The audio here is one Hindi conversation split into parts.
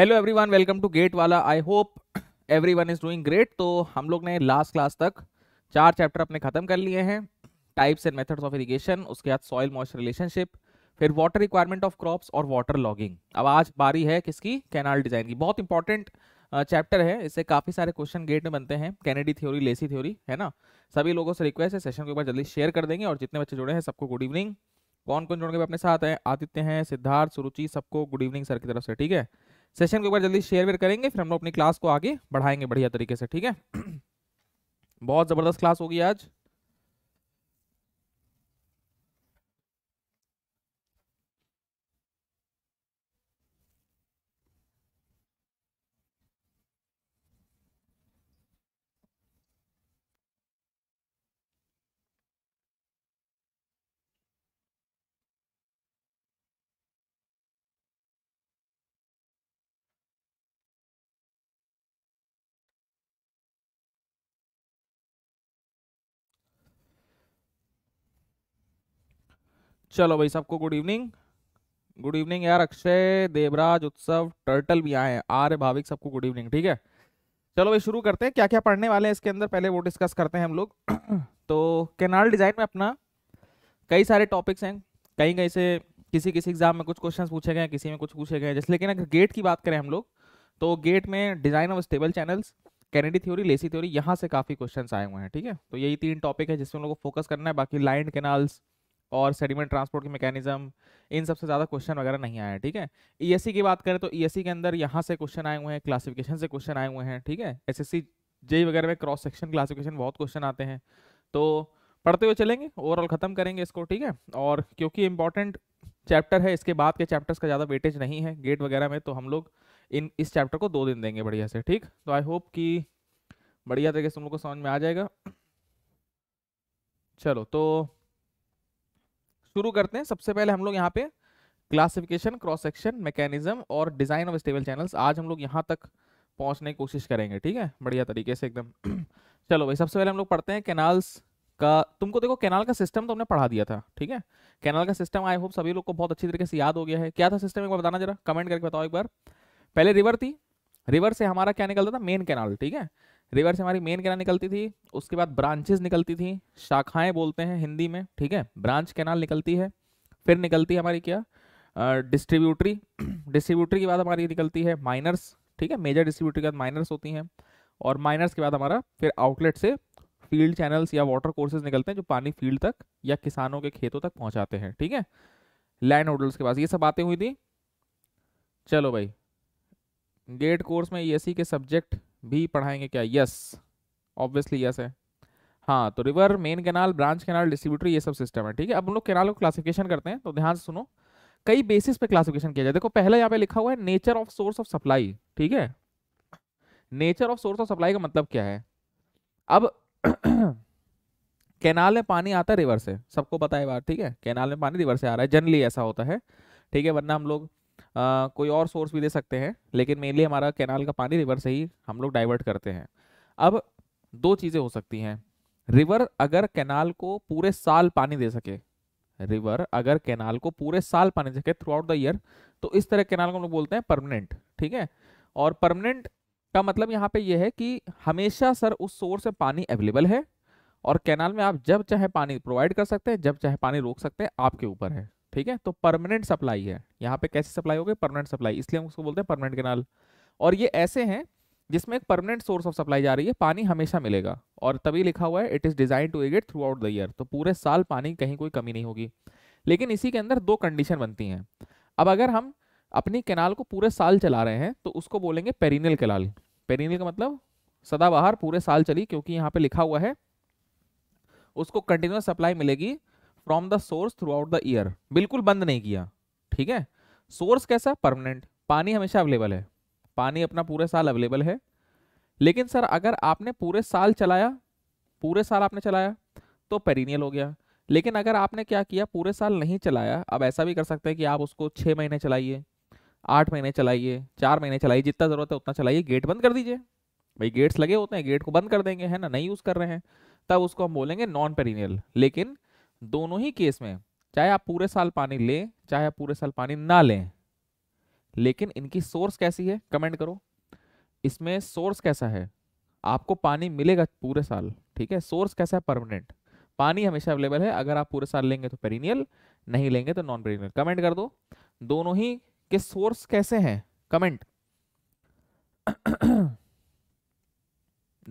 Hello everyone welcome to GATE वाला I hope everyone is doing great तो हम लोग ने लास्ट क्लास तक चार चैप्टर अपने खत्म कर लिए हैं types and methods of irrigation उसके बाद सॉइल मॉइस्चर रिलेशनशिप फिर वाटर रिक्वायरमेंट ऑफ क्रॉप्स और वाटर लॉगिंग अब आज बारी है किसकी कैनाल डिजाइन की बहुत इंपॉर्टेंट चैप्टर है इससे काफ़ी सारे क्वेश्चन गेट में बनते हैं कैनेडी थ्योरी लेसी थ्योरी है ना सभी लोगों से रिक्वेस्ट है सेशन के ऊपर जल्दी शेयर कर देंगे और जितने बच्चे जुड़े हैं सबको गुड इवनिंग कौन कौन जुड़ गए अपने साथ हैं आदित्य हैं सिद्धार्थ सुरुचि सबको गुड इवनिंग सर की तरफ से ठीक है सेशन को एक बार जल्दी शेयर वेयर करेंगे फिर हम लोग अपनी क्लास को आगे बढ़ाएंगे बढ़िया तरीके से ठीक है बहुत ज़बरदस्त क्लास होगी आज चलो भाई सबको गुड इवनिंग गुड इवनिंग यार अक्षय देवराज उत्सव टर्टल भी आए आर्य भाविक सबको गुड इवनिंग ठीक है चलो भाई शुरू करते हैं क्या क्या पढ़ने वाले हैं इसके अंदर पहले वो डिस्कस करते हैं हम लोग तो कैनाल डिजाइन में अपना कई सारे टॉपिक्स हैं कहीं कहीं से किसी किसी एग्जाम में कुछ क्वेश्चन पूछे गए किसी में कुछ पूछे गए जैसे लेकिन अगर गेट की बात करें हम लोग तो गेट में design of stable channels Kennedy theory Lacey theory यहाँ से काफ़ी क्वेश्चन आए हुए हैं ठीक है तो यही तीन टॉपिक है जिसमें हम लोग को फोकस करना है बाकी लाइन कैनाल्स और सेडिमेंट ट्रांसपोर्ट की मैकेनिज्म इन सबसे ज़्यादा क्वेश्चन वगैरह नहीं आया ठीक है ईएससी e की बात करें तो ईएससी e के अंदर यहाँ से क्वेश्चन आए हुए हैं क्लासिफिकेशन से क्वेश्चन आए हुए हैं ठीक है एसएससी जे वगैरह में क्रॉस सेक्शन क्लासिफिकेशन बहुत क्वेश्चन आते हैं तो पढ़ते हुए चलेंगे ओवरऑल ख़त्म करेंगे इसको ठीक है और क्योंकि इंपॉर्टेंट चैप्टर है इसके बाद के चैप्टर्स का ज़्यादा वेटेज नहीं है गेट वगैरह में तो हम लोग इन इस चैप्टर को दो दिन देंगे बढ़िया से ठीक तो आई होप कि बढ़िया तरीके से हम लोग को समझ में आ जाएगा चलो तो शुरू करते हैं सबसे पहले हम लोग यहाँ पे क्लासिफिकेशन क्रॉस सेक्शन मैकेनिज्म और डिजाइन ऑफ स्टेबल चैनल्स आज हम लोग यहाँ तक पहुँचने की कोशिश करेंगे ठीक है बढ़िया तरीके से एकदम चलो भाई सबसे पहले हम लोग पढ़ते हैं कैनाल्स का तुमको देखो कैनाल का सिस्टम तो हमने पढ़ा दिया था ठीक है कैनाल का सिस्टम आई होप सभी लोग को बहुत अच्छी तरीके से याद हो गया है क्या था सिस्टम एक बार बताना जरा कमेंट करके बताओ एक बार पहले रिवर थी रिवर से हमारा क्या निकलता था मेन कैनाल ठीक है रिवर से हमारी मेन कैनाल निकलती थी उसके बाद ब्रांचेस निकलती थी शाखाएं बोलते हैं हिंदी में ठीक है ब्रांच कैनाल निकलती है फिर निकलती है हमारी क्या डिस्ट्रीब्यूटरी डिस्ट्रीब्यूटरी के बाद हमारी निकलती है माइनर्स ठीक है मेजर डिस्ट्रीब्यूटरी के बाद माइनर्स होती हैं और माइनर्स के बाद हमारा फिर आउटलेट से फील्ड चैनल्स या वाटर कोर्सेज निकलते हैं जो पानी फील्ड तक या किसानों के खेतों तक पहुँचाते हैं ठीक है लैंड होटल्स के पास ये सब बातें हुई थी चलो भाई गेट कोर्स में ई के सब्जेक्ट भी पढ़ाएंगे क्या यस ऑब्वियसली यस है हाँ तो river main canal branch canal distributor ये सब सिस्टम है ठीक है अब हम लोग कैनाल को क्लासिफिकेशन करते हैं तो ध्यान से सुनो कई बेसिस पे क्लासिफिकेशन किया जाए देखो पहला यहाँ पे लिखा हुआ है nature of source of supply ठीक है nature of source of supply का मतलब क्या है अब कैनाल में पानी आता है रिवर से सबको पता है बात ठीक है कैनाल में पानी रिवर से आ रहा है जनरली ऐसा होता है ठीक है वरना हम लोग आ, कोई और सोर्स भी दे सकते हैं लेकिन मेनली हमारा कैनाल का पानी रिवर से ही हम लोग डाइवर्ट करते हैं अब दो चीज़ें हो सकती हैं रिवर अगर कैनाल को पूरे साल पानी दे सके रिवर अगर कैनाल को पूरे साल पानी दे सके थ्रू आउट द ईयर तो इस तरह कैनाल को हम लोग बोलते हैं परमानेंट ठीक है और परमानेंट का मतलब यहाँ पे यह है कि हमेशा सर उस सोर्स से पानी अवेलेबल है और कैनाल में आप जब चाहे पानी प्रोवाइड कर सकते हैं जब चाहे पानी रोक सकते हैं आपके ऊपर है ठीक है तो परमानेंट सप्लाई है यहाँ पे कैसे सप्लाई होगी परमानेंट सप्लाई इसलिए हम उसको बोलते हैं परमानेंट कैनाल और ये ऐसे हैं जिसमें एक परमानेंट सोर्स ऑफ सप्लाई जा रही है पानी हमेशा मिलेगा और तभी लिखा हुआ है it is design to irrigate throughout the year तो पूरे साल पानी कहीं कोई कमी नहीं होगी लेकिन इसी के अंदर दो कंडीशन बनती हैं अब अगर हम अपनी कैनाल को पूरे साल चला रहे हैं तो उसको बोलेंगे पेरिनल कैनाल पेरिनल का मतलब सदाबहार पूरे साल चली क्योंकि यहाँ पे लिखा हुआ है उसको कंटिन्यूस सप्लाई मिलेगी from the source throughout the year बिल्कुल बंद नहीं किया ठीक है सोर्स कैसा परमानेंट पानी हमेशा अवेलेबल है पानी अपना पूरे साल अवेलेबल है लेकिन सर अगर आपने पूरे साल चलाया पूरे साल आपने चलाया तो पेरिनियल हो गया लेकिन अगर आपने क्या किया पूरे साल नहीं चलाया अब ऐसा भी कर सकते हैं कि आप उसको छः महीने चलाइए आठ महीने चलाइए चार महीने चलाइए जितना ज़रूरत है उतना चलाइए गेट बंद कर दीजिए भाई गेट्स लगे होते हैं गेट को बंद कर देंगे है ना नहीं यूज़ कर रहे हैं तब उसको हम बोलेंगे नॉन पेरिनियल लेकिन दोनों ही केस में चाहे आप पूरे साल पानी लें चाहे आप पूरे साल पानी ना लें लेकिन इनकी सोर्स कैसी है कमेंट करो इसमें सोर्स कैसा है आपको पानी मिलेगा पूरे साल ठीक है सोर्स कैसा है परमानेंट पानी हमेशा अवेलेबल है अगर आप पूरे साल लेंगे तो पेरिनियल नहीं लेंगे तो नॉन पेरिनियल कमेंट कर दो दोनों ही के सोर्स कैसे हैं कमेंट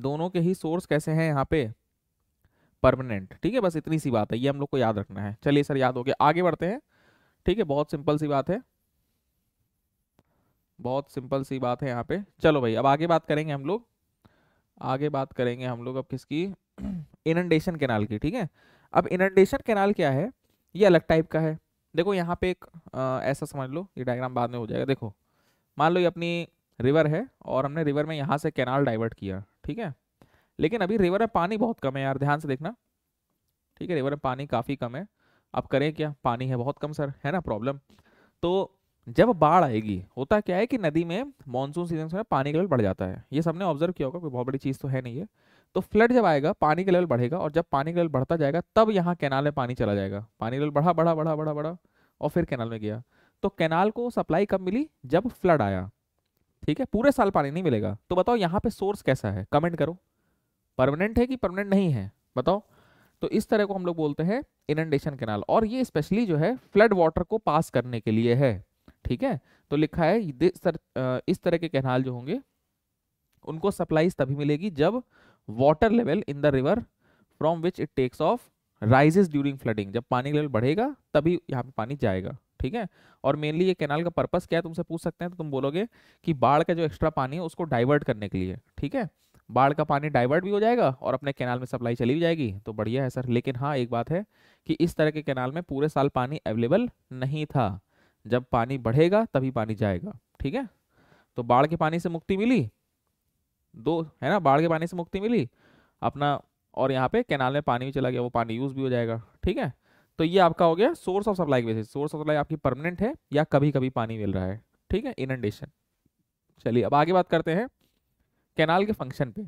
दोनों के ही सोर्स कैसे हैं यहाँ पे परमानेंट ठीक है बस इतनी सी बात है ये हम लोग को याद रखना है चलिए सर याद हो गया आगे बढ़ते हैं ठीक है बहुत सिंपल सी बात है बहुत सिंपल सी बात है यहाँ पे चलो भाई अब आगे बात करेंगे हम लोग आगे बात करेंगे हम लोग अब किसकी इनंडेशन कैनाल की ठीक है अब इनंडेशन कैनाल क्या है ये अलग टाइप का है देखो यहाँ पे एक आ, ऐसा समझ लो ये डायग्राम बाद में हो जाएगा देखो मान लो ये अपनी रिवर है और हमने रिवर में यहाँ से कैनाल डाइवर्ट किया ठीक है लेकिन अभी रिवर में पानी बहुत कम है यार ध्यान से देखना ठीक है रिवर में पानी काफ़ी कम है अब करें क्या पानी है बहुत कम सर है ना प्रॉब्लम तो जब बाढ़ आएगी होता क्या है कि नदी में मानसून सीजन में पानी का लेवल बढ़ जाता है ये सबने ऑब्जर्व किया होगा कोई बहुत बड़ी चीज़ तो है नहीं है तो फ्लड जब आएगा पानी का लेवल बढ़ेगा और जब पानी का लेवल बढ़ता जाएगा तब यहाँ कैनाल में पानी चला जाएगा पानी लेवल बढ़ा बढ़ा बढ़ा बढ़ा बढ़ा और फिर कैनाल में गया तो कैनाल को सप्लाई कब मिली जब फ्लड आया ठीक है पूरे साल पानी नहीं मिलेगा तो बताओ यहाँ पे सोर्स कैसा है कमेंट करो परमानेंट है कि परमानेंट नहीं है बताओ तो इस तरह को हम लोग बोलते हैं इनंडेशन कैनाल और ये स्पेशली जो है फ्लड वाटर को पास करने के लिए है ठीक है तो लिखा है इस तरह के कैनाल जो होंगे उनको सप्लाई तभी मिलेगी जब water level in the river from which it takes off rises during flooding जब पानी लेवल बढ़ेगा तभी यहाँ पे पानी जाएगा ठीक है और मेनली ये कैनाल का पर्पज क्या है तुमसे पूछ सकते हैं तो तुम बोलोगे कि बाढ़ का जो एक्स्ट्रा पानी है उसको डाइवर्ट करने के लिए ठीक है बाढ़ का पानी डाइवर्ट भी हो जाएगा और अपने कैनाल में सप्लाई चली भी जाएगी तो बढ़िया है सर लेकिन हाँ एक बात है कि इस तरह के कैनाल में पूरे साल पानी अवेलेबल नहीं था जब पानी बढ़ेगा तभी पानी जाएगा ठीक है तो बाढ़ के पानी से मुक्ति मिली दो है ना बाढ़ के पानी से मुक्ति मिली अपना और यहाँ पे कैनाल में पानी भी चला गया वो पानी यूज़ भी हो जाएगा ठीक है तो ये आपका हो गया सोर्स ऑफ सप्लाई से सोर्स ऑफ सप्लाई आपकी परमानेंट है या कभी कभी पानी मिल रहा है ठीक है इनंडेशन चलिए अब आगे बात करते हैं कैनाल के फंक्शन पे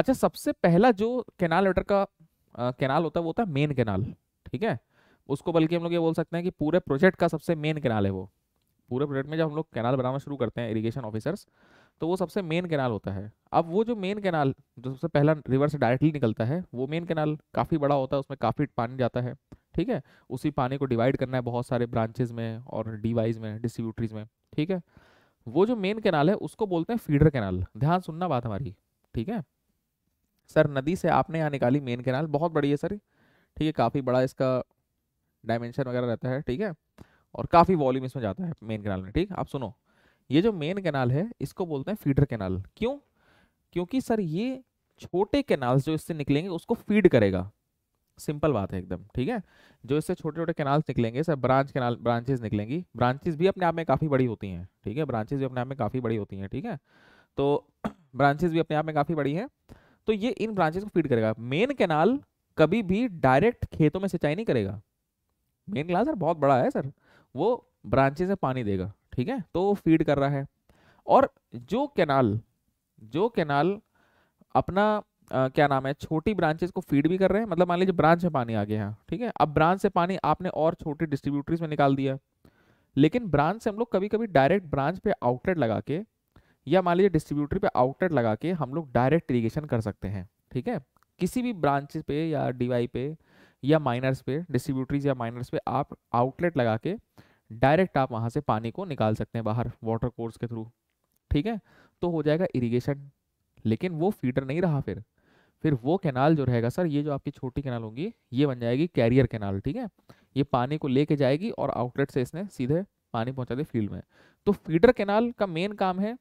अच्छा सबसे पहला जो कैनाल लेटर का कैनाल होता है वो होता है मेन कैनाल ठीक है उसको बल्कि हम लोग ये बोल सकते हैं कि पूरे प्रोजेक्ट का सबसे मेन कैनाल है वो पूरे प्रोजेक्ट में जब हम लोग कैनाल बनाना शुरू करते हैं इरीगेशन ऑफिसर्स तो वो सबसे मेन कैनाल होता है अब वो जो मेन कैनाल जो सबसे पहला रिवर से डायरेक्टली निकलता है वो मेन कैनाल काफ़ी बड़ा होता है उसमें काफ़ी पानी जाता है ठीक है उसी पानी को डिवाइड करना है बहुत सारे ब्रांचेज में और डीवाइज में डिस्ट्रीब्यूटरीज में ठीक है वो जो मेन कैनाल है उसको बोलते हैं फीडर कैनाल ध्यान सुनना बात हमारी ठीक है सर नदी से आपने यहाँ निकाली मेन कैनाल बहुत बड़ी है सर ठीक है काफ़ी बड़ा इसका डायमेंशन वगैरह रहता है ठीक है और काफ़ी वॉल्यूम इसमें जाता है मेन कैनाल में ठीक आप सुनो ये जो मेन कैनाल है इसको बोलते हैं फीडर कैनाल क्यों क्योंकि सर ये छोटे कैनाल्स जो इससे निकलेंगे उसको फीड करेगा सिंपल बात है एकदम ठीक है जो इससे छोटे छोटे कैनाल्स निकलेंगे सर ब्रांच कैनाल ब्रांचेज निकलेंगी ब्रांचेज भी अपने आप में काफ़ी बड़ी होती हैं ठीक है ब्रांचेज भी अपने आप में काफ़ी बड़ी होती हैं ठीक है तो ब्रांचेज भी अपने आप में काफ़ी बड़ी हैं तो ये इन ब्रांचेज को फीड करेगा मेन कैनाल कभी भी डायरेक्ट खेतों में सिंचाई नहीं करेगा मेन कैनाल सर बहुत बड़ा है सर वो ब्रांचेज से पानी देगा ठीक है तो वो फीड कर रहा है और जो कैनाल जो कैनाल अपना आ, क्या नाम है छोटी ब्रांचेस को फीड भी कर रहे हैं मतलब मान लीजिए ब्रांच में पानी आ गया है ठीक है अब ब्रांच से पानी आपने और छोटी डिस्ट्रीब्यूटरीज में निकाल दिया लेकिन ब्रांच से हम लोग कभी कभी डायरेक्ट ब्रांच पे आउटलेट लगा के या मान लीजिए डिस्ट्रीब्यूटरी पे आउटलेट लगा के हम लोग डायरेक्ट इरीगेशन कर सकते हैं ठीक है किसी भी ब्रांच पे या डीवाई पे या माइनर्स पे डिस्ट्रीब्यूटरीज या माइनर्स पे आप आउटलेट लगा के डायरेक्ट आप वहाँ से पानी को निकाल सकते हैं बाहर वाटर कोर्स के थ्रू ठीक है तो हो जाएगा इरीगेशन लेकिन वो फीडर नहीं रहा फिर फिर वो कैनाल जो रहेगा सर ये जो आपकी छोटी कैनाल होंगी ये बन जाएगी कैरियर कैनाल ठीक है ये पानी को लेके जाएगी और आउटलेट से इसने सीधे पानी पहुंचा दे फील्ड में तो फीडर कैनाल का मेन काम है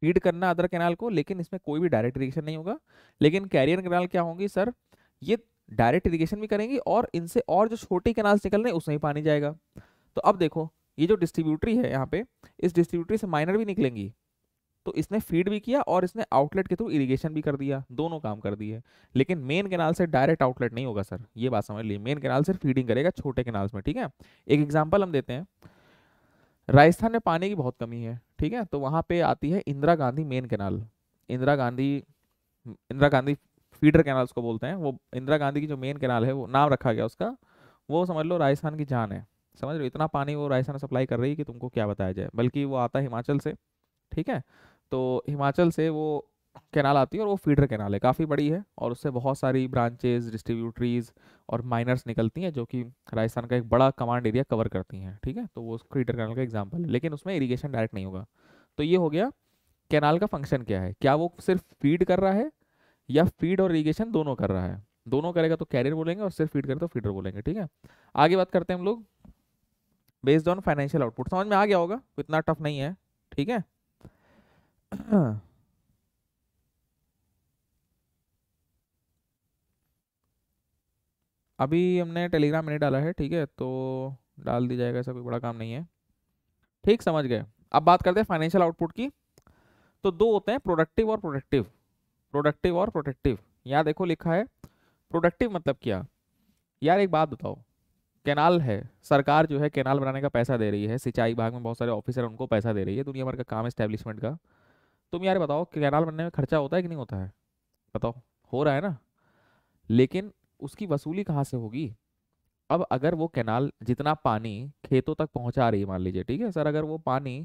फीड करना अदर कैनाल को लेकिन इसमें कोई भी डायरेक्ट इरीगेशन नहीं होगा लेकिन कैरियर कैनाल क्या होंगी सर ये डायरेक्ट इरीगेशन भी करेंगी और इनसे और जो छोटी कैनाल्स निकल रहे हैं उसमें ही पानी जाएगा तो अब देखो ये जो डिस्ट्रीब्यूटरी है यहाँ पे इस डिस्ट्रीब्यूटरी से माइनर भी निकलेंगी तो इसने फीड भी किया और इसने आउटलेट के थ्रू इरिगेशन भी कर दिया दोनों काम कर दिए लेकिन मेन कैनाल से डायरेक्ट आउटलेट नहीं होगा सर ये बात समझ ली मेन कैनाल से फीडिंग करेगा छोटे कैनाल्स में ठीक है एक एग्जाम्पल हम देते हैं राजस्थान में पानी की बहुत कमी है ठीक है तो वहाँ पे आती है Indira Gandhi main canal Indira Gandhi Indira Gandhi feeder canals को बोलते हैं वो इंदिरा गांधी की जो मेन कैनाल है वो नाम रखा गया उसका वो समझ लो राजस्थान की जान है समझ लो इतना पानी वो राजस्थान सप्लाई कर रही है कि तुमको क्या बताया जाए बल्कि वो आता है हिमाचल से ठीक है तो हिमाचल से वो कैनाल आती है और वो फीडर कैनाल है काफ़ी बड़ी है और उससे बहुत सारी ब्रांचेज डिस्ट्रीब्यूटरीज और माइनर्स निकलती हैं जो कि राजस्थान का एक बड़ा कमांड एरिया कवर करती हैं ठीक है तो वो फीडर कैनाल का एग्जाम्पल है लेकिन उसमें इरीगेशन डायरेक्ट नहीं होगा तो ये हो गया कैनाल का फंक्शन क्या है क्या वो सिर्फ फीड कर रहा है या फीड और इरीगेशन दोनों कर रहा है दोनों करेगा तो कैरियर बोलेंगे और सिर्फ फीड करे तो फीडर बोलेंगे ठीक है आगे बात करते हैं हम लोग बेस्ड ऑन फाइनेंशियल आउटपुट समझ में आ गया होगा इतना टफ नहीं है ठीक है Uh-huh. अभी हमने टेलीग्राम में नहीं डाला है ठीक है तो डाल दी जाएगा ऐसा कोई बड़ा काम नहीं है ठीक समझ गए अब बात करते हैं फाइनेंशियल आउटपुट की तो दो होते हैं प्रोडक्टिव और प्रोडक्टिव प्रोडक्टिव और प्रोटेक्टिव यहाँ देखो लिखा है प्रोडक्टिव मतलब क्या यार एक बात बताओ कैनाल है सरकार जो है कैनाल बनाने का पैसा दे रही है सिंचाई विभाग में बहुत सारे ऑफिसर उनको पैसा दे रही है दुनिया भर का काम इस्टेब्लिशमेंट का तुम यार बताओ कैनाल बनने में खर्चा होता है कि नहीं होता है बताओ हो रहा है ना लेकिन उसकी वसूली कहाँ से होगी अब अगर वो कैनाल जितना पानी खेतों तक पहुंचा रही है मान लीजिए ठीक है सर अगर वो पानी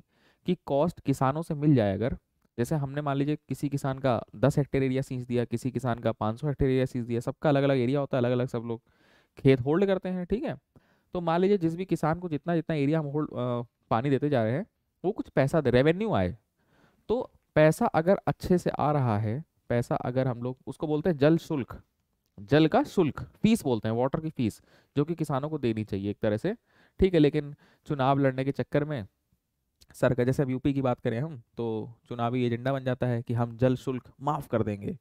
की कॉस्ट किसानों से मिल जाए अगर जैसे हमने मान लीजिए किसी किसान का दस हेक्टेयर एरिया सींच दिया किसी किसान का पाँच सौ हेक्टेयर एरिया सींच दिया सबका अलग अलग एरिया होता है अलग अलग सब लोग खेत होल्ड करते हैं ठीक है तो मान लीजिए जिस भी किसान को जितना जितना एरिया हम होल्ड पानी देते जा रहे हैं वो कुछ पैसा दे रेवेन्यू आए तो पैसा अगर अच्छे से आ रहा है पैसा अगर हम लोग उसको बोलते हैं जल शुल्क जल का शुल्क फीस बोलते हैं वाटर की फीस जो कि किसानों को देनी चाहिए एक तरह से ठीक है लेकिन चुनाव लड़ने के चक्कर में सर का जैसे अब यूपी की बात करें हम तो चुनावी एजेंडा बन जाता है कि हम जल शुल्क माफ़ कर देंगे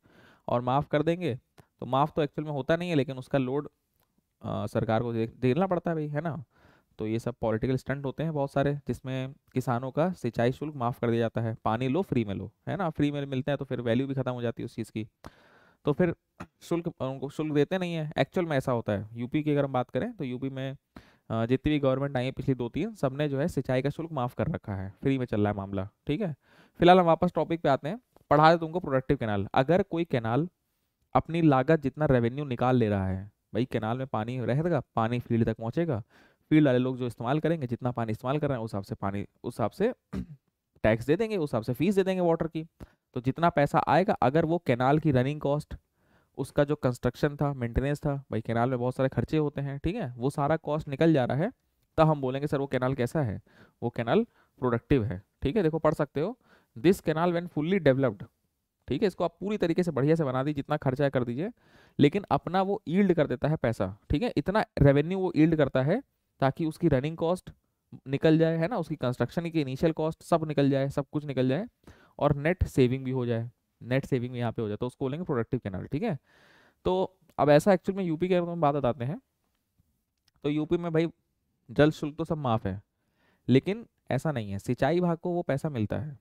और माफ़ कर देंगे तो माफ़ तो एक्चुअल में होता नहीं है लेकिन उसका लोड आ, सरकार को देना पड़ता है भाई है ना तो ये सब पॉलिटिकल स्टंट होते हैं बहुत सारे जिसमें किसानों का सिंचाई शुल्क माफ़ कर दिया जाता है पानी लो फ्री में लो है ना फ्री में मिलते हैं तो फिर वैल्यू भी खत्म हो जाती है उस चीज़ की तो फिर शुल्क उनको शुल्क देते नहीं है एक्चुअल में ऐसा होता है यूपी की अगर हम बात करें तो यूपी में जितनी भी गवर्नमेंट आई है पिछली दो तीन सब ने जो है सिंचाई का शुल्क माफ़ कर रखा है फ्री में चल रहा है मामला ठीक है फिलहाल हम वापस टॉपिक पे आते हैं पढ़ा दे तुमको प्रोडक्टिव कैनाल अगर कोई कैनाल अपनी लागत जितना रेवेन्यू निकाल ले रहा है भाई कैनाल में पानी रहेगा पानी फील्ड तक पहुँचेगा फील्ड वाले लोग जो इस्तेमाल करेंगे जितना पानी इस्तेमाल कर रहे हैं उस हिसाब से पानी उस हिसाब से टैक्स दे देंगे उस हिसाब से फीस दे देंगे वाटर की तो जितना पैसा आएगा अगर वो कैनाल की रनिंग कॉस्ट उसका जो कंस्ट्रक्शन था मेंटेनेंस था भाई कैनाल में बहुत सारे खर्चे होते हैं ठीक है वो सारा कॉस्ट निकल जा रहा है तब हम बोलेंगे सर वो कैनाल कैसा है वो कैनाल प्रोडक्टिव है ठीक है देखो पढ़ सकते हो this canal when fully developed ठीक है इसको आप पूरी तरीके से बढ़िया से बना दीजिए जितना खर्चा कर दीजिए लेकिन अपना वो ईल्ड कर देता है पैसा ठीक है इतना रेवेन्यू वो ईल्ड करता है ताकि उसकी रनिंग कॉस्ट निकल जाए है ना उसकी कंस्ट्रक्शन की इनिशियल कॉस्ट सब निकल जाए सब कुछ निकल जाए और नेट सेविंग भी हो जाए नेट सेविंग यहाँ पे हो जाए तो उसको बोलेंगे प्रोडक्टिव कैनल ठीक है तो अब ऐसा एक्चुअल में यूपी के हम बात बताते हैं तो यूपी में भाई जल शुल्क तो सब माफ़ है लेकिन ऐसा नहीं है सिंचाई भाग को वो पैसा मिलता है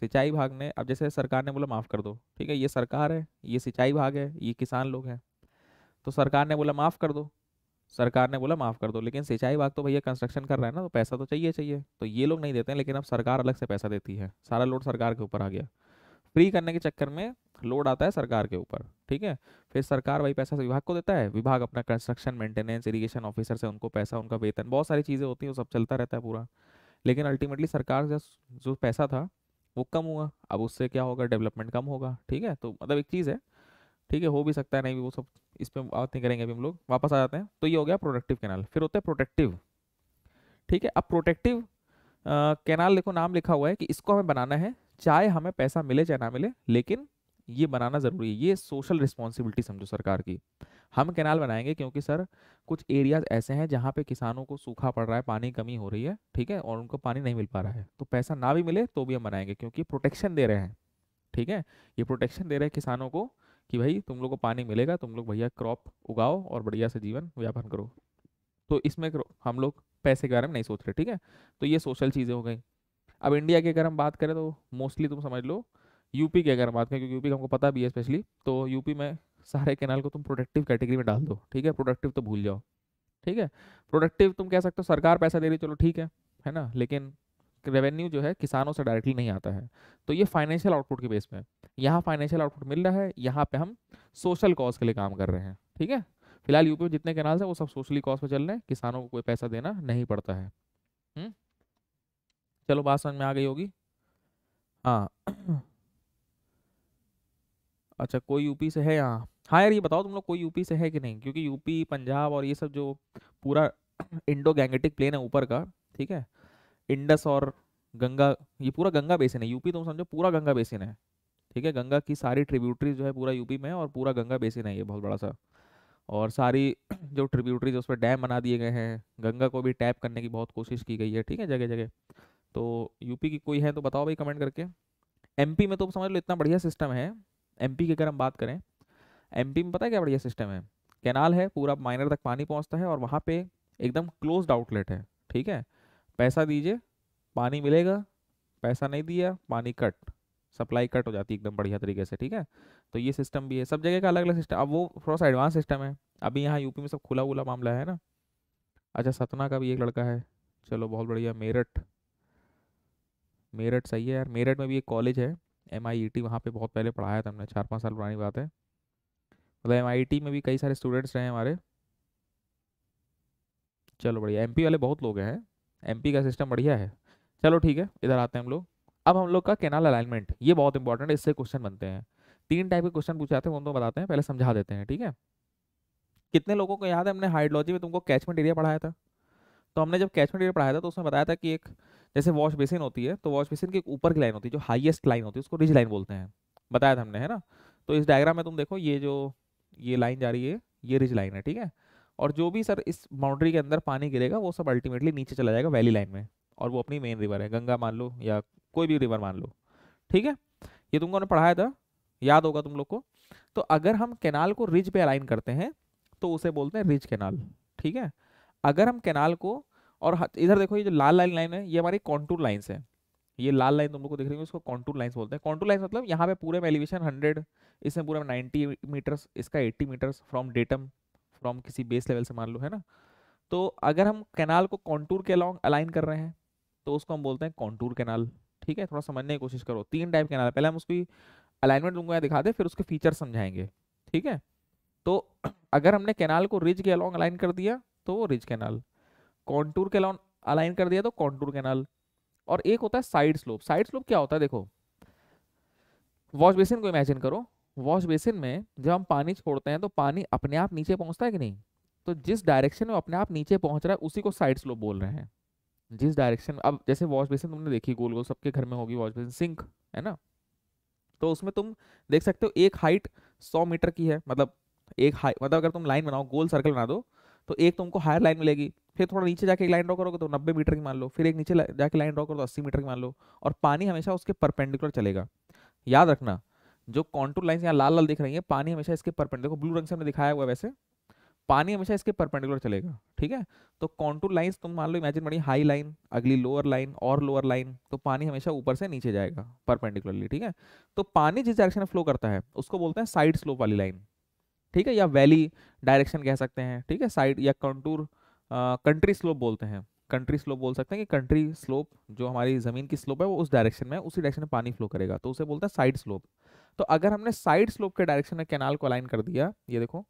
सिंचाई भाग ने अब जैसे सरकार ने बोला माफ़ कर दो ठीक है ये सरकार है ये सिंचाई भाग है ये किसान लोग हैं तो सरकार ने बोला माफ़ कर दो सरकार ने बोला माफ़ कर दो लेकिन सिंचाई बाग तो भैया कंस्ट्रक्शन कर रहा है ना तो पैसा तो चाहिए चाहिए तो ये लोग नहीं देते हैं लेकिन अब सरकार अलग से पैसा देती है सारा लोड सरकार के ऊपर आ गया फ्री करने के चक्कर में लोड आता है सरकार के ऊपर ठीक है फिर सरकार वही पैसा विभाग को देता है विभाग अपना कंस्ट्रक्शन मेंटेनेंस इरीगेशन ऑफिसर से उनको पैसा उनका वेतन बहुत सारी चीज़ें होती हैं वो सब चलता रहता है पूरा लेकिन अल्टीमेटली सरकार का जो पैसा था वो कम हुआ अब उससे क्या होगा डेवलपमेंट कम होगा ठीक है तो मतलब एक चीज़ है ठीक है हो भी सकता है नहीं भी वो सब इस पर बात नहीं करेंगे अभी हम लोग वापस आ जाते हैं तो ये हो गया प्रोडक्टिव कैनाल फिर होता है प्रोटेक्टिव ठीक है अब प्रोटेक्टिव कैनाल देखो नाम लिखा हुआ है कि इसको हमें बनाना है चाहे हमें पैसा मिले चाहे ना मिले लेकिन ये बनाना ज़रूरी है ये सोशल रिस्पॉन्सिबिलिटी समझो सरकार की हम कैनाल बनाएंगे क्योंकि सर कुछ एरियाज ऐसे हैं जहाँ पे किसानों को सूखा पड़ रहा है पानी कमी हो रही है ठीक है और उनको पानी नहीं मिल पा रहा है तो पैसा ना भी मिले तो भी हम बनाएंगे क्योंकि प्रोटेक्शन दे रहे हैं ठीक है ये प्रोटेक्शन दे रहे हैं किसानों को कि भाई तुम लोग को पानी मिलेगा तुम लोग भैया क्रॉप उगाओ और बढ़िया से जीवन व्यापन करो तो इसमें हम लोग पैसे के बारे में नहीं सोच रहे ठीक है तो ये सोशल चीज़ें हो गई अब इंडिया की अगर हम बात करें तो मोस्टली तुम समझ लो यूपी की अगर हम बात करें क्योंकि यूपी का हमको पता भी है स्पेशली तो यूपी में सारे कैनाल को तुम प्रोडक्टिव कैटेगरी में डाल दो ठीक है प्रोडक्टिव तो भूल जाओ ठीक है प्रोडक्टिव तुम कह सकते हो सरकार पैसा दे रही चलो ठीक है है ना लेकिन रेवेन्यू जो है किसानों से डायरेक्टली नहीं आता है तो ये फाइनेंशियल आउटपुट के बेस में यहाँ फाइनेंशियल आउटपुट मिल रहा है यहाँ पे हम सोशल कॉज के लिए काम कर रहे हैं ठीक है फिलहाल यूपी में जितने कैनाल हैं वो सब सोशली कॉज पर चल रहे हैं किसानों को कोई पैसा देना नहीं पड़ता है हुँ? हम्म? चलो बात समझ में आ गई होगी हाँ अच्छा कोई यूपी से है यहाँ हाँ यार ये बताओ तुम लोग कोई यूपी से है कि नहीं क्योंकि यूपी पंजाब और ये सब जो पूरा इंडो गैंगेटिक प्लेन है ऊपर का ठीक है इंडस और गंगा ये पूरा गंगा बेसिन है यूपी तुम समझो पूरा गंगा बेसिन है ठीक है गंगा की सारी ट्रिब्यूटरीज जो है पूरा यूपी में है और पूरा गंगा बेसिन है ये बहुत बड़ा सा और सारी जो ट्रिब्यूटरीज उस पर डैम बना दिए गए हैं गंगा को भी टैप करने की बहुत कोशिश की गई है ठीक है जगह जगह तो यूपी की कोई है तो बताओ भाई कमेंट करके एम में तो समझ लो इतना बढ़िया सिस्टम है एम की अगर हम बात करें एम में पता है क्या बढ़िया सिस्टम है कैनाल है पूरा माइनर तक पानी पहुँचता है और वहाँ पर एकदम क्लोज आउटलेट है ठीक है पैसा दीजिए पानी मिलेगा पैसा नहीं दिया पानी कट सप्लाई कट हो जाती है एकदम बढ़िया तरीके से ठीक है तो ये सिस्टम भी है सब जगह का अलग अलग सिस्टम अब वो थोड़ा सा एडवांस सिस्टम है अभी यहाँ यूपी में सब खुला खुला मामला है ना अच्छा सतना का भी एक लड़का है चलो बहुत बढ़िया मेरठ मेरठ सही है यार मेरठ में भी एक कॉलेज है एम आई ई टी वहाँ पर बहुत पहले पढ़ाया था हमने चार पाँच साल पुरानी बात है मतलब एम आई टी में भी कई सारे स्टूडेंट्स रहे हमारे चलो बढ़िया एम पी वाले बहुत लोग हैं एमपी का सिस्टम बढ़िया है चलो ठीक है इधर आते हैं हम लोग अब हम लोग का कैनाल अलाइनमेंट ये बहुत इंपॉर्टेंट है इससे क्वेश्चन बनते हैं तीन टाइप के क्वेश्चन पूछे जाते हैं उनको बताते हैं पहले समझा देते हैं ठीक है कितने लोगों को याद है हमने हाइड्रोलॉजी में तुमको कैचमेंट एरिया पढ़ाया था तो हमने जब कैचमेंट एरिया पढ़ाया था तो उसमें बताया था कि एक जैसे वॉश बेसिन होती है तो वॉश बेसिन की ऊपर की लाइन होती है जो हाइएस्ट लाइन होती है उसको रिज लाइन बोलते हैं बताया था हमने है ना तो इस डायग्राम में तुम देखो ये जो ये लाइन जा रही है ये रिज लाइन है ठीक है और जो भी सर इस बाउंड्री के अंदर पानी गिरेगा वो सब अल्टीमेटली नीचे चला जाएगा वैली लाइन में और वो अपनी मेन रिवर है गंगा मान लो या कोई भी रिवर मान लो ठीक है ये तुमको उन्होंने ने पढ़ाया था याद होगा तुम लोग को तो अगर हम कैनाल को रिज पे अलाइन करते हैं तो उसे बोलते हैं रिज कैनाल ठीक है अगर हम कैनाल को और इधर देखो ये जो लाल लाइन लाइन है ये हमारी कॉन्टूर लाइन्स है ये लाल लाइन तुम लोग को दिख रही है उसको कॉन्टूर लाइन्स बोलते हैं कॉन्टूर लाइन्स मतलब यहाँ पे पूरे में एलिवेशन हंड्रेड इसमें पूरे में नाइन्टी मीटर्स इसका eighty metres from datum from किसी बेस लेवल से मान लो है ना तो अगर हम कैनाल को कॉन्टूर के अलॉन्ग अलाइन कर रहे हैं तो उसको हम बोलते हैं कॉन्टूर कैनाल ठीक है थोड़ा समझने की कोशिश करो तीन टाइप कैनाल पहले हम उसकी अलाइनमेंट दूंगा दिखा दे फिर उसके फीचर समझाएंगे ठीक है तो अगर हमने कैनाल को रिज के अलॉन्ग अलाइन कर दिया तो वो रिज कैनाल कॉन्टूर के अलॉन्ग अलाइन कर दिया तो कॉन्टूर कैनाल और एक होता है साइड स्लोप साइड स्लोप क्या होता है देखो वॉश बेसिन को इमेजिन करो वॉश बेसिन में जब हम पानी छोड़ते हैं तो पानी अपने आप नीचे पहुंचता है कि नहीं तो जिस डायरेक्शन में अपने आप नीचे पहुंच रहा है उसी को साइड स्लोप बोल रहे हैं जिस डायरेक्शन में अब जैसे वॉश बेसिन तुमने देखी गोल गोल सबके घर में होगी वॉश बेसिन सिंक है ना तो उसमें तुम देख सकते हो एक हाइट सौ मीटर की है मतलब एक हाई मतलब अगर तुम लाइन बनाओ गोल सर्कल बना दो तो एक तुमको हायर लाइन मिलेगी फिर थोड़ा नीचे जाके एक लाइन ड्रॉ करोगे तो नब्बे मीटर की मान लो फिर एक नीचे जाके लाइन ड्रॉ करो तो अस्सी मीटर की मान लो और पानी हमेशा उसके परपेंडिकुलर चलेगा याद रखना जो कॉन्टूर लाइन यहाँ लाल लाल दिख रही है पानी हमेशा इसके परपेंडिकुलर देखो ब्लू रंग से हमने दिखाया हुआ वैसे पानी हमेशा इसके परपेंडिकुलर चलेगा ठीक है तो कॉन्टूर लाइन्स तुम मान लो इमेजिन बड़ी हाई लाइन अगली लोअर लाइन और लोअर लाइन तो पानी हमेशा ऊपर से नीचे जाएगा परपेंडिकुलरली ठीक है तो पानी जिस डायरेक्शन में फ्लो करता है उसको बोलते हैं साइड स्लोप वाली लाइन ठीक है या वैली डायरेक्शन कह सकते हैं ठीक है साइड या कंटूर कंट्री स्लोप बोलते हैं कंट्री स्लोप बोल सकते हैं कि कंट्री स्लोप जो हमारी ज़मीन की स्लोप है वो उस डायरेक्शन में उसी डायरेक्शन में पानी फ्लो करेगा तो उसे बोलते हैं साइड स्लोप तो अगर हमने साइड स्लोप के डायरेक्शन में कैनाल को अलाइन कर दिया ये देखो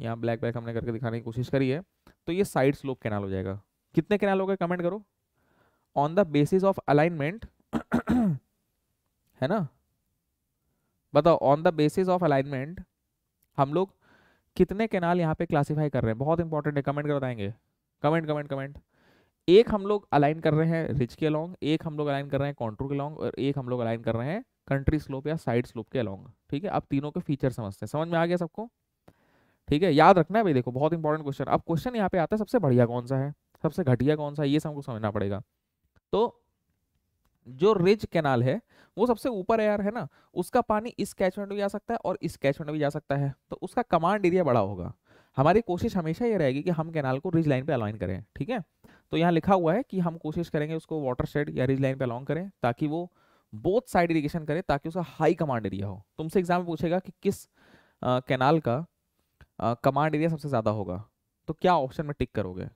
यहाँ ब्लैक बैक हमने करके दिखाने की कोशिश करी है तो ये साइड स्लोप कैनाल हो जाएगा कितने कैनाल हो गए कमेंट करो on the basis of alignment है ना बताओ on the basis of alignment हम लोग कितने कैनाल यहाँ पे क्लासीफाई कर रहे हैं बहुत इंपॉर्टेंट है कमेंट कर बताएंगे कमेंट कमेंट कमेंट एक हम लोग अलाइन कर रहे हैं रिच के अलॉन्ग एक हम लोग अलाइन कर रहे हैं कॉन्ट्रो के लॉन्ग और एक हम लोग अलाइन कर रहे हैं कंट्री स्लोप या साइड स्लोप के अलाउंग ठीक है अब तीनों के फीचर समझते हैं समझ में आ गया सबको ठीक है याद रखना है भाई देखो बहुत इंपॉर्टेंट क्वेश्चन अब क्वेश्चन यहाँ पे आता है सबसे बढ़िया कौन सा है सबसे घटिया कौन सा है ये सबको समझना पड़ेगा तो जो रिज कैनाल है वो सबसे ऊपर है यार है ना उसका पानी इस कैचमेंट भी जा सकता है और इस कैचमेंट भी जा सकता है तो उसका कमांड एरिया बड़ा होगा हमारी कोशिश हमेशा ये रहेगी कि हम कैनाल को रिज लाइन पे अलाइन करें ठीक है तो यहाँ लिखा हुआ है कि हम कोशिश करेंगे उसको वाटर शेड या रिज लाइन पे अलाउंग करें ताकि वो बोथ साइड इरीगेशन करें ताकि उसका हाई कमांड एरिया हो तुमसे एग्जाम पूछेगा कि किस कैनाल का कमांड एरिया सबसे ज़्यादा होगा तो क्या ऑप्शन में टिक करोगे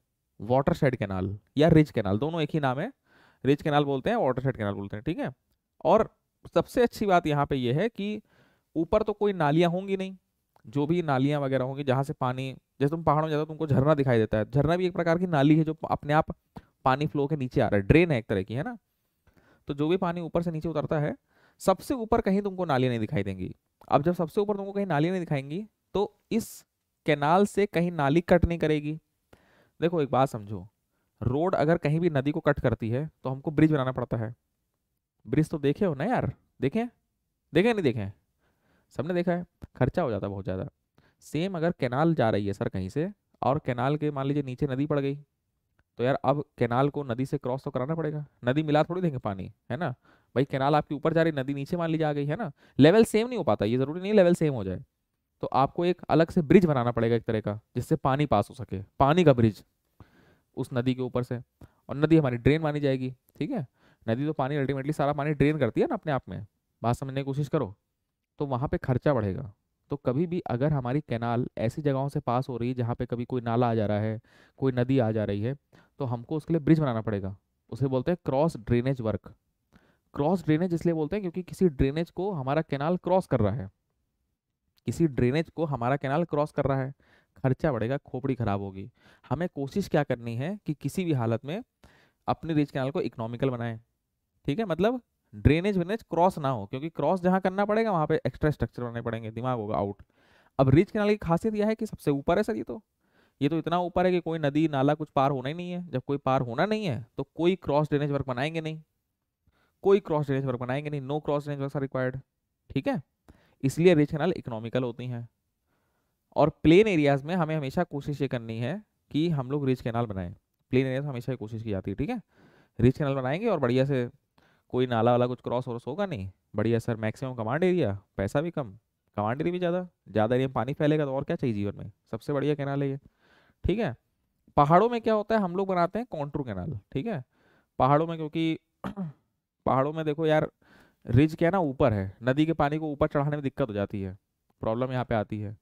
वाटर शेड कैनाल या रिज कैनाल दोनों एक ही नाम है रिज कैनाल बोलते हैं वाटर शेड कैनाल बोलते हैं ठीक है और सबसे अच्छी बात यहाँ पे ये है कि ऊपर तो कोई नालियाँ होंगी नहीं जो भी नालियाँ वगैरह होंगी जहाँ से पानी जैसे तुम पहाड़ों में जाते हो तुमको झरना दिखाई देता है झरना भी एक प्रकार की नाली है जो अपने आप पानी फ्लो के नीचे आ रहा है ड्रेन है एक तरह की है ना तो जो भी पानी ऊपर से नीचे उतरता है सबसे ऊपर कहीं तुमको नालियाँ नहीं दिखाई देंगी अब जब सबसे ऊपर तुमको कहीं नालियाँ नहीं दिखाएंगी तो इस कैनाल से कहीं नाली कट नहीं करेगी देखो एक बात समझो रोड अगर कहीं भी नदी को कट करती है तो हमको ब्रिज बनाना पड़ता है ब्रिज तो देखे हो ना यार देखें देखें नहीं देखें सबने देखा है खर्चा हो जाता है बहुत ज़्यादा सेम अगर कैनाल जा रही है सर कहीं से और कैनाल के मान लीजिए नीचे नदी पड़ गई तो यार अब कैनाल को नदी से क्रॉस तो कराना पड़ेगा नदी मिला थोड़ी देंगे पानी है ना भाई कैनाल आपके ऊपर जा रही नदी नीचे मान लीजिए आ गई है ना लेवल सेम नहीं हो पाता ये ज़रूरी नहीं लेवल सेम हो जाए तो आपको एक अलग से ब्रिज बनाना पड़ेगा एक तरह का जिससे पानी पास हो सके पानी का ब्रिज उस नदी के ऊपर से और नदी हमारी ड्रेन मानी जाएगी ठीक है नदी तो पानी अल्टीमेटली सारा पानी ड्रेन करती है ना अपने आप में बात समझने की कोशिश करो तो वहाँ पे खर्चा बढ़ेगा तो कभी भी अगर हमारी कैनाल ऐसी जगहों से पास हो रही है जहाँ पे कभी कोई नाला आ जा रहा है कोई नदी आ जा रही है तो हमको उसके लिए ब्रिज बनाना पड़ेगा उसे बोलते हैं cross drainage work cross drainage इसलिए बोलते हैं क्योंकि किसी ड्रेनेज को हमारा कैनाल क्रॉस कर रहा है किसी ड्रेनेज को हमारा कैनाल क्रॉस कर रहा है खर्चा बढ़ेगा खोपड़ी खराब होगी हमें कोशिश क्या करनी है कि किसी भी हालत में अपने रिज कैनाल को इकोनॉमिकल बनाएं ठीक है मतलब ड्रेनेज वेनेज क्रॉस ना हो क्योंकि क्रॉस जहाँ करना पड़ेगा वहाँ पे एक्स्ट्रा स्ट्रक्चर बनाने पड़ेंगे दिमाग होगा आउट अब रिच कैनाल की खासियत यह है कि सबसे ऊपर है सर ये तो ये तो इतना ऊपर है कि कोई नदी नाला कुछ पार होना ही नहीं है जब कोई पार होना नहीं है तो कोई क्रॉस ड्रेनेज वर्क बनाएंगे नहीं कोई क्रॉस ड्रेनेज वर्क बनाएंगे नहीं no cross drainage work required ठीक है इसलिए रिच कैनाल इकोनॉमिकल होती हैं और प्लेन एरियाज में हमें हमेशा कोशिश ये करनी है कि हम लोग रिच कैनाल बनाएं प्लेन एरियाज हमेशा कोशिश की जाती है ठीक है रिच कैनाल बनाएंगे और बढ़िया से कोई नाला वाला कुछ क्रॉस वॉस होगा नहीं बढ़िया सर मैक्सिमम कमांड एरिया पैसा भी कम कमांड एरिया भी ज़्यादा ज़्यादा एरिया में पानी फैलेगा तो और क्या चाहिए जीवन में सबसे बढ़िया कैनाल है ये ठीक है पहाड़ों में क्या होता है हम लोग बनाते हैं कॉन्ट्रू कैनाल ठीक है पहाड़ों में क्योंकि पहाड़ों में देखो यार रिज क्या है ना ऊपर है नदी के पानी को ऊपर चढ़ाने में दिक्कत हो जाती है प्रॉब्लम यहाँ पे आती है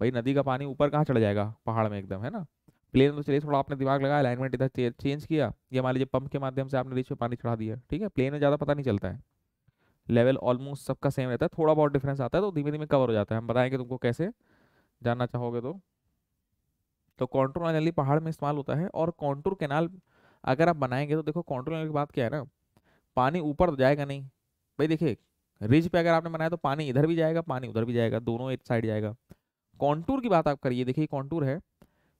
भाई नदी का पानी ऊपर कहाँ चढ़ जाएगा पहाड़ में एकदम है ना प्लेन तो चलिए थोड़ा आपने दिमाग लगाया अलाइनमेंट इधर चेंज किया या मान लीजिए पंप के माध्यम से आपने रिच में पानी चढ़ा दिया ठीक है प्लेन में ज़्यादा पता नहीं चलता है लेवल ऑलमोस्ट सबका सेम रहता है थोड़ा बहुत डिफरेंस आता है तो धीमे धीमे कवर हो जाता है हम बताएंगे तुमको कैसे जानना चाहोगे तो तो कॉन्ट्रोल जनरली पहाड़ में इस्तेमाल होता है और कॉन्ट्रोल कैनाल अगर आप बनाएंगे तो देखो कॉन्ट्रोल कैनाल की बात क्या है ना पानी ऊपर जाएगा नहीं भाई देखिए रिज पे अगर आपने बनाया तो पानी इधर भी जाएगा पानी उधर भी जाएगा दोनों एक साइड जाएगा कॉन्टूर की बात आप करिए देखिए कॉन्टूर है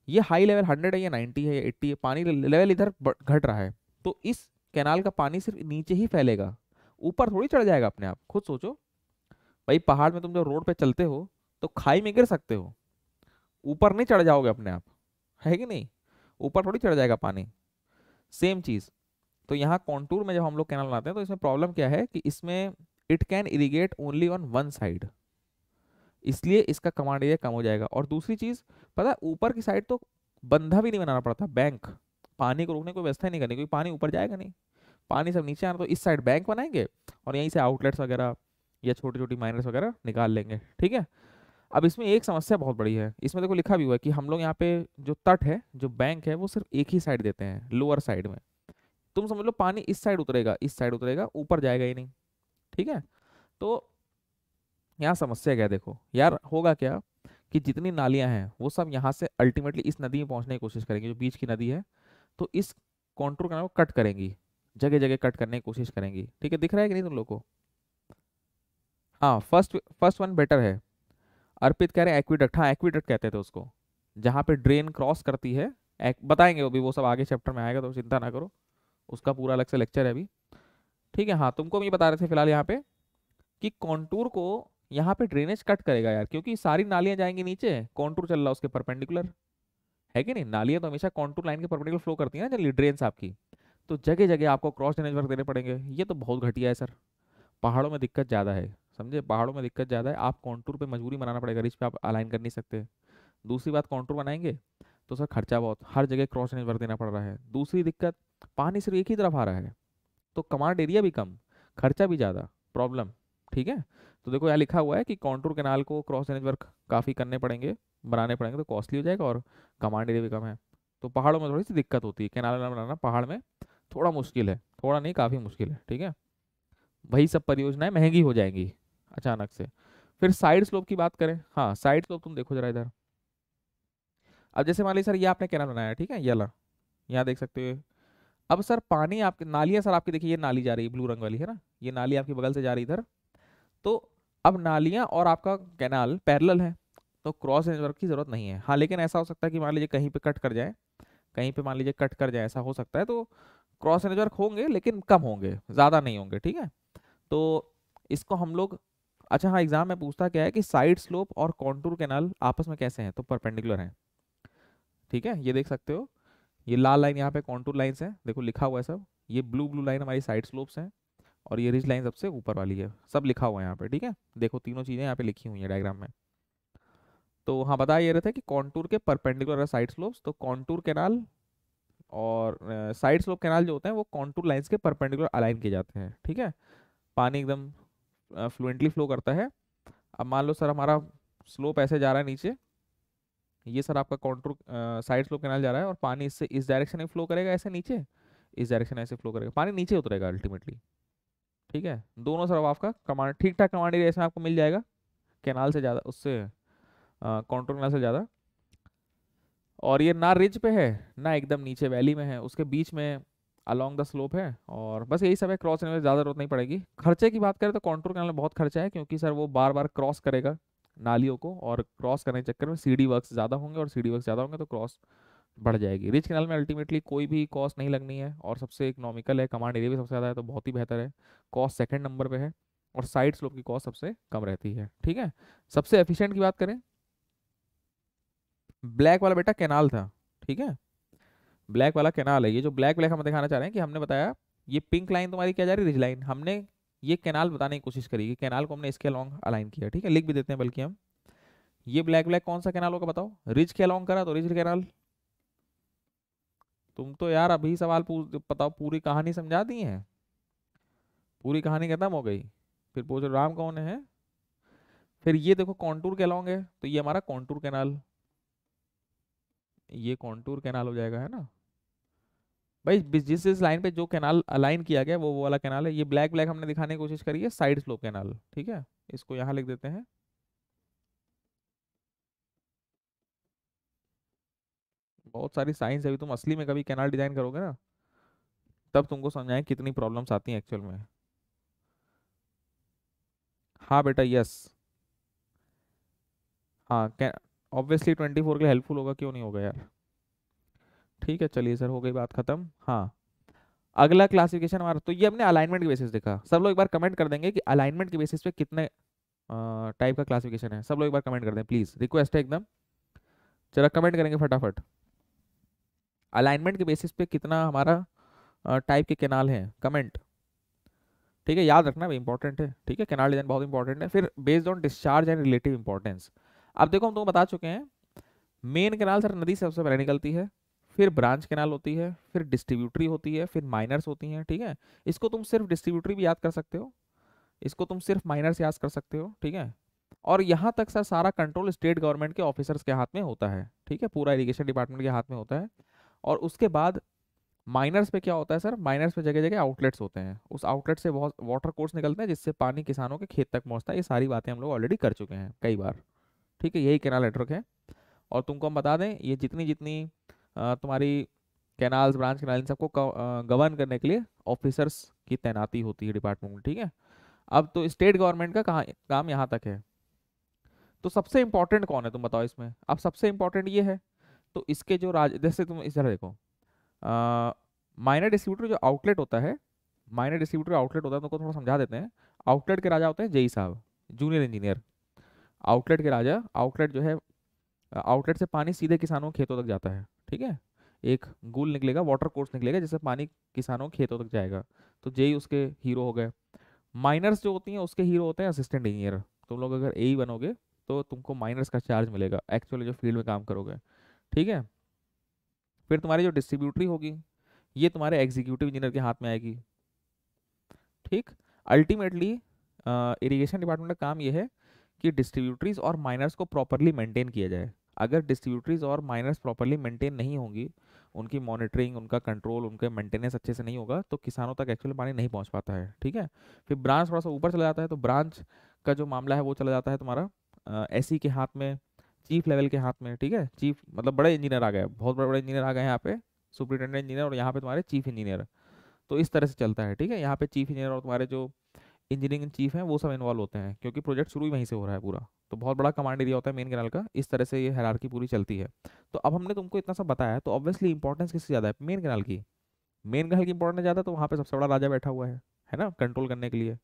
ये हाई लेवल हंड्रेड है या नाइन्टी है या एट्टी है पानी लेवल इधर घट रहा है तो इस कैनाल का पानी सिर्फ नीचे ही फैलेगा ऊपर थोड़ी चढ़ जाएगा अपने आप खुद सोचो भाई पहाड़ में तुम जब रोड पे चलते हो तो खाई में गिर सकते हो ऊपर नहीं चढ़ जाओगे अपने आप है कि नहीं ऊपर थोड़ी चढ़ जाएगा पानी सेम चीज़ तो यहाँ कॉन्टूर में जब हम लोग कैनाल बनाते हैं तो इसमें प्रॉब्लम क्या है कि इसमें it can irrigate only on one side इसलिए इसका कमांड एरिया कम हो जाएगा और दूसरी चीज़ पता है ऊपर की साइड तो बंधा भी नहीं बनाना पड़ता बैंक पानी को रोकने की व्यवस्था नहीं करनी क्योंकि पानी ऊपर जाएगा नहीं पानी सब नीचे आना तो इस साइड बैंक बनाएंगे और यहीं से आउटलेट्स वगैरह या छोटी छोटी माइनर्स वगैरह निकाल लेंगे ठीक है अब इसमें एक समस्या बहुत बड़ी है इसमें देखो लिखा भी हुआ है कि हम लोग यहाँ पे जो तट है जो बैंक है वो सिर्फ एक ही साइड देते हैं लोअर साइड में तुम समझ लो पानी इस साइड उतरेगा इस साइड उतरेगा ऊपर जाएगा ही नहीं ठीक है तो यहाँ समस्या क्या देखो यार होगा क्या कि जितनी नालियाँ हैं वो सब यहाँ से अल्टीमेटली इस नदी में पहुँचने की कोशिश करेंगी जो बीच की नदी है तो इस कॉन्ट्रोल को कट करेंगी जगह जगह कट करने की कोशिश करेंगी ठीक है दिख रहा है कि नहीं तुम लोग को हाँ फर्स्ट फर्स्ट वन बेटर है अर्पित कह रहे हैं एक्विडक्ट हाँ एक्विडक्ट कहते थे उसको जहाँ पे ड्रेन क्रॉस करती है एक, बताएंगे वो वो सब आगे चैप्टर में आएगा तो चिंता ना करो उसका पूरा अलग से लेक्चर है अभी ठीक है हाँ तुमको भी बता रहे थे फिलहाल यहाँ पे कि कॉन्टूर को यहाँ पे ड्रेनेज कट करेगा यार क्योंकि सारी नालियां जाएंगी नीचे कॉन्टूर चल रहा है उसके परपेंडिकुलर है कि नहीं नालियां तो हमेशा कॉन्टूर लाइन के परपेंडिकुलर फ्लो करती है ना चलिए ड्रेन आपकी तो जगह जगह आपको क्रॉस ड्रेनेज वर्क देने पड़ेंगे ये तो बहुत घटिया है सर पहाड़ों में दिक्कत ज़्यादा है समझे पहाड़ों में दिक्कत ज़्यादा है आप कॉन्टूर पर मजबूरी बनाना पड़ेगा रिच पर आप अलाइन कर नहीं सकते दूसरी बात कॉन्टूर बनाएंगे तो सर खर्चा बहुत हर जगह क्रॉस ड्रेनेज वर्क देना पड़ रहा है दूसरी दिक्कत पानी सिर्फ एक ही तरफ आ रहा है तो कमांड एरिया भी कम खर्चा भी ज़्यादा प्रॉब्लम ठीक है तो देखो यहाँ लिखा हुआ है कि कॉन्ट्रोल कैनाल को क्रॉस ड्रेनेज वर्क काफ़ी करने पड़ेंगे बनाने पड़ेंगे तो कॉस्टली हो जाएगा और कमांड एरिया भी कम है तो पहाड़ों में थोड़ी सी दिक्कत होती है कैनाल बनाना पहाड़ में थोड़ा मुश्किल है थोड़ा नहीं काफ़ी मुश्किल है ठीक है वही सब परियोजनाएं महंगी हो जाएंगी अचानक से फिर साइड स्लोप की बात करें हाँ साइड स्लोप तुम देखो जरा इधर अब जैसे मान लीजिए सर ये आपने कैनाल बनाया ठीक है यला यहाँ देख सकते हो अब सर पानी आपके नालियाँ सर आपकी देखिए ये नाली जा रही है ब्लू रंग वाली है ना ये नाली आपकी बगल से जा रही इधर तो अब नालियाँ और आपका कैनाल पैरल है तो क्रॉस नेटवर्क की ज़रूरत नहीं है हाँ लेकिन ऐसा हो सकता है कि मान लीजिए कहीं पे कट कर जाए कहीं पे मान लीजिए कट कर जाए ऐसा हो सकता है तो क्रॉस नेटवर्क होंगे लेकिन कम होंगे ज़्यादा नहीं होंगे ठीक है तो इसको हम लोग अच्छा हाँ एग्जाम में पूछता क्या है कि साइड स्लोप और कॉन्टूर कैनाल आपस में कैसे हैं तो परपेंडिकुलर हैं ठीक है ये देख सकते हो ये लाल लाइन यहाँ पे कॉन्टूर लाइन्स हैं देखो लिखा हुआ है सब ये ब्लू ब्लू लाइन हमारी साइड स्लोप्स हैं और ये रिज लाइन सबसे ऊपर वाली है सब लिखा हुआ है यहाँ पे ठीक है देखो तीनों चीज़ें यहाँ पे लिखी हुई हैं डायग्राम में तो हाँ बता ये रहता है कि कॉन्टूर के परपेंडिकुलर साइड स्लोप तो कॉन्टूर कैनाल और साइड स्लोप कैनाल जो होते हैं वो कॉन्टूर लाइन्स के परपेंडिकुलर अलाइन किए जाते हैं ठीक है पानी एकदम फ्लुएंटली फ्लो करता है अब मान लो सर हमारा स्लोप ऐसे जा रहा है नीचे ये सर आपका कॉन्टूर साइड स्लोप कैनाल जा रहा है और पानी इससे इस डायरेक्शन में फ्लो करेगा ऐसे नीचे इस डायरेक्शन ऐसे फ्लो करेगा पानी नीचे उतरेगा अल्टीमेटली ठीक है दोनों तरफ आपका कमांड ठीक ठाक कमांडी रेस में आपको मिल जाएगा कैनाल से ज़्यादा उससे कॉन्ट्रोल कैनाल से ज़्यादा और ये ना रिज पे है ना एकदम नीचे वैली में है उसके बीच में अलोंग द स्लोप है और बस यही सब है क्रॉस करने में ज़्यादा जरूरत नहीं पड़ेगी खर्चे की बात करें तो कॉन्ट्रोल कैनाल में बहुत खर्चा है क्योंकि सर वो बार बार क्रॉस करेगा नालियों को और क्रॉस करने के चक्कर में डी वर्क ज़्यादा होंगे और डी वर्क ज़्यादा होंगे तो क्रॉस बढ़ जाएगी रिच कैनल में अल्टीमेटली कोई भी कॉस्ट नहीं लगनी है और सबसे इकोनॉमिकल है कमांड एरिया भी सबसे ज़्यादा है तो बहुत ही बेहतर है कॉस्ट सेकेंड नंबर पर है और साइड स्लोप की कॉस्ट सबसे कम रहती है ठीक है सबसे एफिशिएंट की बात करें ब्लैक वाला बेटा कैनाल था ठीक है ब्लैक वाला कैनाल है ये जो ब्लैक ब्लैक हम दिखाना चाह रहे हैं कि हमने बताया ये पिंक लाइन तुम्हारी क्या जा रही रिज लाइन हमने ये कैनाल बताने की कोशिश करी कि कैनाल को हमने इसके अलॉन्ग अलाइन किया ठीक है लिख भी देते हैं बल्कि हम ये ब्लैक ब्लैक कौन सा कैनाल होगा बताओ रिज के अलॉन्ग करा तो रिज कैनाल तुम तो यार अभी सवाल बताओ पूरी कहानी समझा दी है पूरी कहानी खत्म हो गई फिर पूछ राम कौन है फिर ये देखो कॉन्टूर कहलाओगे तो ये हमारा कॉन्टूर कैनाल ये कॉन्टूर कैनाल हो जाएगा है ना भाई जिस जिस लाइन पे जो कैनाल अलाइन किया गया वो वो वाला कैनाल है ये ब्लैक ब्लैक हमने दिखाने की कोशिश करी है साइड स्लोप कैनाल ठीक है इसको यहाँ लिख देते हैं बहुत सारी साइंस है तुम असली में कभी कैनाल डिजाइन करोगे ना तब तुमको समझाएं कितनी प्रॉब्लम्स आती हैं एक्चुअल में हाँ बेटा यस हाँ क्या ऑब्वियसली ट्वेंटी फोर के लिए हेल्पफुल होगा क्यों नहीं होगा यार ठीक है चलिए सर हो गई बात खत्म हाँ अगला क्लासिफिकेशन हमारा तो ये हमने अलाइनमेंट के बेसिस देखा सब लोग एक बार कमेंट कर देंगे कि अलाइनमेंट के बेसिस पे कितने टाइप का क्लासिफिकेशन है सब लोग एक बार कमेंट कर दें प्लीज़ रिक्वेस्ट है एकदम चलो कमेंट करेंगे फटाफट अलाइनमेंट के बेसिस पे कितना हमारा टाइप के कैनाल हैं कमेंट ठीक है याद रखना भाई इंपॉर्टेंट है ठीक है कैनाल डिजाइन बहुत इंपॉर्टेंट है फिर based on discharge and relative importance अब देखो हम तुमको बता चुके हैं मेन कैनाल सर नदी सबसे पहले निकलती है फिर ब्रांच कैनाल होती है फिर डिस्ट्रीब्यूटरी होती है फिर माइनर्स होती हैं ठीक है इसको तुम सिर्फ डिस्ट्रीब्यूटरी भी याद कर सकते हो इसको तुम सिर्फ माइनर्स याद कर सकते हो ठीक है और यहाँ तक सर सारा कंट्रोल स्टेट गवर्नमेंट के ऑफिसर्स के हाथ में होता है ठीक है पूरा इरीगेशन डिपार्टमेंट के हाथ में होता है और उसके बाद माइनर्स पे क्या होता है सर माइनर्स पे जगह जगह आउटलेट्स होते हैं उस आउटलेट से बहुत वाटर कोर्स निकलते हैं जिससे पानी किसानों के खेत तक पहुंचता है ये सारी बातें हम लोग ऑलरेडी कर चुके हैं कई बार ठीक है यही कैनाल नेटवर्क है और तुमको हम बता दें ये जितनी जितनी तुम्हारी कैनाल्स ब्रांच कैनाल इन सबको गवर्न करने के लिए ऑफिसर्स की तैनाती होती है डिपार्टमेंट में ठीक है अब तो स्टेट गवर्नमेंट का कहाँ काम यहाँ तक है तो सबसे इम्पोर्टेंट कौन है तुम बताओ इसमें अब सबसे इम्पोर्टेंट ये है तो इसके जो राज जैसे तुम इस तरह देखो माइनर डिस्ट्रीब्यूटर जो आउटलेट होता है माइनर डिस्ट्रीब्यूटर आउटलेट होता है तो थोड़ा समझा देते हैं आउटलेट के राजा होते हैं जेई साहब जूनियर इंजीनियर आउटलेट के राजा आउटलेट जो है आउटलेट से पानी सीधे किसानों खेतों तक जाता है ठीक है एक गुल निकलेगा वाटर कोर्स निकलेगा जिससे पानी किसानों खेतों तक जाएगा तो जेई उसके हीरो हो गए माइनर्स जो होती हैं उसके हीरो होते हैं असिस्टेंट इंजीनियर तुम लोग अगर ए e बनोगे तो तुमको माइनर्स का चार्ज मिलेगा एक्चुअली जो फील्ड में काम करोगे ठीक है फिर तुम्हारी जो डिस्ट्रीब्यूटरी होगी ये तुम्हारे एग्जीक्यूटिव इंजीनियर के हाथ में आएगी ठीक अल्टीमेटली इरिगेशन डिपार्टमेंट का काम यह है कि डिस्ट्रीब्यूटरीज और माइनर्स को प्रॉपरली मेंटेन किया जाए अगर डिस्ट्रीब्यूटरीज और माइनर्स प्रॉपरली मेंटेन नहीं होंगी उनकी मॉनिटरिंग उनका कंट्रोल उनके मेंटेनेंस अच्छे से नहीं होगा तो किसानों तक एक्चुअली पानी नहीं पहुंच पाता है ठीक है फिर ब्रांच थोड़ा सा ऊपर चला जाता है तो ब्रांच का जो मामला है वो चला जाता है तुम्हारा एसी के हाथ में चीफ लेवल के हाथ में ठीक है चीफ मतलब बड़े इंजीनियर आ गए बहुत बड़े बड़े इंजीनियर आ गए यहाँ पे सुप्रिटेंडेंट इंजीनियर और यहाँ पे तुम्हारे चीफ इंजीनियर तो इस तरह से चलता है ठीक है यहाँ पे चीफ इंजीनियर और तुम्हारे जो इंजीनियरिंग चीफ हैं वो सब इन्वॉल्व होते हैं क्योंकि प्रोजेक्ट शुरू ही वहीं से हो रहा है पूरा तो बहुत बड़ा कमांड एरिया होता है मेन कैनल का इस तरह से ये हरारकी पूरी चलती है तो अब हमने तुमको इतना सब बताया है तो ऑब्वियसली इंपॉर्टेंस किससे ज़्यादा है मेन कैनल की मेन कैनल की इंपॉर्टेंस ज़्यादा तो वहाँ पर सबसे बड़ा राजा बैठा हुआ है है ना कंट्रोल करने के लिए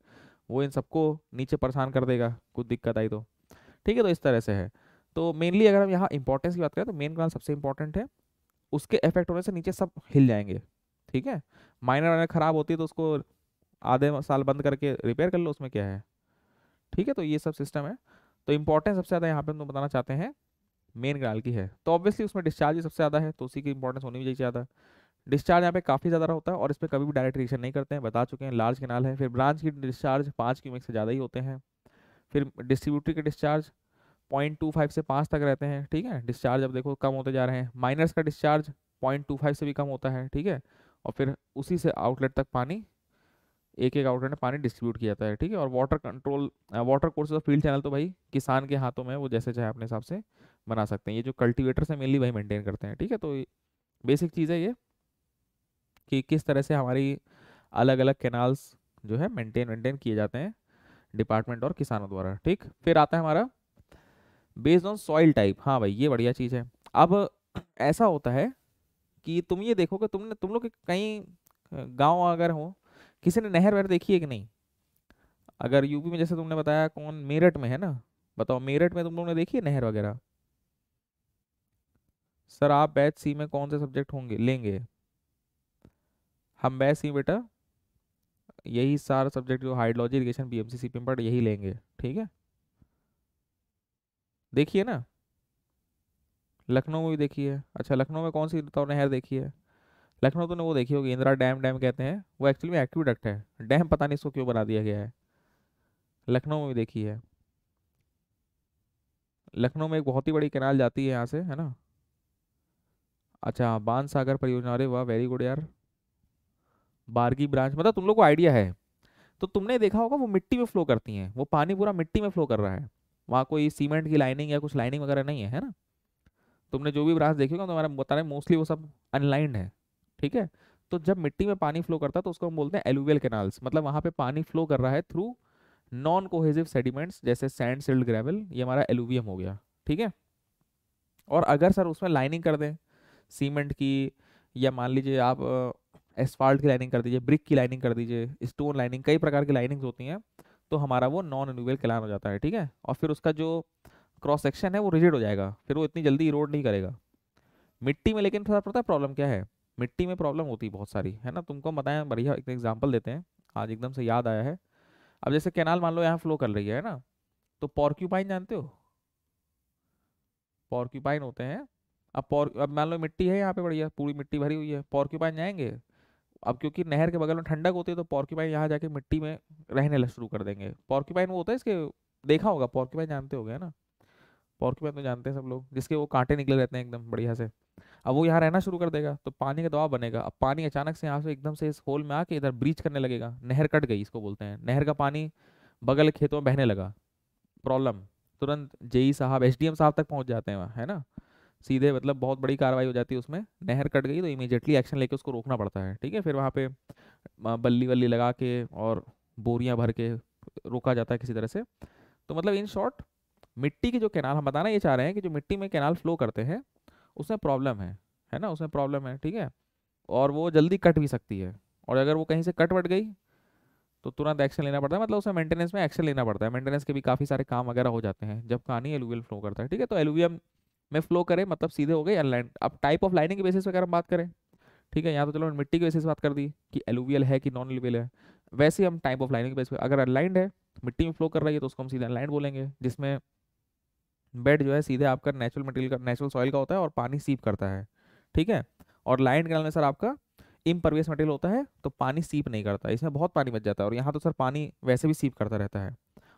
वो इन सबको नीचे परेशान कर देगा कुछ दिक्कत आई तो ठीक है तो इस तरह से है तो मेनली अगर हम यहाँ इंपॉर्टेंस की बात करें तो मेन ग्रांड सबसे इंपॉर्टेंट है उसके इफेक्ट होने से नीचे सब हिल जाएंगे ठीक है माइनर वाइनर ख़राब होती है तो उसको आधे साल बंद करके रिपेयर कर लो उसमें क्या है ठीक है तो ये सब सिस्टम है तो इम्पोर्टेंस सबसे ज़्यादा यहाँ पे हम तो बताना चाहते हैं मेन ग्राल की है तो ऑब्वियसली उसमें डिस्चार्ज ही सबसे ज़्यादा है तो उसी की इंपॉर्टेंस होनी भी चाहिए ज़्यादा डिस्चार्ज यहाँ पे काफ़ी ज़्यादा होता है और इस पर कभी भी डायरेक्ट रिएक्शन नहीं करते हैं बता चुके हैं लार्ज कैनाल है फिर ब्रांच की डिस्चार्ज पाँच क्यूमिक से ज़्यादा ही होते हैं फिर डिस्ट्रीब्यूटरी के डिस्चार्ज पॉइंट टू फाइव से पाँच तक रहते हैं ठीक है डिस्चार्ज अब देखो कम होते जा रहे हैं माइनर्स का डिस्चार्ज पॉइंट टू फाइव से भी कम होता है ठीक है और फिर उसी से आउटलेट तक पानी एक एक आउटलेट में पानी डिस्ट्रीब्यूट किया जाता है ठीक है और water control water course of field channel तो भाई किसान के हाथों में वो जैसे चाहे अपने हिसाब से बना सकते हैं ये जो कल्टीवेटर्स हैं मेनली भाई मेंटेन करते हैं ठीक है तो बेसिक चीज़ है ये कि किस तरह से हमारी अलग अलग कैनाल्स जो है मेंटेन मेंटेन किए जाते हैं डिपार्टमेंट और किसानों द्वारा ठीक फिर आता है हमारा बेस्ड ऑन सॉइल टाइप हाँ भाई ये बढ़िया चीज़ है अब ऐसा होता है कि तुम ये देखो कि तुमने तुम लोग कहीं गांव अगर हो किसी ने नहर वहर देखी है कि नहीं अगर यूपी में जैसे तुमने बताया कौन मेरठ में है ना बताओ मेरठ में तुम लोग ने देखी है नहर वगैरह सर आप बैच सी में कौन से सब्जेक्ट होंगे लेंगे हम बैच सी बेटा यही सारा सब्जेक्ट जो hydrology irrigation B M C C P पढ़ यही लेंगे ठीक है देखिए ना लखनऊ में भी देखी है अच्छा लखनऊ में कौन सी तो नहर देखी है लखनऊ तो ने वो देखी होगी इंदिरा डैम डैम कहते हैं वो एक्चुअली में एक्वीडक्ट है डैम पता नहीं इसको क्यों बना दिया गया है लखनऊ में भी देखी है लखनऊ में एक बहुत ही बड़ी कैनाल जाती है यहाँ से है ना अच्छा बांध सागर परियोजना अरे वाह वेरी गुड यार बारगी ब्रांच मतलब तुम लोग को आइडिया है तो तुमने देखा होगा वो मिट्टी में फ्लो करती हैं वो पानी पूरा मिट्टी में फ्लो कर रहा है वहाँ कोई सीमेंट की लाइनिंग या कुछ लाइनिंग वगैरह नहीं है है ना तुमने जो भी ब्रास देखेगा होगा तुम्हारा तो बता रहे मोस्टली वो सब अनलाइंड है ठीक है तो जब मिट्टी में पानी फ्लो करता है तो उसको हम बोलते हैं एलुवियल कैनाल्स मतलब वहाँ पे पानी फ्लो कर रहा है थ्रू नॉन कोहेजिव सेडिमेंट्स जैसे सैंड सिल्ड ग्रेवल ये हमारा एलुवियम हो गया ठीक है और अगर सर उसमें लाइनिंग कर दें सीमेंट की या मान लीजिए आप एसफाल्ट uh, की लाइनिंग कर दीजिए ब्रिक की लाइनिंग कर दीजिए स्टोन लाइनिंग कई प्रकार की लाइनिंग्स होती हैं तो हमारा वो नॉन एनुवेल कैलान हो जाता है ठीक है और फिर उसका जो क्रॉस सेक्शन है वो रिजिड हो जाएगा फिर वो इतनी जल्दी इरोड नहीं करेगा मिट्टी में लेकिन थोड़ा पता है प्रॉब्लम क्या है मिट्टी में प्रॉब्लम होती है बहुत सारी है ना तुमको बताएं बढ़िया एक एग्जाम्पल देते हैं आज एकदम से याद आया है अब जैसे कैनाल मान लो यहाँ फ्लो कर रही है ना तो पॉर्क्यूपाइन जानते हो पॉर्क्यूपाइन होते हैं अब पॉर अब मान लो मिट्टी है यहाँ पे बढ़िया पूरी मिट्टी भरी हुई है पॉर्क्यूपाइन जाएंगे अब क्योंकि नहर के बगल में ठंडक होती है तो पॉर्क्यूपाइन यहाँ जाके मिट्टी में रहने शुरू कर देंगे पॉर्क्यूपाइन वो होता है इसके देखा होगा पॉर्क्यूपाइन जानते हो गए ना पॉर्क्यूपाइन तो जानते हैं सब लोग जिसके वो कांटे निकले रहते हैं एकदम बढ़िया से अब वो यहाँ रहना शुरू कर देगा तो पानी का दबाव बनेगा अब पानी अचानक से यहाँ से एकदम से इस होल में आके इधर ब्रीच करने लगेगा नहर कट गई इसको बोलते हैं नहर का पानी बगल खेतों में बहने लगा प्रॉब्लम तुरंत जेई साहब एस साहब तक पहुँच जाते हैं है ना सीधे मतलब बहुत बड़ी कार्रवाई हो जाती है उसमें नहर कट गई तो इमीजिएटली एक्शन लेके उसको रोकना पड़ता है ठीक है फिर वहाँ पे बल्ली वल्ली लगा के और बोरियाँ भर के रोका जाता है किसी तरह से तो मतलब इन शॉर्ट मिट्टी की जो कैनाल हम बताना ये चाह रहे हैं कि जो मिट्टी में कैनाल फ्लो करते हैं उसमें प्रॉब्लम है है ना उसमें प्रॉब्लम है ठीक है और वो जल्दी कट भी सकती है और अगर वो कहीं से कट वट गई तो तुरंत एक्शन लेना पड़ता है मतलब उसमें मेंटेनेंस में एक्शन लेना पड़ता है मेंटेनेंस के भी काफ़ी सारे काम वगैरह हो जाते हैं जब कहानी एलुवियल फ्लो करता है ठीक है तो एलुवियम में फ्लो करे मतलब सीधे हो गए लाइन अब टाइप ऑफ लाइनिंग के बेसिस पर अगर हम बात करें ठीक है यहाँ तो चलो मिट्टी के बेसिस बात कर दी कि एलुवियल है कि नॉन एलुवियल है वैसे हम टाइप ऑफ लाइनिंग के बेसिस पर अगर अनलाइंड है मिट्टी में फ्लो कर रही है तो उसको हम सीधे अनलाइंड बोलेंगे जिसमें बेड जो है सीधे आपका नेचुरल मटेरियल का नेचुरल सॉइल का होता है और पानी सीप करता है ठीक है और लाइन के में सर आपका इम्परवियस मटेरियल होता है तो पानी सीप नहीं करता इसमें बहुत पानी बच जाता है और यहाँ तो सर पानी वैसे भी सीप करता रहता है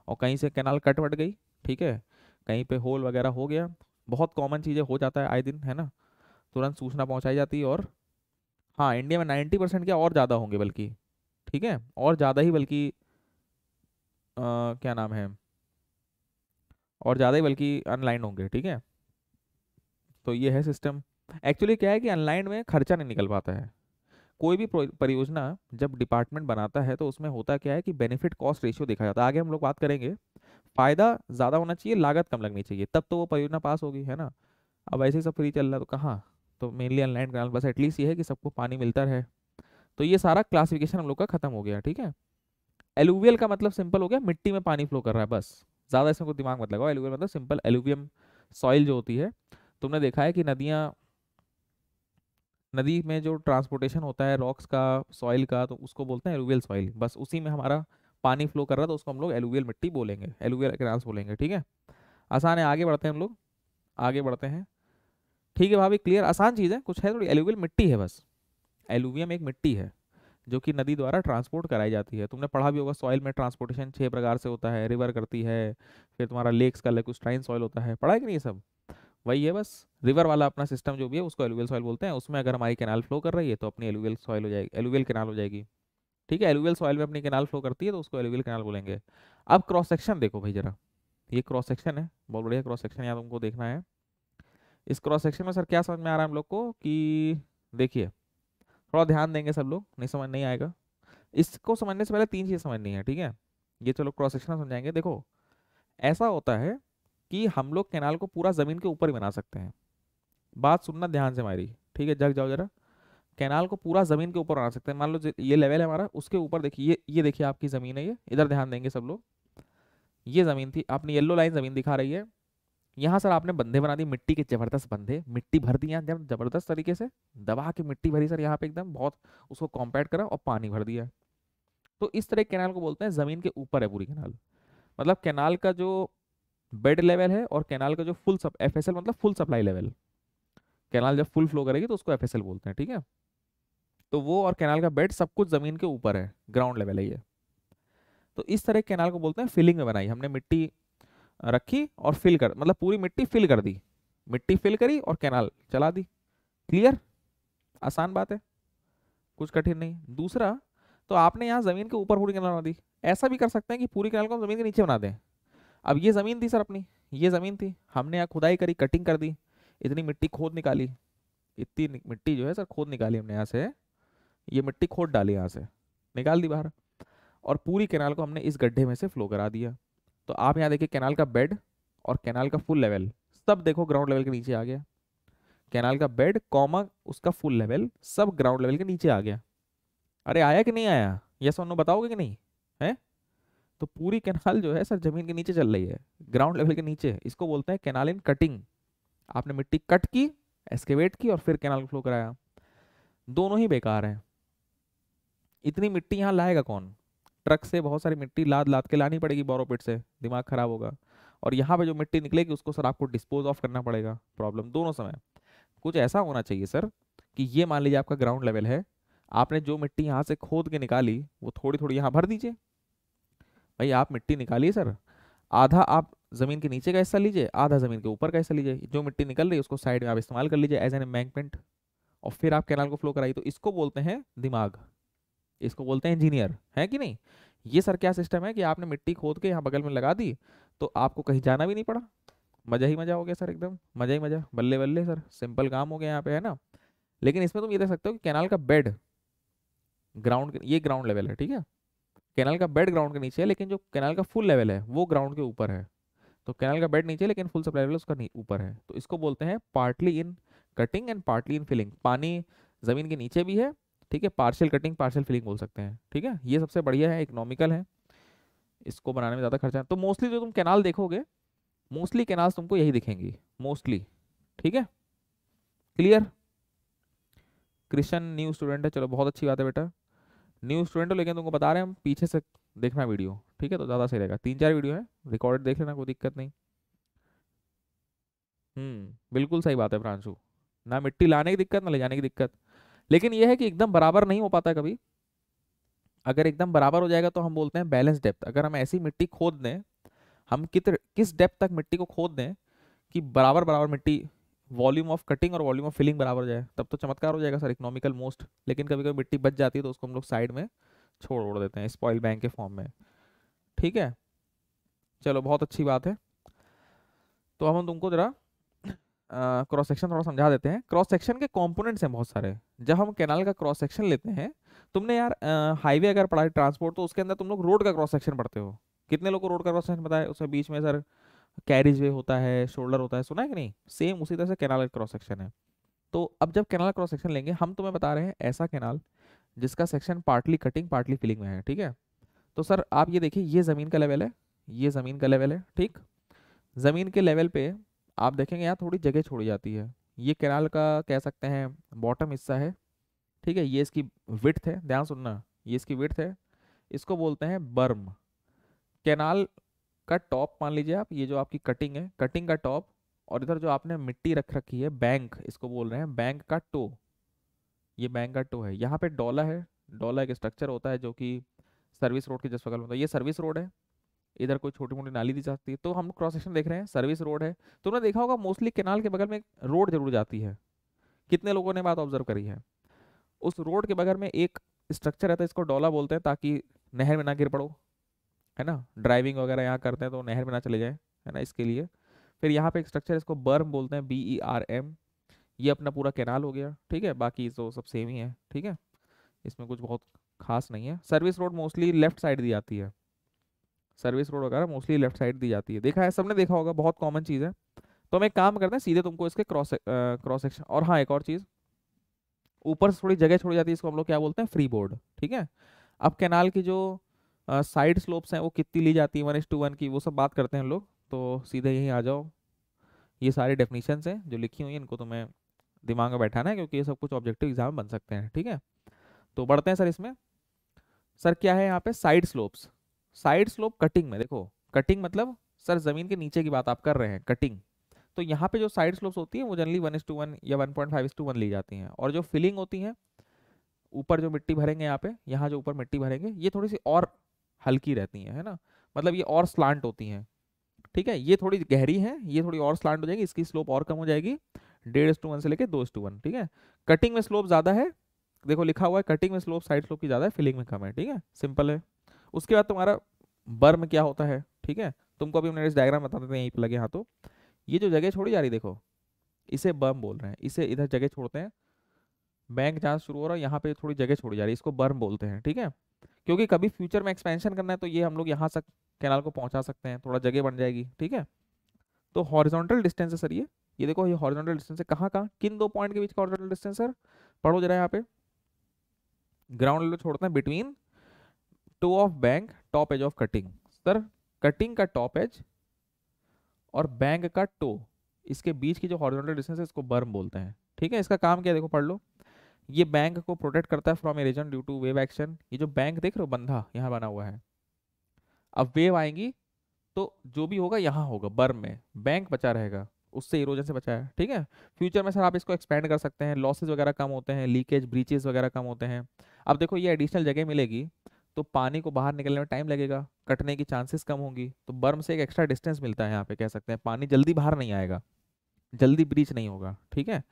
और कहीं से कैनाल कट वट गई ठीक है कहीं पे होल वगैरह हो गया बहुत कॉमन चीज़ें हो जाता है आए दिन है ना तुरंत सूचना पहुंचाई जाती है और हाँ इंडिया में नाइन्टी परसेंट क्या और ज़्यादा होंगे बल्कि ठीक है और ज़्यादा ही बल्कि क्या नाम है और ज़्यादा ही बल्कि अनलाइन होंगे ठीक है तो ये है सिस्टम एक्चुअली क्या है कि अनलाइन में खर्चा नहीं निकल पाता है कोई भी परियोजना जब डिपार्टमेंट बनाता है तो उसमें होता क्या है कि बेनिफिट कॉस्ट रेशियो देखा जाता है आगे हम लोग बात करेंगे फायदा ज़्यादा होना चाहिए लागत कम लगनी चाहिए तब तो वो परियोजना पास होगी है ना अब ऐसे ही सब फ्री चल रहा तो कहाँ तो मेनली ऑनलाइन ग्राउंड बस एटलीस्ट ये है कि सबको पानी मिलता रहे तो ये सारा क्लासिफिकेशन हम लोग का खत्म हो गया ठीक है एलुवियल का मतलब सिंपल हो गया मिट्टी में पानी फ्लो कर रहा है बस ज़्यादा इसमें कोई दिमाग मत लगाओ एलुवियल मतलब सिंपल एलुवियम सॉइल जो होती है तुमने देखा है कि नदियाँ नदी में जो ट्रांसपोर्टेशन होता है रॉक्स का सॉइल का तो उसको बोलते हैं एलुवियल सॉइल बस उसी में हमारा पानी फ्लो कर रहा था तो उसको हम लोग एलुवियल मिट्टी बोलेंगे एलुवियल ग्रास बोलेंगे ठीक है आसान है आगे बढ़ते हैं हम लोग आगे बढ़ते हैं ठीक है भाभी क्लियर आसान चीज़ है कुछ है थोड़ी एलुवियल मिट्टी है बस एलुवियम एक मिट्टी है जो कि नदी द्वारा ट्रांसपोर्ट कराई जाती है तुमने पढ़ा भी होगा सॉइल में ट्रांसपोर्टेशन छः प्रकार से होता है रिवर करती है फिर तुम्हारा लेक्स का लेकुस्ट्राइन सॉइल होता है पढ़ा है कि नहीं सब वही है बस रिवर वाला अपना सिस्टम जो भी है उसको एलुवियल सॉइल बोलते हैं उसमें अगर हमारी कैनाल फ्लो कर रही है तो अपनी एलुवियल सॉइल हो जाएगी एलुवियल कैनाल हो जाएगी ठीक है एलुवियल सॉइल में अपनी कैनाल फ्लो करती है तो उसको एलुवियल कैनाल बोलेंगे अब क्रॉस सेक्शन देखो भाई जरा ये क्रॉस सेक्शन है बहुत बढ़िया क्रॉस सेक्शन यहाँ तुमको देखना है इस क्रॉस सेक्शन में सर क्या समझ में आ रहा है हम लोग को कि देखिए थोड़ा ध्यान देंगे सब लोग नहीं समझ नहीं आएगा इसको समझने से पहले तीन चीज़ समझनी है ठीक है ये चलो क्रॉस सेक्शन समझाएंगे देखो ऐसा होता है कि हम लोग कैनाल को पूरा ज़मीन के ऊपर बना सकते हैं बात सुनना ध्यान से हमारी ठीक है जग जाओ जरा कैनाल को पूरा ज़मीन के ऊपर बना सकते हैं मान लो ये लेवल है हमारा उसके ऊपर देखिए ये ये देखिए आपकी ज़मीन है ये इधर ध्यान देंगे सब लोग ये ज़मीन थी आपने येल्लो लाइन ज़मीन दिखा रही है यहाँ सर आपने बंधे बना दिए मिट्टी के जबरदस्त बंधे मिट्टी भर दिया जब जबरदस्त तरीके से दबा के मिट्टी भरी सर यहाँ पे एकदम बहुत उसको कॉम्पैक्ट करा और पानी भर दिया तो इस तरह कैनाल को बोलते हैं ज़मीन के ऊपर है पूरी कैनाल मतलब कैनाल का जो बेड लेवल है और कैनाल का जो फुल सप एफ मतलब फुल सप्लाई लेवल कैनाल जब फुल फ्लो करेगी तो उसको एफ बोलते हैं ठीक है तो वो और कैनाल का बेड सब कुछ ज़मीन के ऊपर है ग्राउंड लेवल है ये तो इस तरह कैनाल को बोलते हैं फिलिंग में बनाई हमने मिट्टी रखी और फिल कर मतलब पूरी मिट्टी फिल कर दी मिट्टी फिल करी और कैनाल चला दी क्लियर आसान बात है कुछ कठिन नहीं दूसरा तो आपने यहाँ ज़मीन के ऊपर पूरी कैनाल बना दी ऐसा भी कर सकते हैं कि पूरी कैनाल को हम ज़मीन के नीचे बना दें अब ये ज़मीन थी सर अपनी ये ज़मीन थी हमने यहाँ खुदाई करी कटिंग कर दी इतनी मिट्टी खोद निकाली इतनी मिट्टी जो है सर खोद निकाली हमने यहाँ से ये मिट्टी खोद डाली यहाँ से निकाल दी बाहर और पूरी कैनाल को हमने इस गड्ढे में से फ्लो करा दिया तो आप यहाँ देखिए कैनाल का बेड और कैनाल का फुल लेवल सब देखो ग्राउंड लेवल के नीचे आ गया कैनाल का बेड कॉमा उसका फुल लेवल सब ग्राउंड लेवल के नीचे आ गया अरे आया कि नहीं आया यस सोनो बताओगे कि नहीं है तो पूरी कैनाल जो है सर जमीन के नीचे चल रही है ग्राउंड लेवल के नीचे इसको बोलते हैं कैनाल इन कटिंग आपने मिट्टी कट की एक्सकेवेट की और फिर कैनाल फ्लो कराया दोनों ही बेकार हैं इतनी मिट्टी यहाँ लाएगा कौन ट्रक से बहुत सारी मिट्टी लाद लाद के लानी पड़ेगी बोरोपिट से दिमाग खराब होगा और यहाँ पे जो मिट्टी निकलेगी उसको सर आपको डिस्पोज ऑफ करना पड़ेगा प्रॉब्लम दोनों समय कुछ ऐसा होना चाहिए सर कि ये मान लीजिए आपका ग्राउंड लेवल है आपने जो मिट्टी यहाँ से खोद के निकाली वो थोड़ी थोड़ी यहाँ भर दीजिए भाई आप मिट्टी निकालिए सर आधा आप ज़मीन के नीचे का हिस्सा लीजिए आधा ज़मीन के ऊपर का हिस्सा लीजिए जो मिट्टी निकल रही है उसको साइड में आप इस्तेमाल कर लीजिए एज एन एम्बैंकमेंट और फिर आप कैनाल को फ्लो कराइए तो इसको बोलते हैं दिमाग इसको बोलते हैं इंजीनियर है कि नहीं ये सर क्या सिस्टम है कि आपने मिट्टी खोद के यहाँ बगल में लगा दी तो आपको कहीं जाना भी नहीं पड़ा मज़ा ही मज़ा हो गया सर एकदम मज़ा ही मज़ा बल्ले बल्ले सर सिंपल काम हो गया यहाँ पे है ना लेकिन इसमें तुम ये देख सकते हो कि कैनाल का बेड ग्राउंड ये ग्राउंड लेवल है ठीक है कैनाल का बेड ग्राउंड के नीचे है लेकिन जो कैनाल का फुल लेवल है वो ग्राउंड के ऊपर है तो कैनाल का बेड नीचे है लेकिन फुल सप्लाई लेवल उसका ऊपर है तो इसको बोलते हैं partly in cutting and partly in filling पानी ज़मीन के नीचे भी है ठीक है पार्शियल कटिंग पार्शियल फिलिंग बोल सकते हैं ठीक है ये सबसे बढ़िया है इकोनॉमिकल है इसको बनाने में ज़्यादा खर्चा है तो मोस्टली जो तुम कैनाल देखोगे मोस्टली कैनाल तुमको यही दिखेंगी मोस्टली ठीक है क्लियर क्रिश्चन न्यू स्टूडेंट है चलो बहुत अच्छी बात है बेटा न्यू स्टूडेंट हो लेकिन तुमको बता रहे हैं हम पीछे से देखना वीडियो ठीक है तो ज़्यादा सही रहेगा तीन चार वीडियो है रिकॉर्डेड देख लेना कोई दिक्कत नहीं हम्म बिल्कुल सही बात है प्रांशु ना मिट्टी लाने की दिक्कत ना ले जाने की दिक्कत लेकिन यह है कि एकदम बराबर नहीं हो पाता कभी अगर एकदम बराबर हो जाएगा तो हम बोलते हैं बैलेंस डेप्थ अगर हम ऐसी मिट्टी खोद दें हम कित किस डेप्थ तक मिट्टी को खोद दें कि बराबर बराबर मिट्टी वॉल्यूम ऑफ कटिंग और वॉल्यूम ऑफ फिलिंग बराबर जाए तब तो चमत्कार हो जाएगा सर इकोनॉमिकल मोस्ट लेकिन कभी कभी मिट्टी बच जाती है तो उसको हम लोग साइड में छोड़ ओड़ देते हैं स्पॉइल बैंक के फॉर्म में ठीक है चलो बहुत अच्छी बात है तो हम तुमको ज़रा क्रॉस सेक्शन थोड़ा समझा देते हैं क्रॉस सेक्शन के कंपोनेंट्स हैं बहुत सारे जब हम कैनाल का क्रॉस सेक्शन लेते हैं तुमने यार हाईवे अगर पढ़ाई ट्रांसपोर्ट तो उसके अंदर तुम लोग रोड का क्रॉस सेक्शन पढ़ते हो कितने लोग को रोड का क्रॉस सेक्शन पता है उसके बीच में सर कैरिज वे होता है शोल्डर होता है सुना है कि नहीं सेम उसी तरह से कैनाल का क्रॉस सेक्शन है तो अब जब कैनाल क्रॉस सेक्शन लेंगे हम तुम्हें बता रहे हैं ऐसा कैनाल जिसका section partly cutting partly filling में है ठीक है तो सर आप ये देखिए ये ज़मीन का लेवल है ये ज़मीन का लेवल है ठीक ज़मीन के लेवल पे आप देखेंगे यहाँ थोड़ी जगह छोड़ी जाती है ये कैनाल का कह सकते हैं बॉटम हिस्सा है ठीक है ये इसकी विथ है ध्यान सुनना ये इसकी विथ है इसको बोलते हैं बर्म कैनाल का टॉप मान लीजिए आप ये जो आपकी कटिंग है कटिंग का टॉप और इधर जो आपने मिट्टी रख रखी है बैंक इसको बोल रहे हैं बैंक का टो ये बैंक का टो है यहाँ पे डोला है डोला एक स्ट्रक्चर होता है जो कि सर्विस रोड के जस्ट बगल में होता है ये सर्विस रोड है इधर कोई छोटी मोटी नाली दी जाती है तो हम क्रॉस सेक्शन देख रहे हैं सर्विस रोड है तुमने तो देखा होगा मोस्टली केनाल के बगल में रोड जरूर जाती है कितने लोगों ने बात ऑब्जर्व करी है उस रोड के बगल में एक स्ट्रक्चर रहता है इसको डोला बोलते हैं ताकि नहर में ना गिर पड़ो है ना ड्राइविंग वगैरह यहाँ करते हैं तो नहर में ना चले जाए है ना इसके लिए फिर यहाँ पे एक स्ट्रक्चर इसको बर्म बोलते हैं बी ई आर एम ये अपना पूरा कैनाल हो गया ठीक है बाकी तो सब सेम ही है ठीक है इसमें कुछ बहुत खास नहीं है service road mostly left side दी जाती है सर्विस रोड वगैरह मोस्टली लेफ्ट साइड दी जाती है देखा है सबने देखा होगा बहुत कॉमन चीज़ है तो हम एक काम करते हैं सीधे तुमको इसके क्रॉस क्रॉस सेक्शन और हाँ एक और चीज़ ऊपर से थोड़ी जगह छोड़ी जाती है इसको हम लोग क्या बोलते हैं फ्री बोर्ड ठीक है अब कैनाल की जो साइड स्लोप्स हैं वो कितनी ली जाती है वन एस टू वन की वो सब बात करते हैं लोग तो सीधे यहीं आ जाओ ये सारे डेफिनीशंस हैं जो लिखी हुई हैं इनको तुम्हें तो दिमाग में बैठाना है क्योंकि ये सब कुछ ऑब्जेक्टिव एग्जाम बन सकते हैं ठीक है तो बढ़ते हैं सर इसमें सर क्या है यहाँ पे side slopes side slope cutting में देखो कटिंग मतलब सर ज़मीन के नीचे की बात आप कर रहे हैं कटिंग तो यहाँ पे जो साइड स्लोप्स होती हैं वो जनरली वन टू वन या one point five to one ली जाती हैं और जो फिलिंग होती है ऊपर जो मिट्टी भरेंगे यहाँ पे यहाँ जो ऊपर मिट्टी भरेंगे ये थोड़ी सी और हल्की रहती हैं है ना मतलब ये और स्लांट होती हैं ठीक है ये थोड़ी गहरी है ये थोड़ी और स्लांट हो जाएगी इसकी स्लोप और कम हो जाएगी डेढ़ टू वन से लेकर दो टू वन ठीक है कटिंग में स्लोप ज़्यादा है देखो लिखा हुआ है कटिंग में स्लोप साइड स्लोप की ज़्यादा है फिलिंग में कम है ठीक है सिंपल है उसके बाद तुम्हारा बर्म क्या होता है ठीक है तुमको अभी हमने डायग्राम बता देते हैं यहीं पर लगे हाथों तो ये जो जगह छोड़ी जा रही देखो इसे बर्म बोल रहे हैं इसे इधर जगह छोड़ते हैं बैंक जहाँ शुरू हो रहा है यहाँ पे थोड़ी जगह छोड़ी जा रही है इसको बर्म बोलते हैं ठीक है थीके? क्योंकि कभी फ्यूचर में एक्सपेंशन करना है तो ये हम लोग यहाँ तक कैनाल को पहुँचा सकते हैं थोड़ा जगह बन जाएगी ठीक है तो हॉरिजॉन्टल डिस्टेंस है सर ये ये देखो ये हॉरिजॉन्टल डिस्टेंस है कहाँ कहाँ किन दो पॉइंट के बीच का हॉरिजॉन्टल डिस्टेंस सर पढ़ो जरा यहाँ पे ग्राउंड लेवल छोड़ते हैं between toe of bank top edge of cutting sir cutting का टॉप एज और बैंक का टो इसके बीच की जो हॉरिजॉन्टल डिस्टेंस है इसको बर्म बोलते हैं ठीक है इसका काम क्या देखो पढ़ लो ये बैंक को प्रोटेक्ट करता है from erosion due to wave action ये जो बैंक देख रहे हो बंधा यहाँ बना हुआ है अब वेव आएंगी तो जो भी होगा यहाँ होगा बर्म में बैंक बचा रहेगा उससे इरोजन से बचा है ठीक है फ्यूचर में सर आप इसको एक्सपेंड कर सकते हैं लॉसेज वगैरह कम होते हैं लीकेज ब्रीचेज वगैरह कम होते हैं अब देखो ये एडिशनल जगह मिलेगी तो पानी को बाहर निकलने में टाइम लगेगा कटने की चांसेस कम होंगी तो बर्म से एक एक्स्ट्रा डिस्टेंस मिलता है यहाँ पे कह सकते हैं पानी जल्दी बाहर नहीं आएगा जल्दी ब्रीच नहीं होगा ठीक है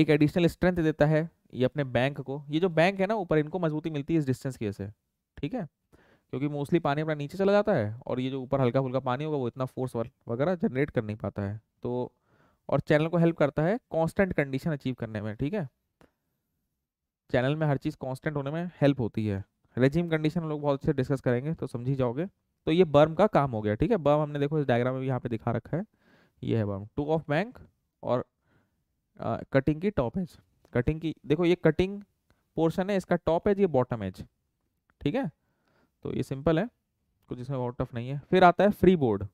एक एडिशनल स्ट्रेंथ देता है ये अपने बैंक को ये जो बैंक है ना ऊपर इनको मजबूती मिलती है इस डिस्टेंस की वजह से ठीक है क्योंकि मोस्टली पानी अपना नीचे चला जाता है और ये जो ऊपर हल्का फुल्का पानी होगा वो इतना फोर्स वगैरह जनरेट कर नहीं पाता है तो और चैनल को हेल्प करता है कॉन्स्टेंट कंडीशन अचीव करने में ठीक है चैनल में हर चीज़ कॉन्स्टेंट होने में हेल्प होती है रेजिम कंडीशन लोग बहुत अच्छे डिस्कस करेंगे तो समझ ही जाओगे तो ये बर्म का काम हो गया ठीक है बर्म हमने देखो इस डायग्राम में भी यहाँ पे दिखा रखा है ये है बर्म टू ऑफ बैंक और कटिंग की टॉप एज कटिंग की देखो ये कटिंग पोर्शन है इसका टॉप एज ये बॉटम एज ठीक है तो ये सिंपल है कुछ इसमें बहुत टफ नहीं है फिर आता है फ्री बोर्ड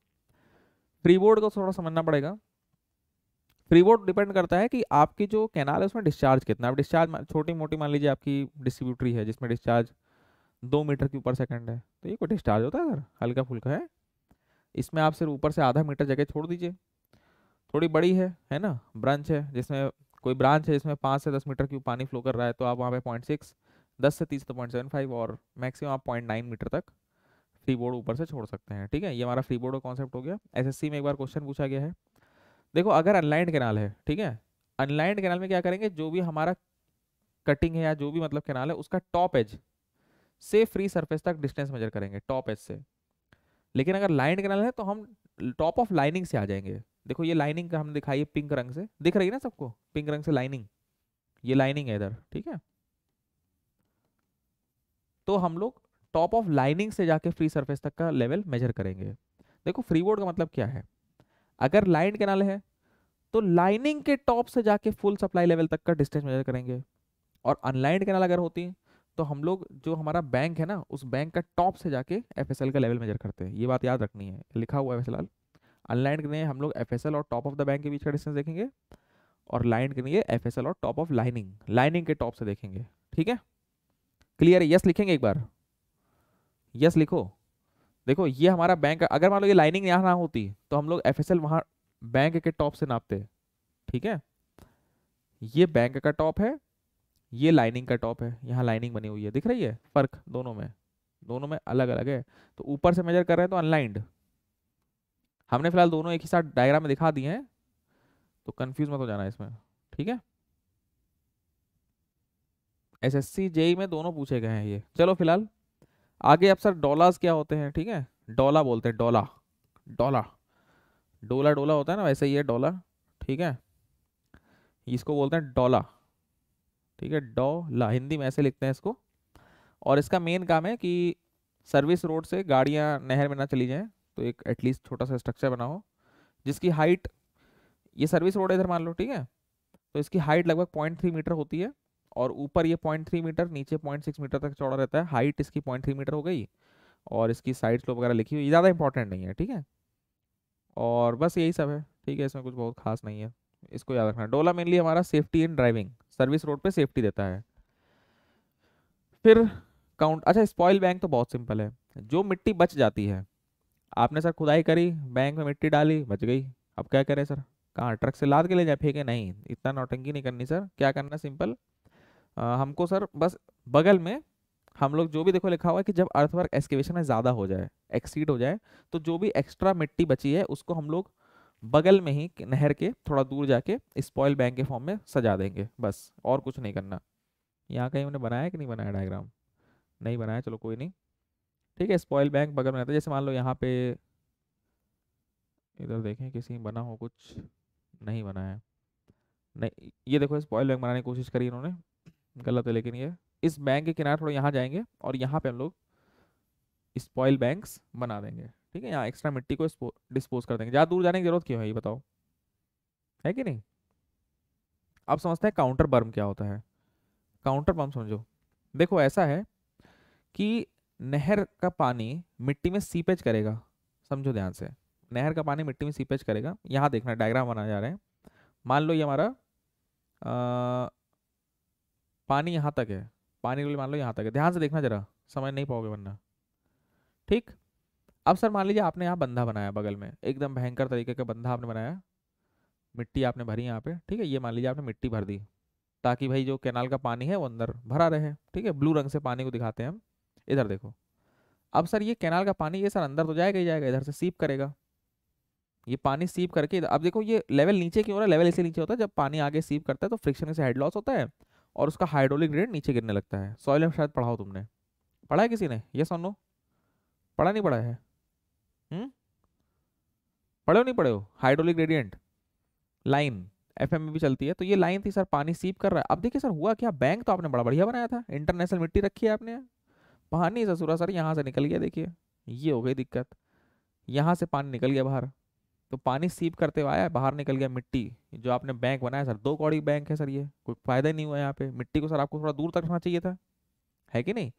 फ्री बोर्ड को थोड़ा समझना पड़ेगा फ्री बोर्ड डिपेंड करता है कि आपकी जो कैनाल है उसमें डिस्चार्ज कितना आप डिस्चार्ज छोटी मोटी मान लीजिए आपकी डिस्ट्रीब्यूटरी है जिसमें डिस्चार्ज दो मीटर के ऊपर सेकंड है तो ये कोई डिस्चार्ज होता है सर हल्का फुल्का है इसमें आप सिर्फ ऊपर से आधा मीटर जगह छोड़ दीजिए थोड़ी बड़ी है है ना ब्रांच है जिसमें कोई ब्रांच है जिसमें पाँच से दस मीटर क्यूब पानी फ्लो कर रहा है तो आप वहाँ पे पॉइंट सिक्स दस से तीस तो पॉइंट सेवन फाइव और मैक्सिमम आप पॉइंट नाइन मीटर तक फ्री बोर्ड ऊपर से छोड़ सकते हैं ठीक है ये हमारा फ्री बोर्ड का कॉन्सेप्ट हो गया एसएससी में एक बार क्वेश्चन पूछा गया है देखो अगर अनलाइंड कैनाल है ठीक है अनलाइंड कैनाल में क्या करेंगे जो भी हमारा कटिंग है या जो भी मतलब कैनाल है उसका टॉप एज से फ्री सर्फेस तक डिस्टेंस मेजर करेंगे टॉप एज से लेकिन अगर लाइंड कैनाल है तो हम टॉप ऑफ लाइनिंग से आ जाएंगे देखो ये लाइनिंग का हमने दिखाई है पिंक रंग से दिख रही है ना सबको पिंक रंग से लाइनिंग ये लाइनिंग है इधर ठीक है तो हम लोग टॉप ऑफ लाइनिंग से जाके फ्री सरफेस तक का लेवल मेजर करेंगे देखो फ्री बोर्ड का मतलब क्या है अगर लाइन कैनाल है तो लाइनिंग के टॉप से जाके फुल सप्लाई लेवल तक का डिस्टेंस मेजर करेंगे और अनलाइंड कैनल अगर होती तो हम लोग जो हमारा बैंक है ना उस बैंक का टॉप से जाके एफ का लेवल मेजर करते हैं ये बात याद रखनी है लिखा हुआ है फिलहाल अनलाइन के लिए हम लोग एफ और टॉप ऑफ द बैंक के बीच का डिस्टेंस देखेंगे और लाइन के लिए एफ और टॉप ऑफ लाइनिंग लाइनिंग के टॉप से देखेंगे ठीक है क्लियर है यस लिखेंगे एक बार यस लिखो देखो ये हमारा बैंक अगर मान लो ये लाइनिंग यहाँ ना होती तो हम लोग एफ एस एल वहाँ बैंक के टॉप से नापते ठीक है ये बैंक का टॉप है ये लाइनिंग का टॉप है यहाँ लाइनिंग बनी हुई है दिख रही है फर्क दोनों में दोनों में अलग अलग है तो ऊपर से मेजर कर रहे हैं तो अनलाइंड हमने फिलहाल दोनों एक ही साथ डायग्राम में दिखा दिए हैं तो कंफ्यूज मत हो जाना इसमें ठीक है एस एस सी जेई में दोनों पूछे गए हैं ये चलो फिलहाल आगे अब सर डॉलर्स क्या होते हैं ठीक है डॉला बोलते हैं डॉला डॉला डोला डोला होता है ना वैसे ही है डॉला ठीक है इसको बोलते हैं डॉला ठीक है डॉला हिंदी में ऐसे लिखते हैं इसको और इसका मेन काम है कि सर्विस रोड से गाड़ियाँ नहर में ना चली जाएँ तो एक एटलीस्ट छोटा सा स्ट्रक्चर बनाओ जिसकी हाइट ये सर्विस रोड इधर मान लो ठीक है तो इसकी हाइट लगभग पॉइंट थ्री मीटर होती है और ऊपर ये पॉइंट थ्री मीटर नीचे पॉइंट सिक्स मीटर तक चौड़ा रहता है हाइट इसकी पॉइंट थ्री मीटर हो गई और इसकी साइड स्लोप वगैरह लिखी हुई ज़्यादा इंपॉर्टेंट नहीं है ठीक है और बस यही सब है ठीक है इसमें कुछ बहुत खास नहीं है इसको याद रखना डोला मेनली हमारा safety in driving service road पे सेफ्टी देता है फिर काउंट अच्छा स्पॉइल बैंक तो बहुत सिंपल है जो मिट्टी बच जाती है आपने सर खुदाई करी बैंक में मिट्टी डाली बच गई अब क्या करें सर कहाँ ट्रक से लाद के ले जाए फेंके नहीं इतना नौटंकी नहीं करनी सर क्या करना सिंपल आ, हमको सर बस बगल में हम लोग जो भी देखो लिखा हुआ है कि जब अर्थवर्क एक्सकेवेशन में ज़्यादा हो जाए एक्सीड हो जाए तो जो भी एक्स्ट्रा मिट्टी बची है उसको हम लोग बगल में ही नहर के थोड़ा दूर जाके स्पॉयल बैंक के फॉर्म में सजा देंगे बस और कुछ नहीं करना यहाँ कहीं हमने बनाया कि नहीं बनाया डायग्राम नहीं बनाया चलो कोई नहीं ठीक है स्पॉयल बैंक बगल में रहता है जैसे मान लो यहाँ पे इधर देखें किसी बना हो कुछ नहीं बना है नहीं ये देखो स्पॉयल बैंक बनाने की कोशिश करी इन्होंने गलत है लेकिन ये इस बैंक के किनारे थोड़ा यहाँ जाएंगे और यहाँ पे हम लोग स्पॉयल बैंक्स बना देंगे ठीक है यहाँ एक्स्ट्रा मिट्टी को डिस्पोज कर देंगे ज़्यादा दूर जाने की जरूरत क्यों है ये बताओ है कि नहीं आप समझते हैं काउंटर बर्म क्या होता है काउंटर बर्म समझो देखो ऐसा है कि नहर का पानी मिट्टी में सीपेज करेगा समझो ध्यान से नहर का पानी मिट्टी में सीपेज करेगा यहाँ देखना डायग्राम बनाए जा रहे हैं मान लो ये हमारा पानी यहाँ तक है पानी मान लो यहाँ तक है ध्यान से देखना जरा समझ नहीं पाओगे वरना ठीक अब सर मान लीजिए आपने यहाँ बंधा बनाया बगल में एकदम भयंकर तरीके का बंधा आपने बनाया मिट्टी आपने भरी यहाँ पे ठीक है ये मान लीजिए आपने मिट्टी भर दी ताकि भाई जो कैनाल का पानी है वो अंदर भरा रहे ठीक है ब्लू रंग से पानी को दिखाते हैं हम इधर देखो अब सर ये कैनाल का पानी ये सर अंदर तो जाएगा ही जाएगा इधर से सीप करेगा ये पानी सीप करके अब देखो ये लेवल नीचे क्यों हो रहा है लेवल इसे नीचे होता है जब पानी आगे सीप करता है तो फ्रिक्शन से हेड लॉस होता है और उसका हाइड्रोलिक ग्रेड नीचे गिरने लगता है सॉइल शायद पढ़ाओ तुमने पढ़ा है किसी ने ये सोनो पढ़ा नहीं पढ़ा है हुँ? हम्म? पढ़े हो नहीं पढ़े हो हाइड्रोलिक ग्रेडियंट लाइन एफ में भी चलती है तो ये लाइन थी सर पानी सीप कर रहा है अब देखिए सर हुआ क्या बैंक तो आपने बड़ा बढ़िया बनाया था इंटरनेशनल मिट्टी रखी है आपने पानी ससुरा सर यहाँ से निकल गया देखिए ये हो गई दिक्कत यहाँ से पानी निकल गया बाहर तो पानी सीप करते हुए आया बाहर निकल गया मिट्टी जो आपने बैंक बनाया सर दो कौड़ी बैंक है सर ये कोई फायदा ही नहीं हुआ यहाँ पे मिट्टी को सर आपको थोड़ा दूर तक रखना चाहिए था है कि नहीं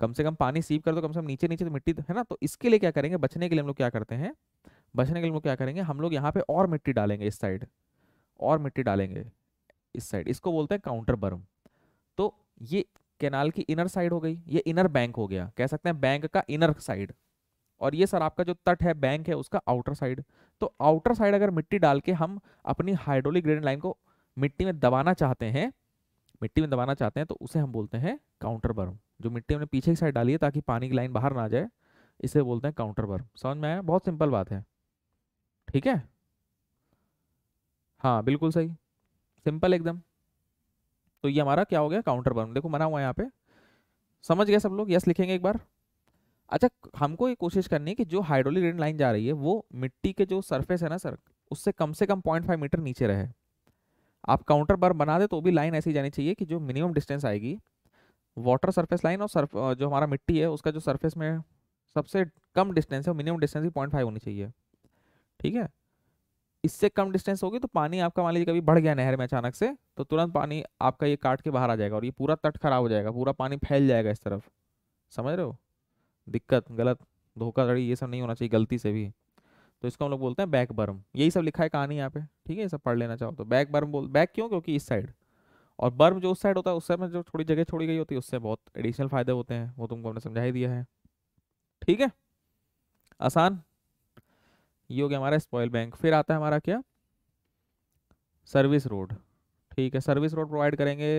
कम से कम पानी सीप कर दो कम से कम नीचे नीचे तो मिट्टी तो, है ना तो इसके लिए क्या करेंगे बचने के लिए हम लोग क्या करते हैं बचने के लिए हम लोग क्या करेंगे हम लोग यहाँ पे और मिट्टी डालेंगे इस साइड और मिट्टी डालेंगे इस साइड इसको बोलते हैं काउंटर बर्म तो ये केनाल की इनर साइड हो गई ये इनर बैंक हो गया कह सकते हैं बैंक का इनर साइड और ये सर आपका जो तट है बैंक है उसका आउटर साइड तो आउटर साइड अगर मिट्टी डाल के हम अपनी हाइड्रोलिक ग्रेन लाइन को मिट्टी में दबाना चाहते हैं मिट्टी में दबाना चाहते हैं तो उसे हम बोलते हैं काउंटर बर्म जो मिट्टी हमने पीछे की साइड डाली है ताकि पानी की लाइन बाहर ना आ जाए इसे बोलते हैं काउंटर बर्म समझ में आया बहुत सिंपल बात है ठीक है हाँ बिल्कुल सही सिंपल एकदम तो ये हमारा क्या हो गया काउंटर बर्न देखो मना हुआ है यहाँ पे समझ गए सब लोग यस लिखेंगे एक बार अच्छा हमको ये कोशिश करनी है कि जो हाइड्रोलिक रेन लाइन जा रही है वो मिट्टी के जो सरफेस है ना सर उससे कम से कम पॉइंट फाइव मीटर नीचे रहे आप काउंटर बर्फ बना दे तो भी लाइन ऐसी जानी चाहिए कि जो मिनिमम डिस्टेंस आएगी वाटर सरफेस लाइन और सर्फ जो हमारा मिट्टी है उसका जो सरफेस में सबसे कम डिस्टेंस है मिनिमम डिस्टेंस भी पॉइंट फाइव होनी चाहिए ठीक है इससे कम डिस्टेंस होगी तो पानी आपका मान लीजिए कभी बढ़ गया नहर में अचानक से तो तुरंत पानी आपका ये काट के बाहर आ जाएगा और ये पूरा तट खराब हो जाएगा पूरा पानी फैल जाएगा इस तरफ समझ रहे हो दिक्कत गलत धोखाधड़ी ये सब नहीं होना चाहिए गलती से भी तो इसको हम लोग बोलते हैं बैक बर्म यही सब लिखा है कहानी यहाँ पे ठीक है ये सब पढ़ लेना चाहो तो बैक बर्म बोल बैक क्यों क्योंकि इस साइड और बर्म जो उस साइड होता है उस साइड में जो थोड़ी जगह छोड़ी गई होती है उससे बहुत एडिशनल फायदे होते हैं वो तुमको हमने समझा ही दिया है ठीक है आसान ये हो गया हमारा स्पॉयल बैंक फिर आता है हमारा क्या सर्विस रोड ठीक है सर्विस रोड प्रोवाइड करेंगे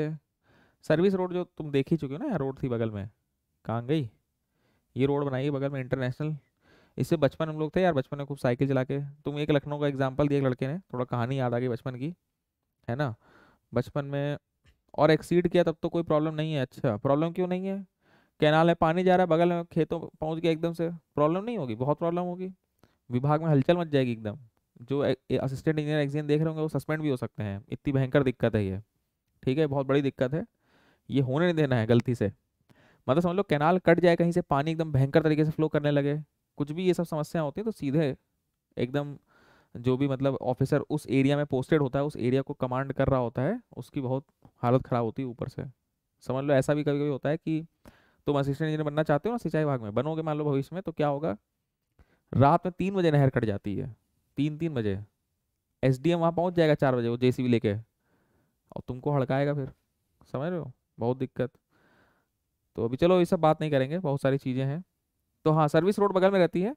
सर्विस रोड जो तुम देख ही चुके हो ना यार रोड थी बगल में कहाँ गई ये रोड बनाई बगल में इंटरनेशनल इससे बचपन हम लोग थे यार बचपन में खूब साइकिल चला के तुम एक लखनऊ का एग्जाम्पल दिया लड़के ने थोड़ा कहानी याद आ गई बचपन की है ना बचपन में और एक्सीड किया तब तो कोई प्रॉब्लम नहीं है अच्छा प्रॉब्लम क्यों नहीं है कैनाल है पानी जा रहा है बगल में खेतों पहुंच गया एकदम से प्रॉब्लम नहीं होगी बहुत प्रॉब्लम होगी विभाग में हलचल मच जाएगी एकदम जो असिस्टेंट इंजीनियर एग्जाम देख रहे होंगे वो सस्पेंड भी हो सकते हैं इतनी भयंकर दिक्कत है ये ठीक है बहुत बड़ी दिक्कत है ये होने नहीं देना है गलती से मतलब समझ लो कैनाल कट जाए कहीं से पानी एकदम भयंकर तरीके से फ्लो करने लगे कुछ भी ये सब समस्याएं होती हैं तो सीधे एकदम जो भी मतलब ऑफिसर उस एरिया में पोस्टेड होता है उस एरिया को कमांड कर रहा होता है उसकी बहुत हालत ख़राब होती है ऊपर से समझ लो ऐसा भी कभी कभी होता है कि तुम असिस्टेंट इंजीनियर बनना चाहते हो ना सिंचाई विभाग में बनोगे मान लो भविष्य में तो क्या होगा रात में तीन बजे नहर कट जाती है तीन तीन बजे एस डी एम वहाँ पहुँच जाएगा चार बजे वो जे सी बी लेके और तुमको हड़काएगा फिर समझ रहे हो बहुत दिक्कत तो अभी चलो ये सब बात नहीं करेंगे बहुत सारी चीज़ें हैं तो हाँ सर्विस रोड बगल में रहती है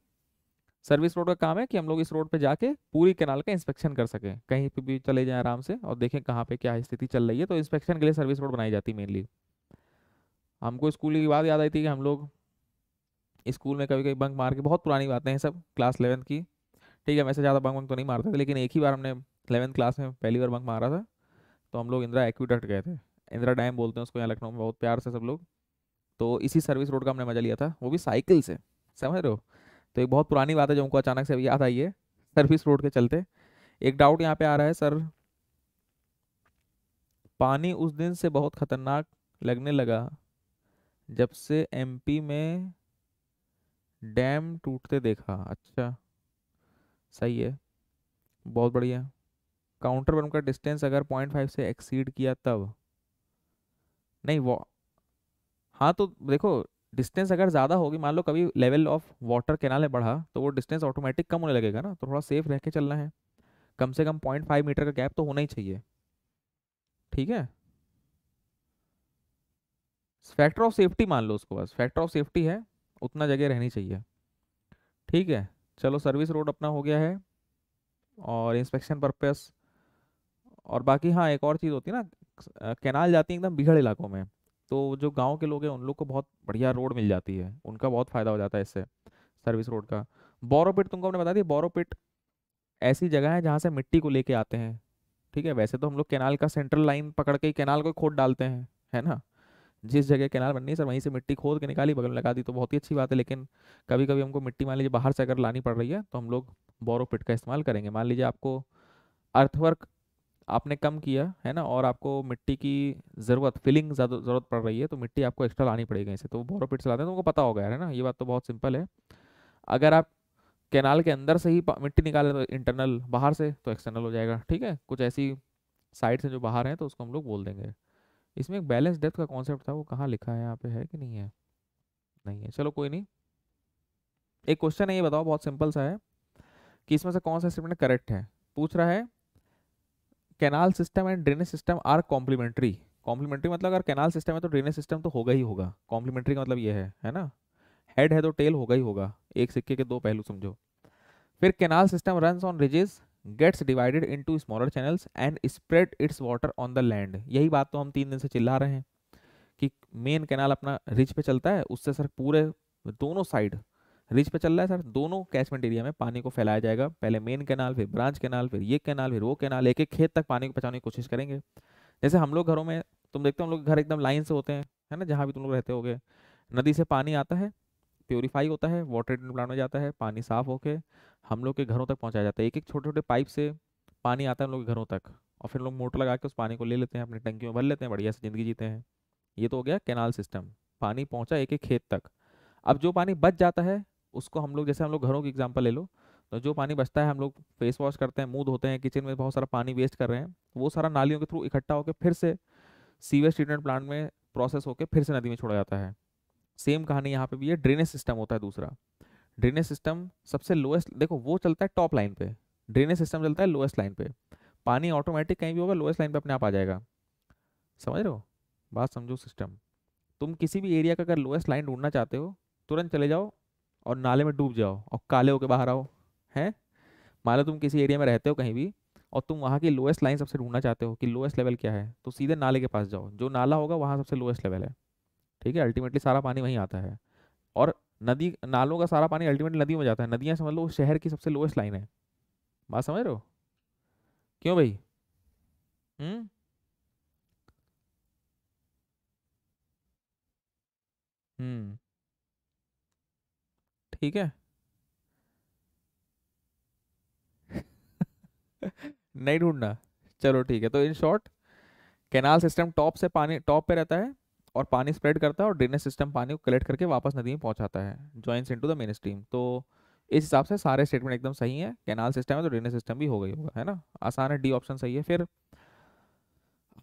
सर्विस रोड का काम है कि हम लोग इस रोड पे जाके पूरी कैनाल का इंस्पेक्शन कर सकें कहीं पे भी चले जाएं आराम से और देखें कहाँ पे क्या स्थिति चल रही है तो इंस्पेक्शन के लिए सर्विस रोड बनाई जाती है मेनली हमको स्कूल की बात याद आई थी कि हम लोग स्कूल में कभी कभी बंक मार के बहुत पुरानी बातें हैं सब क्लास इलेवंथ की ठीक है वैसे ज़्यादा बंक बंक तो नहीं मारते थे लेकिन एक ही बार हमने इलेवंथ क्लास में पहली बार बंक मारा था तो हम लोग इंदिरा एक्वीडक्ट गए थे इंदिरा डैम बोलते हैं उसको यहाँ लखनऊ में बहुत प्यार से सब लोग तो इसी सर्विस रोड का हमने मजा लिया था वो भी साइकिल से समझ रहे हो तो एक बहुत पुरानी बात है जो हमको अचानक से याद आई है सर्विस रोड के चलते एक डाउट यहाँ पे आ रहा है सर पानी उस दिन से बहुत खतरनाक लगने लगा जब से एमपी में डैम टूटते देखा अच्छा सही है बहुत बढ़िया काउंटर बम का डिस्टेंस अगर पॉइंट फाइव से एक्सीड किया तब नहीं वो हाँ तो देखो डिस्टेंस अगर ज़्यादा होगी मान लो कभी लेवल ऑफ वाटर कैनाल है बढ़ा तो वो डिस्टेंस ऑटोमेटिक कम होने लगेगा ना तो थोड़ा सेफ रह के चलना है कम से कम पॉइंट फाइव मीटर का गैप तो होना ही चाहिए ठीक है फैक्टर ऑफ सेफ्टी मान लो उसको बस फैक्टर ऑफ सेफ्टी है उतना जगह रहनी चाहिए ठीक है चलो सर्विस रोड अपना हो गया है और इंस्पेक्शन पर्पस और बाकी हाँ एक और चीज़ होती है ना कैनाल जाती है एकदम बिगड़ इलाकों में तो जो गांव के लोग हैं उन लोग को बहुत बढ़िया रोड मिल जाती है उनका बहुत फ़ायदा हो जाता है इससे सर्विस रोड का बोरोपिट तुमको हमने बता दिया बोरोपिट ऐसी जगह है जहाँ से मिट्टी को लेके आते हैं ठीक है वैसे तो हम लोग कैनाल का सेंट्रल लाइन पकड़ के कैनाल को खोद डालते हैं है ना जिस जगह कैनाल बननी है सर वहीं से मिट्टी खोद के निकाली बगल में लगा दी तो बहुत ही अच्छी बात है लेकिन कभी कभी हमको मिट्टी मान लीजिए बाहर से अगर लानी पड़ रही है तो हम लोग बोरो पिट का इस्तेमाल करेंगे मान लीजिए आपको अर्थवर्क आपने कम किया है ना और आपको मिट्टी की ज़रूरत फिलिंग ज़्यादा ज़रूरत पड़ रही है तो मिट्टी आपको एक्स्ट्रा लानी पड़ेगी इसे तो बोरो पिट से लाते हैं तो उनको पता होगा है ना ये बात तो बहुत सिंपल है अगर आप कैनाल के अंदर से ही मिट्टी निकालें तो इंटरनल बाहर से तो एक्सटर्नल हो जाएगा ठीक है कुछ ऐसी साइड से जो बाहर हैं तो उसको हम लोग बोल देंगे इसमें एक बैलेंस डेप्थ का कॉन्सेप्ट था वो कहाँ लिखा है यहाँ पे है कि नहीं है नहीं है चलो कोई नहीं एक क्वेश्चन है ये बताओ बहुत सिंपल सा है कि इसमें से कौन सा स्टेटमेंट करेक्ट है पूछ रहा है canal system and drainage system are complementary complementary मतलब अगर कैनाल सिस्टम है तो ड्रेनेज सिस्टम तो होगा ही होगा कॉम्प्लीमेंट्री का मतलब ये है है ना हेड है तो टेल होगा ही होगा एक सिक्के के दो पहलू समझो फिर canal system run on ridges gets divided into smaller channels and spread its water on the land यही बात तो हम तीन दिन से चिल्ला रहे हैं कि मेन कैनाल अपना रिच पे चलता है उससे सर पूरे दोनों साइड रिच पे चल रहा है सर दोनों कैचमेंट एरिया में पानी को फैलाया जाएगा पहले मेन कैनाल फिर ब्रांच कैनाल फिर ये कैनाल फिर वो कैनाल एक एक खेत तक पानी को पहुँचाने की कोशिश करेंगे जैसे हम लोग घरों में तुम देखते हो हम लोग घर एकदम लाइन से होते हैं है ना जहाँ भी तुम लोग रहते हो नदी से पानी आता है प्योरीफाई होता है वाटर ट्रीटमेंट प्लांट में जाता है पानी साफ होकर हम लोग के घरों तक पहुँचाया जाता है एक एक छोटे छोटे पाइप से पानी आता है हम लोग के घरों तक और फिर लोग मोटर लगा के उस पानी को ले लेते हैं अपनी टंकी में भर लेते हैं बढ़िया से ज़िंदगी जीते हैं ये तो हो गया कैनाल सिस्टम पानी पहुँचा एक एक खेत तक अब जो पानी बच जाता है उसको हम लोग जैसे हम लोग घरों की एग्जाम्पल ले लो तो जो पानी बचता है हम लोग फेस वॉश करते हैं मुँह धोते हैं किचन में बहुत सारा पानी वेस्ट कर रहे हैं वो सारा नालियों के थ्रू इकट्ठा होकर फिर से सीवेज ट्रीटमेंट प्लांट में प्रोसेस होकर फिर से नदी में छोड़ा जाता है सेम कहानी यहाँ पे भी है ड्रेनेज सिस्टम होता है दूसरा ड्रेनेज सिस्टम सबसे लोएस्ट देखो वो चलता है टॉप लाइन पे ड्रेनेज सिस्टम चलता है लोएस्ट लाइन पे पानी ऑटोमेटिक कहीं भी होगा लोएस्ट लाइन पे अपने आप आ जाएगा समझ रहे हो बात समझो सिस्टम तुम किसी भी एरिया का अगर लोएस्ट लाइन ढूंढना चाहते हो तुरंत चले जाओ और नाले में डूब जाओ और काले होकर बाहर आओ हैं मान लो तुम किसी एरिया में रहते हो कहीं भी और तुम वहाँ की लोएस्ट लाइन सबसे ढूंढना चाहते हो कि लोएस्ट लेवल क्या है तो सीधे नाले के पास जाओ जो नाला होगा वहाँ सबसे लोएस्ट लेवल है ठीक है अल्टीमेटली सारा पानी वहीं आता है और नदी नालों का सारा पानी अल्टीमेटली नदी में जाता है नदियाँ समझ लो शहर की सबसे लोएस्ट लाइन है बात समझ रहे हो क्यों भाई हम्म हम्म ठीक है नहीं ढूंढना चलो ठीक है तो in short canal system top से पानी टॉप पे रहता है और पानी स्प्रेड करता है और ड्रेनेज सिस्टम पानी को कलेक्ट करके वापस नदी में पहुंचाता है joins into the main stream तो इस हिसाब से सारे स्टेटमेंट एकदम सही है कैनाल सिस्टम है तो ड्रेनेज सिस्टम भी हो गई होगा है ना आसान है डी ऑप्शन सही है फिर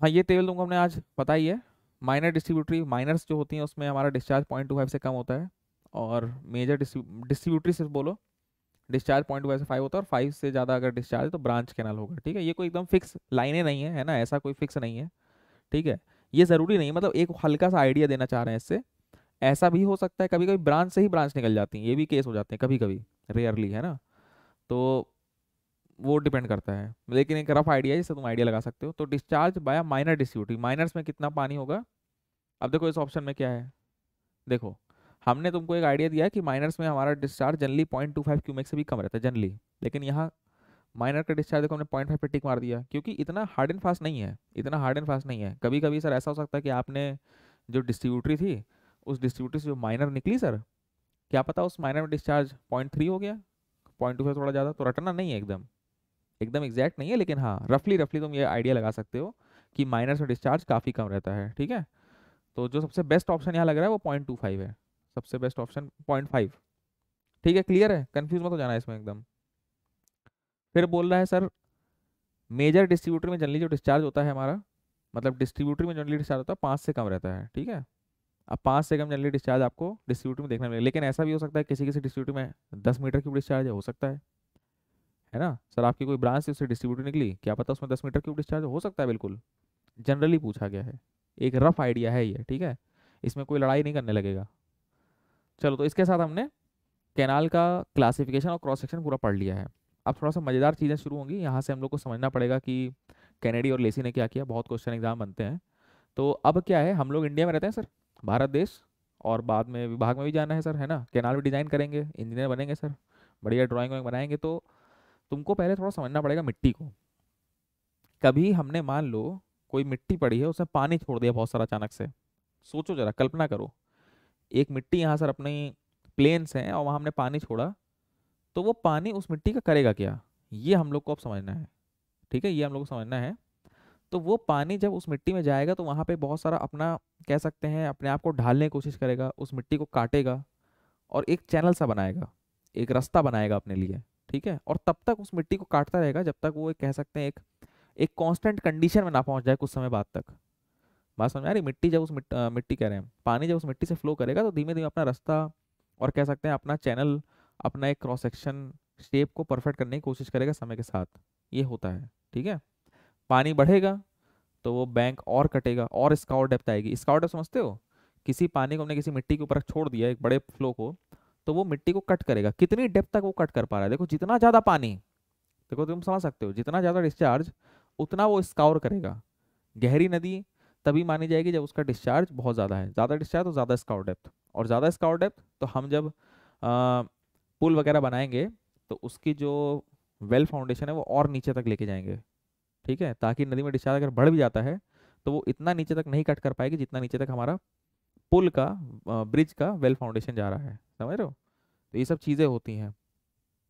हाँ ये तेल तुमको हमने आज पता ही है माइनर डिस्ट्रीब्यूटरी माइनर्स जो होती हैं उसमें हमारा डिस्चार्ज पॉइंट टू फाइव से कम होता है और मेजर डिस्ट्रीब्यूटरी सिर्फ बोलो डिस्चार्ज पॉइंट वैसे फाइव होता है और फाइव से ज़्यादा अगर डिस्चार्ज तो ब्रांच कैनाल होगा ठीक है ये कोई एकदम फिक्स लाइनें नहीं है है ना ऐसा कोई फिक्स नहीं है ठीक है ये ज़रूरी नहीं मतलब एक हल्का सा आइडिया देना चाह रहे हैं इससे ऐसा भी हो सकता है कभी कभी ब्रांच से ही ब्रांच निकल जाती हैं ये भी केस हो जाते हैं कभी कभी रेयरली है ना तो वो डिपेंड करता है लेकिन एक रफ आइडिया है जिससे तुम आइडिया लगा सकते हो तो डिस्चार्ज बाय माइनर डिस्यूटी माइनर्स में कितना पानी होगा अब देखो इस ऑप्शन में क्या है देखो हमने तुमको एक आइडिया दिया कि माइनर्स में हमारा discharge generally point two five cumec से भी कम रहता है जनरली लेकिन यहाँ माइनर का डिस्चार्ज देखो हमने पॉइंट फाइव पर टिक मार दिया क्योंकि इतना हार्ड एंड फास्ट नहीं है इतना हार्ड एंड फास्ट नहीं है कभी कभी सर ऐसा हो सकता है कि आपने जो डिस्ट्रीब्यूटरी थी उस डिस्ट्रीब्यूटरी से जो माइनर निकली सर क्या पता उस माइनर में डिस्चार्ज पॉइंट थ्री हो गया पॉइंट टू फाइव थोड़ा ज़्यादा तो रटना नहीं है एकदम एकदम एग्जैक्ट नहीं है लेकिन हाँ रफली रफली तुम ये आइडिया लगा सकते हो कि माइनर से डिस्चार्ज काफ़ी कम रहता है ठीक है तो जो सबसे बेस्ट ऑप्शन यहाँ लग रहा है वो पॉइंट टू फाइव है सबसे बेस्ट ऑप्शन पॉइंट फाइव ठीक है क्लियर है कन्फ्यूज मत हो जाना इसमें एकदम फिर बोल रहा है सर मेजर डिस्ट्रीब्यूटर में जनरली जो डिस्चार्ज होता है हमारा मतलब डिस्ट्रीब्यूटर में जनरली डिस्चार्ज होता है पाँच से कम रहता है ठीक है अब पाँच से कम जनरली डिस्चार्ज आपको डिस्ट्रीब्यूटर में देखना मिलेगा लेकिन ऐसा भी हो सकता है किसी किसी डिस्ट्रीब्यूटर में दस मीटर क्यूब डिस्चार्ज हो सकता है है ना सर आपकी कोई ब्रांच से उससे डिस्ट्रीब्यूटर निकली क्या पता उसमें दस मीटर क्यूब डिस्चार्ज हो सकता है बिल्कुल जनरली पूछा गया है एक रफ आइडिया है ये ठीक है इसमें कोई लड़ाई नहीं करने लगेगा चलो तो इसके साथ हमने कैनाल का क्लासिफिकेशन और क्रॉस सेक्शन पूरा पढ़ लिया है अब थोड़ा सा मज़ेदार चीज़ें शुरू होंगी यहाँ से हम लोग को समझना पड़ेगा कि कैनेडी और लेसी ने क्या किया बहुत क्वेश्चन एग्जाम बनते हैं तो अब क्या है हम लोग इंडिया में रहते हैं सर भारत देश और बाद में विभाग में भी जाना है सर है ना कैनाल भी डिज़ाइन करेंगे इंजीनियर बनेंगे सर बढ़िया ड्राॅइंग वाइंग बनाएंगे तो तुमको पहले थोड़ा समझना पड़ेगा मिट्टी को कभी हमने मान लो कोई मिट्टी पड़ी है उसमें पानी छोड़ दिया बहुत सारा अचानक से सोचो जरा कल्पना करो एक मिट्टी यहाँ सर अपनी प्लेन्स हैं और वहाँ हमने पानी छोड़ा तो वो पानी उस मिट्टी का करेगा क्या ये हम लोग को अब समझना है ठीक है ये हम लोग को समझना है तो वो पानी जब उस मिट्टी में जाएगा तो वहाँ पे बहुत सारा अपना कह सकते हैं अपने आप को ढालने की कोशिश करेगा उस मिट्टी को काटेगा और एक चैनल सा बनाएगा एक रास्ता बनाएगा अपने लिए ठीक है और तब तक उस मिट्टी को काटता रहेगा जब तक वो एक कह सकते हैं एक एक कांस्टेंट कंडीशन में ना पहुंच जाए कुछ समय बाद तक बात समझ आ रही मिट्टी जब उस मिट्टी, मिट्टी कह रहे हैं पानी जब उस मिट्टी से फ्लो करेगा तो धीमे धीमे अपना रास्ता और कह सकते हैं अपना चैनल अपना एक क्रॉस सेक्शन शेप को परफेक्ट करने की कोशिश करेगा समय के साथ ये होता है ठीक है पानी बढ़ेगा तो वो बैंक और कटेगा और स्काउट डेप्थ आएगी स्काउट डेप्थ समझते हो किसी पानी को हमने किसी मिट्टी के ऊपर छोड़ दिया एक बड़े फ्लो को तो वो मिट्टी को कट करेगा कितनी डेप्थ तक वो कट कर पा रहा है देखो जितना ज़्यादा पानी देखो तुम समझ सकते हो जितना ज़्यादा डिस्चार्ज उतना वो स्काउर करेगा गहरी नदी तभी मानी जाएगी जब उसका डिस्चार्ज बहुत ज़्यादा है ज़्यादा डिस्चार्ज तो ज़्यादा स्काउट डेप्थ और ज़्यादा स्काउट डेप्थ तो हम जब पुल वगैरह बनाएंगे तो उसकी जो वेल फाउंडेशन है वो और नीचे तक लेके जाएंगे ठीक है ताकि नदी में डिस्चार्ज अगर बढ़ भी जाता है तो वो इतना नीचे तक नहीं कट कर पाएगी जितना नीचे तक हमारा पुल का ब्रिज का वेल फाउंडेशन जा रहा है समझ रहे हो तो ये सब चीज़ें होती हैं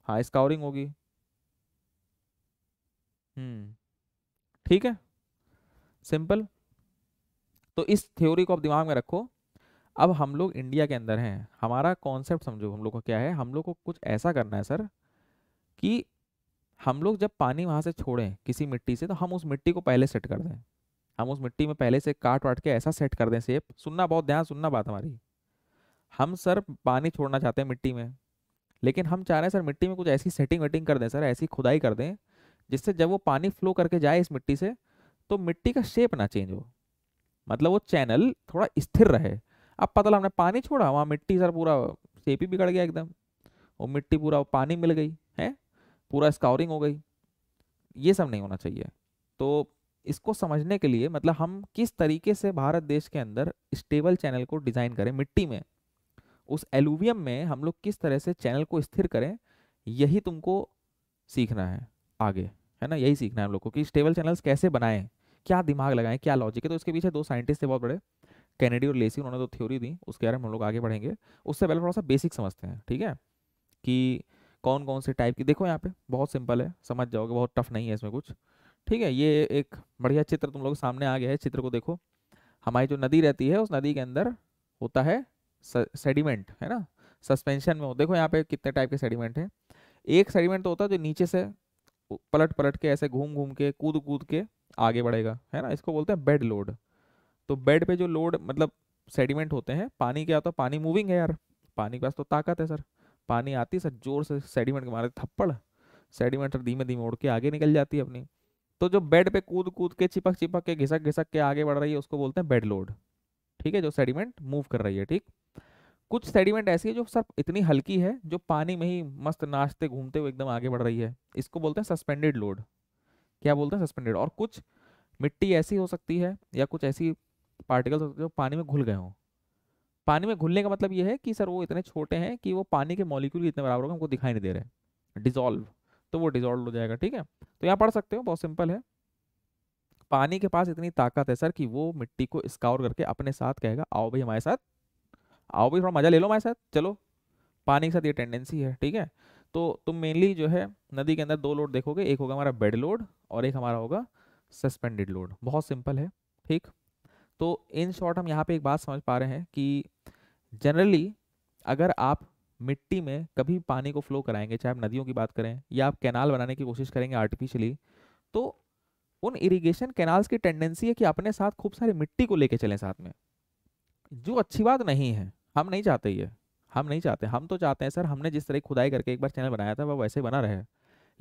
हाँ स्काउरिंग होगी हम्म ठीक है सिंपल तो इस थ्योरी को आप दिमाग में रखो अब हम लोग इंडिया के अंदर हैं हमारा कॉन्सेप्ट समझो हम लोग को क्या है हम लोग को कुछ ऐसा करना है सर कि हम लोग जब पानी वहाँ से छोड़ें किसी मिट्टी से तो हम उस मिट्टी को पहले सेट कर दें हम उस मिट्टी में पहले से काट वाट के ऐसा सेट कर दें सेप सुनना बहुत ध्यान सुनना बात हमारी हम सर पानी छोड़ना चाहते हैं मिट्टी में लेकिन हम चाह रहे हैं सर मिट्टी में कुछ ऐसी सेटिंग वेटिंग कर दें सर ऐसी खुदाई कर दें जिससे जब वो पानी फ्लो करके जाए इस मिट्टी से तो मिट्टी का शेप ना चेंज हो मतलब वो चैनल थोड़ा स्थिर रहे अब पता हमने पानी छोड़ा वहाँ मिट्टी सर पूरा सेप ही बिगड़ गया एकदम वो मिट्टी पूरा पानी मिल गई है पूरा स्काउरिंग हो गई ये सब नहीं होना चाहिए तो इसको समझने के लिए मतलब हम किस तरीके से भारत देश के अंदर स्टेबल चैनल को डिज़ाइन करें मिट्टी में उस एलुवियम में हम लोग किस तरह से चैनल को स्थिर करें यही तुमको सीखना है आगे है ना यही सीखना है हम लोग को कि स्टेबल चैनल्स कैसे बनाएं क्या दिमाग लगाएं क्या लॉजिक है तो इसके पीछे दो साइंटिस्ट थे बहुत बड़े कैनेडी और लेसी उन्होंने जो तो थ्योरी दी उसके बारे में हम लोग आगे बढ़ेंगे उससे पहले थोड़ा सा बेसिक समझते हैं ठीक है कि कौन कौन से टाइप की देखो यहाँ पे बहुत सिंपल है समझ जाओगे बहुत टफ नहीं है इसमें कुछ ठीक है ये एक बढ़िया चित्र तुम लोग सामने आ गया है चित्र को देखो हमारी जो नदी रहती है उस नदी के अंदर होता है सेडिमेंट है ना सस्पेंशन में हो देखो यहाँ पे कितने टाइप के सेडिमेंट हैं एक सेडिमेंट तो होता है जो नीचे से पलट पलट के ऐसे घूम घूम के कूद कूद के आगे बढ़ेगा है ना इसको बोलते हैं बेड लोड तो बेड पे जो लोड मतलब सेडिमेंट होते हैं पानी क्या होता तो है पानी मूविंग है यार पानी के पास तो ताकत है सर पानी आती सर जोर से सेडिमेंट के मारे थप्पड़ सेडिमेंट और धीमे धीमे उड़ के आगे निकल जाती है अपनी तो जो बेड पे कूद कूद के चिपक चिपक के घिसक घिसक के आगे बढ़ रही है उसको बोलते हैं बेड लोड ठीक है जो सेडिमेंट मूव कर रही है ठीक कुछ सेडिमेंट ऐसी है जो सर इतनी हल्की है जो पानी में ही मस्त नाचते घूमते हुए एकदम आगे बढ़ रही है इसको बोलते हैं सस्पेंडेड लोड क्या बोलते हैं सस्पेंडेड और कुछ मिट्टी ऐसी हो सकती है या कुछ ऐसी पार्टिकल्स जो पानी में घुल गए हों पानी में घुलने का मतलब ये है कि सर वो इतने छोटे हैं कि वो पानी के मॉलिक्यूल इतने बराबर होंगे हमको दिखाई नहीं दे रहे डिजोल्व तो वो डिजोल्व हो जाएगा ठीक है तो यहाँ पढ़ सकते हो बहुत सिंपल है पानी के पास इतनी ताकत है सर कि वो मिट्टी को स्काउर करके अपने साथ कहेगा आओ भाई हमारे साथ आओ भाई थोड़ा मजा ले लो हमारे साथ चलो पानी के साथ ये टेंडेंसी है ठीक है तो तुम मेनली जो है नदी के अंदर दो लोड देखोगे एक होगा हमारा बेड लोड और एक हमारा होगा सस्पेंडेड लोड बहुत सिंपल है ठीक तो इन शॉर्ट हम यहाँ पे एक बात समझ पा रहे हैं कि जनरली अगर आप मिट्टी में कभी पानी को फ्लो कराएंगे चाहे आप नदियों की बात करें या आप कैनाल बनाने की कोशिश करेंगे आर्टिफिशियली तो उन इरिगेशन कैनाल्स की टेंडेंसी है कि अपने साथ खूब सारी मिट्टी को लेके चलें साथ में जो अच्छी बात नहीं है हम नहीं चाहते ये हम नहीं चाहते हम तो चाहते हैं सर हमने जिस तरह खुदाई करके एक बार चैनल बनाया था वह वैसे बना रहे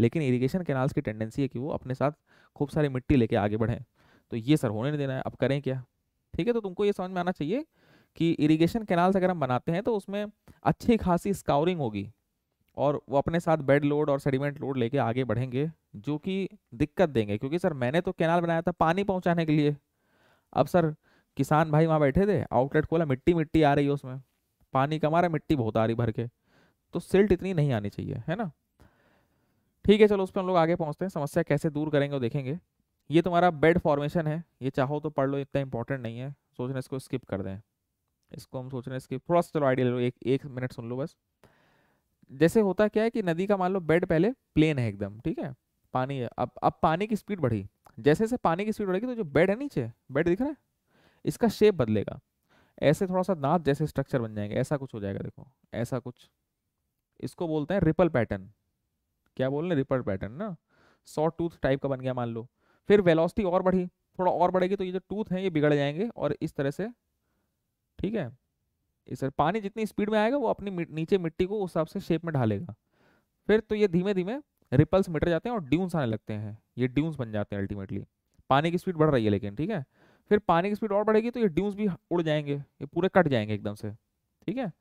लेकिन इरीगेशन कैनाल्स की टेंडेंसी है कि वो अपने साथ खूब सारी मिट्टी लेके आगे बढ़ें तो ये सर होने नहीं देना है अब करें क्या ठीक है तो तुमको ये समझ में आना चाहिए कि इरिगेशन कैनाल्स अगर हम बनाते हैं तो उसमें अच्छी खासी स्काउरिंग होगी और वो अपने साथ बेड लोड और सेडिमेंट लोड लेके आगे बढ़ेंगे जो कि दिक्कत देंगे क्योंकि सर मैंने तो कैनाल बनाया था पानी पहुंचाने के लिए अब सर किसान भाई वहाँ बैठे थे आउटलेट खोला मिट्टी मिट्टी आ रही है उसमें पानी कमा रहा मिट्टी बहुत आ रही भर के तो सिल्ट इतनी नहीं आनी चाहिए है ना ठीक है चलो उस पर हम लोग आगे पहुँचते हैं समस्या कैसे दूर करेंगे वो देखेंगे ये तुम्हारा बेड फॉर्मेशन है ये चाहो तो पढ़ लो इतना इंपॉर्टेंट नहीं है सोच रहे इसको स्किप कर दें इसको हम सोच रहे हैं स्किप थोड़ा सा चलो आइडिया ले लो एक एक मिनट सुन लो बस जैसे होता क्या है कि नदी का मान लो बेड पहले प्लेन है एकदम ठीक है पानी है अब अब पानी की स्पीड बढ़ी जैसे जैसे पानी की स्पीड बढ़ेगी तो जो बेड है नीचे बेड दिख रहा है इसका शेप बदलेगा ऐसे थोड़ा सा दांत जैसे स्ट्रक्चर बन जाएंगे ऐसा कुछ हो जाएगा देखो ऐसा कुछ इसको बोलते हैं रिपल पैटर्न क्या बोल रहे रिपल पैटर्न ना सॉ टूथ टाइप का बन गया मान लो फिर वेलोसिटी और बढ़ी थोड़ा और बढ़ेगी तो ये जो टूथ हैं ये बिगड़ जाएंगे और इस तरह से ठीक है इस तरह पानी जितनी स्पीड में आएगा वो अपनी मिट, नीचे मिट्टी को उस हिसाब से शेप में ढालेगा फिर तो ये धीमे धीमे रिपल्स मिट जाते हैं और ड्यून्स आने लगते हैं ये ड्यून्स बन जाते हैं अल्टीमेटली पानी की स्पीड बढ़ रही है लेकिन ठीक है फिर पानी की स्पीड और बढ़ेगी तो ये ड्यून्स भी उड़ जाएंगे ये पूरे कट जाएंगे एकदम से ठीक है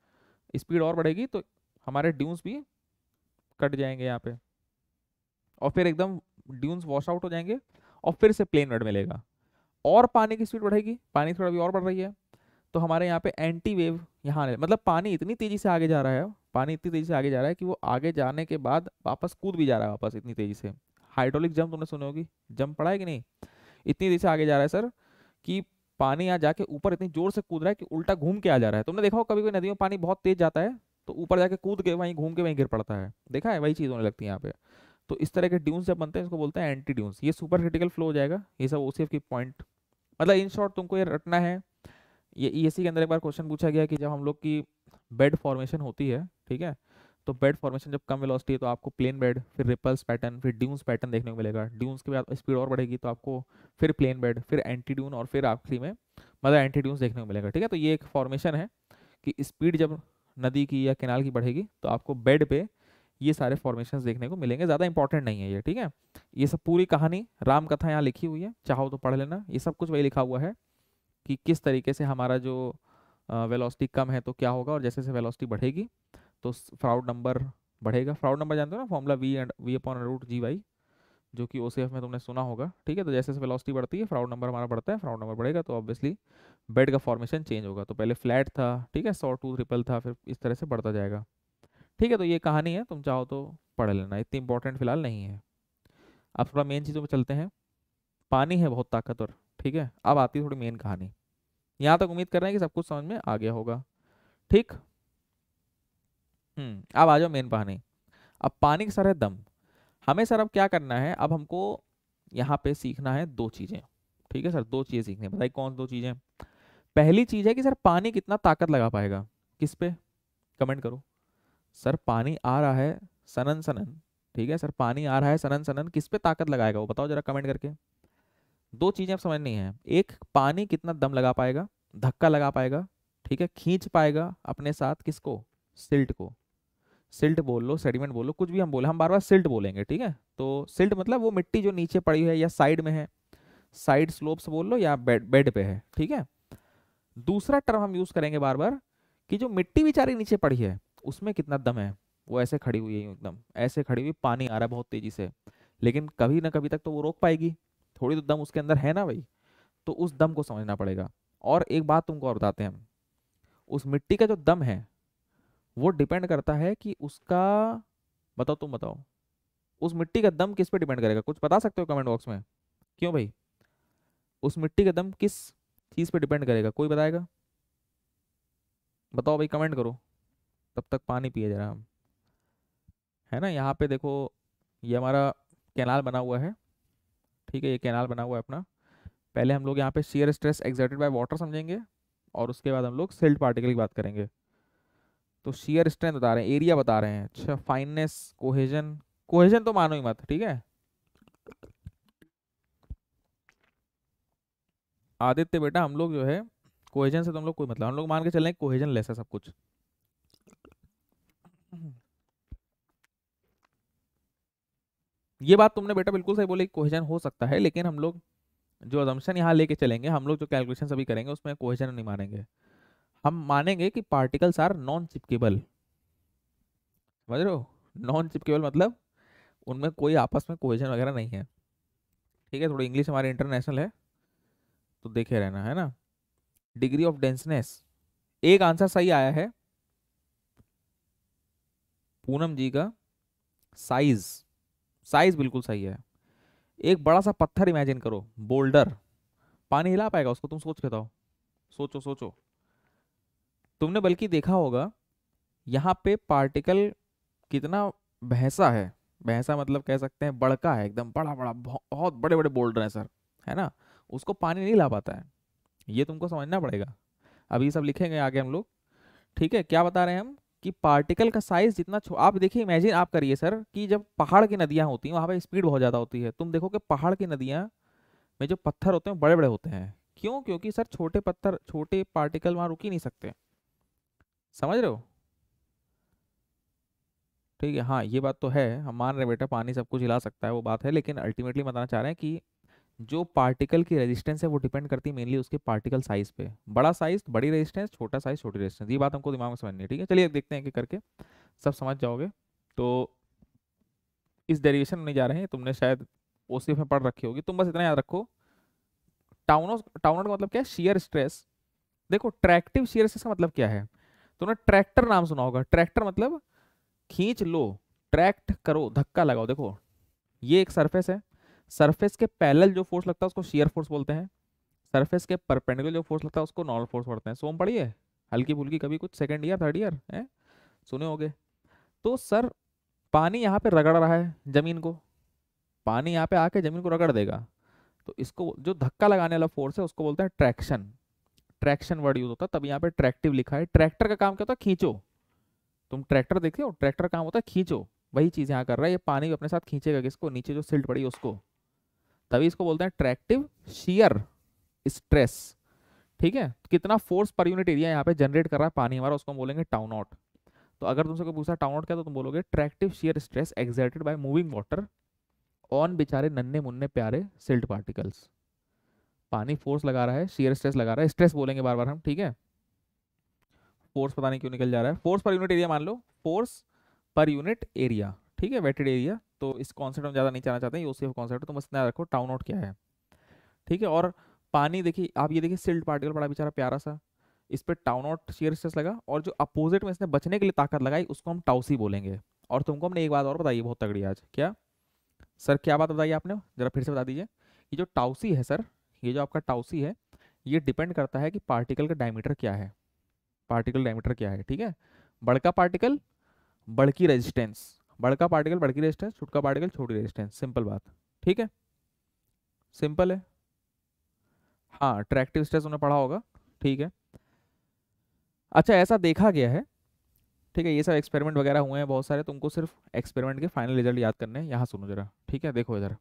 स्पीड और बढ़ेगी तो हमारे ड्यून्स भी कट जाएंगे यहाँ पे और फिर एकदम ड्यून्स वॉश आउट हो जाएंगे और फिर से प्लेन वेट मिलेगा और पानी की स्पीड बढ़ेगी पानी थोड़ा भी और बढ़ रही है तो हमारे यहाँ पे एंटी वेव यहाँ मतलब पानी इतनी तेजी से आगे जा रहा है पानी इतनी तेजी से आगे जा रहा है कि वो आगे जाने के बाद वापस कूद भी जा रहा है वापस इतनी तेजी से हाइड्रोलिक जंप तुमने सुनी होगी जंप पड़ा है कि नहीं इतनी तेजी से आगे जा रहा है सर कि पानी यहाँ जाके ऊपर इतनी जोर से कूद रहा है कि उल्टा घूम के आ जा रहा है तुमने देखा हो कभी कोई नदी में पानी बहुत तेज जाता है तो ऊपर जाके कूद के वहीं घूम के वहीं गिर पड़ता है देखा है वही चीज़ होने लगती है यहाँ पे तो इस तरह के ड्यून्स जब बनते हैं इसको बोलते हैं एंटी ड्यून्स ये सुपर क्रिटिकल फ्लो हो जाएगा ये सब ओ की पॉइंट मतलब इन शॉर्ट तुमको ये रटना है ये ई e के अंदर एक बार क्वेश्चन पूछा गया कि जब हम लोग की बेड फॉर्मेशन होती है ठीक है तो बेड फॉर्मेशन जब कम वेलोसिटी है तो आपको प्लेन बेड फिर रिपल्स पैटर्न फिर ड्यून्स पैटर्न देखने को मिलेगा ड्यून्स के बाद स्पीड और बढ़ेगी तो आपको फिर प्लेन बेड फिर एंटी ड्यून और फिर आखिरी में मतलब एंटी ड्यून्स देखने को मिलेगा ठीक है तो ये एक फॉर्मेशन है कि स्पीड जब नदी की या किनाल की बढ़ेगी तो आपको बेड पे ये सारे फॉर्मेशन देखने को मिलेंगे ज़्यादा इंपॉर्टेंट नहीं है ये ठीक है ये सब पूरी कहानी राम कथा यहाँ लिखी हुई है चाहो तो पढ़ लेना ये सब कुछ वही लिखा हुआ है कि किस तरीके से हमारा जो वेलोसिटी कम है तो क्या होगा और जैसे जैसे वेलोसिटी बढ़ेगी तो फ्राउड नंबर बढ़ेगा फ्राउड नंबर जानते हो ना formula V and V upon root G Y जो कि ओ में तुमने सुना होगा ठीक है तो जैसे जैसे वेलोसिटी बढ़ती है फ्राउड नंबर हमारा बढ़ता है फ्राउड नंबर बढ़ेगा तो ऑब्वियसली बेड का फॉर्मेशन चेंज होगा तो पहले फ्लैट था ठीक है सौ टू ट्रिपल था फिर इस तरह से बढ़ता जाएगा ठीक है तो ये कहानी है तुम चाहो तो पढ़ लेना इतनी इंपॉर्टेंट फिलहाल नहीं है अब थोड़ा मेन चीज़ों पर चलते हैं पानी है बहुत ताकतवर ठीक है अब आती है थोड़ी मेन कहानी यहाँ तक उम्मीद कर रहे हैं कि सब कुछ समझ में आ गया होगा ठीक हम्म अब आ जाओ मेन कहानी अब पानी के सर है दम हमें सर अब क्या करना है अब हमको यहाँ पे सीखना है दो चीज़ें ठीक है सर दो चीज़ें सीखनी बताइए कौन दो चीज़ें पहली चीज़ है कि सर पानी कितना ताकत लगा पाएगा किस पे कमेंट करो सर पानी आ रहा है सनन सनन ठीक है सर पानी आ रहा है सनन सनन किस पे ताकत लगाएगा वो बताओ जरा कमेंट करके दो चीज़ें आप समझनी है एक पानी कितना दम लगा पाएगा धक्का लगा पाएगा ठीक है खींच पाएगा अपने साथ किसको सिल्ट को सिल्ट बोल लो सेडिमेंट बोल लो कुछ भी हम बोले हम बार बार सिल्ट बोलेंगे ठीक है तो सिल्ट मतलब वो मिट्टी जो नीचे पड़ी है या साइड में है साइड स्लोप्स बोल लो या बेड बेड पे है ठीक है दूसरा टर्म हम यूज करेंगे बार बार कि जो मिट्टी बेचारी नीचे पड़ी है उसमें कितना दम है वो ऐसे खड़ी हुई है एकदम ऐसे खड़ी हुई पानी आ रहा है बहुत तेजी से लेकिन कभी ना कभी तक तो वो रोक पाएगी थोड़ी तो दम उसके अंदर है ना भाई तो उस दम को समझना पड़ेगा और एक बात तुमको और बताते हैं उस मिट्टी का जो दम है वो डिपेंड करता है कि उसका बताओ तुम बताओ उस मिट्टी का दम किस पे डिपेंड करेगा कुछ बता सकते हो कमेंट बॉक्स में क्यों भाई उस मिट्टी का दम किस चीज़ पे डिपेंड करेगा कोई बताएगा बताओ भाई कमेंट करो तब तक पानी पिए जा रहा हम है ना यहाँ पे देखो ये हमारा कैनाल बना हुआ है ठीक है ये कैनाल बना हुआ है अपना पहले हम लोग यहाँ पे shear stress exerted by water समझेंगे और उसके बाद हम लोग सिल्ट पार्टिकल की बात करेंगे तो शेयर स्ट्रेंथ बता रहे हैं एरिया बता रहे हैं अच्छा फाइननेस कोहेजन कोहेजन तो मानो ही मत ठीक है आदित्य बेटा हम लोग जो है कोहेजन से तो हम लोग कोई मतलब हम लोग मान के चल रहे हैं कोहेजन लेस है सब कुछ ये बात तुमने बेटा बिल्कुल सही बोले क्वेश्चन हो सकता है लेकिन हम लोग जो अजम्पन यहाँ लेके चलेंगे हम लोग जो कैलकुलेशन अभी करेंगे उसमें क्वेश्चन नहीं मानेंगे हम मानेंगे कि पार्टिकल्स आर नॉन चिपकेबल समझ रहे हो नॉन चिपकेबल मतलब उनमें कोई आपस में क्वेश्चन वगैरह नहीं है ठीक है थोड़ी इंग्लिश हमारी इंटरनेशनल है तो देखे रहना है ना डिग्री ऑफ डेंसनेस एक आंसर सही आया है पूनम जी का साइज साइज बिल्कुल सही है एक बड़ा सा पत्थर इमेजिन करो बोल्डर पानी हिला पाएगा उसको तुम सोच के बताओ सोचो सोचो तुमने बल्कि देखा होगा यहाँ पे पार्टिकल कितना भैंसा है भैंसा मतलब कह सकते हैं बड़का है एकदम बड़ा बड़ा बहुत बड़े बड़े बोल्डर हैं सर है ना उसको पानी नहीं ला पाता है ये तुमको समझना पड़ेगा अभी सब लिखेंगे आगे हम लोग ठीक है क्या बता रहे हैं हम कि पार्टिकल का साइज जितना आप देखिए इमेजिन आप करिए सर कि जब पहाड़ की नदियाँ होती हैं वहाँ पर स्पीड बहुत ज़्यादा होती है तुम देखो कि पहाड़ की नदियाँ में जो पत्थर होते हैं बड़े बड़े होते हैं क्यों क्योंकि सर छोटे पत्थर छोटे पार्टिकल वहाँ रुक ही नहीं सकते समझ रहे हो ठीक है हाँ ये बात तो है हम मान रहे बेटा पानी सब कुछ हिला सकता है वो बात है लेकिन अल्टीमेटली बताना चाह रहे हैं कि जो पार्टिकल की रेजिस्टेंस है वो डिपेंड करती है मेनली उसके पार्टिकल साइज पे बड़ा साइज बड़ी रेजिस्टेंस छोटा साइज छोटी रेजिस्टेंस ये बात हमको दिमाग में समझनी है ठीक है चलिए देखते हैं कि करके सब समझ जाओगे तो इस डेरिवेशन में जा रहे हैं तुमने शायद ओसी में पढ़ रखी होगी तुम बस इतना याद रखो टाउन टाउन का मतलब क्या है शेयर स्ट्रेस देखो ट्रैक्टिव शेयर स्ट्रेस का मतलब क्या है तुमने ट्रैक्टर नाम सुना होगा ट्रैक्टर मतलब खींच लो ट्रैक्ट करो धक्का लगाओ देखो ये एक सरफेस है सरफेस के पैरेलल जो फोर्स लगता है उसको शेयर फोर्स बोलते हैं सरफेस के परपेंडिकुलर जो फोर्स लगता है उसको नॉर्मल फोर्स बोलते हैं सोम पढ़िए हल्की फुल्की कभी कुछ सेकेंड ईयर थर्ड ईयर है सुने हो तो सर पानी यहाँ पे रगड़ रहा है ज़मीन को पानी यहाँ पे आके ज़मीन को रगड़ देगा तो इसको जो धक्का लगाने वाला फोर्स है उसको बोलते हैं ट्रैक्शन ट्रैक्शन वर्ड यूज होता है तब यहाँ पे ट्रैक्टिव लिखा है ट्रैक्टर का काम क्या होता है खींचो तुम ट्रैक्टर देखते हो ट्रैक्टर का काम होता है खींचो वही चीज़ यहाँ कर रहा है ये पानी अपने साथ खींचेगा किसको नीचे जो सिल्ट पड़ी उसको तभी इसको बोलते हैं ट्रैक्टिव शीयर स्ट्रेस ठीक है तो कितना फोर्स पर यूनिट एरिया यहाँ पे जनरेट कर रहा है पानी हमारा उसको हम बोलेंगे आउट तो अगर तुमसे कोई पूछा आउट क्या तो तुम बोलोगे tractive shear stress exerted by moving water on बेचारे नन्हे मुन्ने प्यारे सिल्ट पार्टिकल्स पानी फोर्स लगा रहा है शेयर स्ट्रेस लगा रहा है स्ट्रेस बोलेंगे बार बार हम ठीक है फोर्स पता नहीं क्यों निकल जा रहा है फोर्स पर यूनिट एरिया मान लो फोर्स पर यूनिट एरिया ठीक है वेटेड एरिया तो इस कॉन्सेप्ट में ज़्यादा नहीं जाना चाहते हैं यूसीएफ कॉन्सेप्ट तो बस इतना रखो टाउन आउट क्या है ठीक है और पानी देखिए आप ये देखिए सिल्ड पार्टिकल बड़ा बेचारा प्यारा सा इस पर टाउन आउट शेयर स्ट्रेस लगा और जो अपोजिट में इसने बचने के लिए ताकत लगाई उसको हम टाउसी बोलेंगे और तुमको हमने एक बात और बताई बहुत तगड़ी आज क्या सर क्या बात बताई आपने ज़रा फिर से बता दीजिए ये जो टाउसी है सर ये जो आपका टाउसी है ये डिपेंड करता है कि पार्टिकल का डायमीटर क्या है पार्टिकल डायमीटर क्या है ठीक है बड़का पार्टिकल बड़की रेजिस्टेंस बड़का पार्टिकल बड़की रेजिस्टेंस छुटका पार्टिकल छोटी रेजिस्टेंस सिंपल बात ठीक है सिंपल है हाँ अट्रैक्टिव स्ट्रेस उन्हें पढ़ा होगा ठीक है अच्छा ऐसा देखा गया है ठीक है ये सब एक्सपेरिमेंट वगैरह हुए हैं बहुत सारे तुमको तो सिर्फ एक्सपेरिमेंट के फाइनल रिजल्ट याद करने हैं यहाँ सुनो जरा ठीक है देखो इधर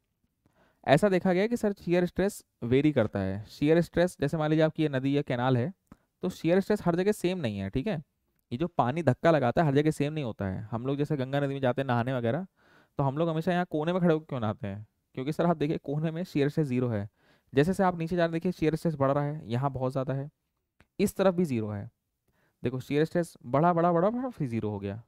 ऐसा देखा गया कि सर शेयर स्ट्रेस वेरी करता है शेयर स्ट्रेस जैसे मान लीजिए आपकी ये नदी या कैनाल है तो शेयर स्ट्रेस हर जगह सेम नहीं है ठीक है ये जो पानी धक्का लगाता है हर जगह सेम नहीं होता है हम लोग जैसे गंगा नदी में जाते हैं नहाने वगैरह तो हम लोग हमेशा यहाँ कोने में खड़े होकर क्यों नहाते हैं क्योंकि सर आप देखिए कोने में शेयर से जीरो है जैसे से आप नीचे जा रहे देखिए शेयर स्ट्रेस बढ़ रहा है यहाँ बहुत ज़्यादा है इस तरफ भी जीरो है देखो शेयर स्ट्रेस बढ़ा बढ़ा बढ़ा बढ़ा फिर जीरो हो गया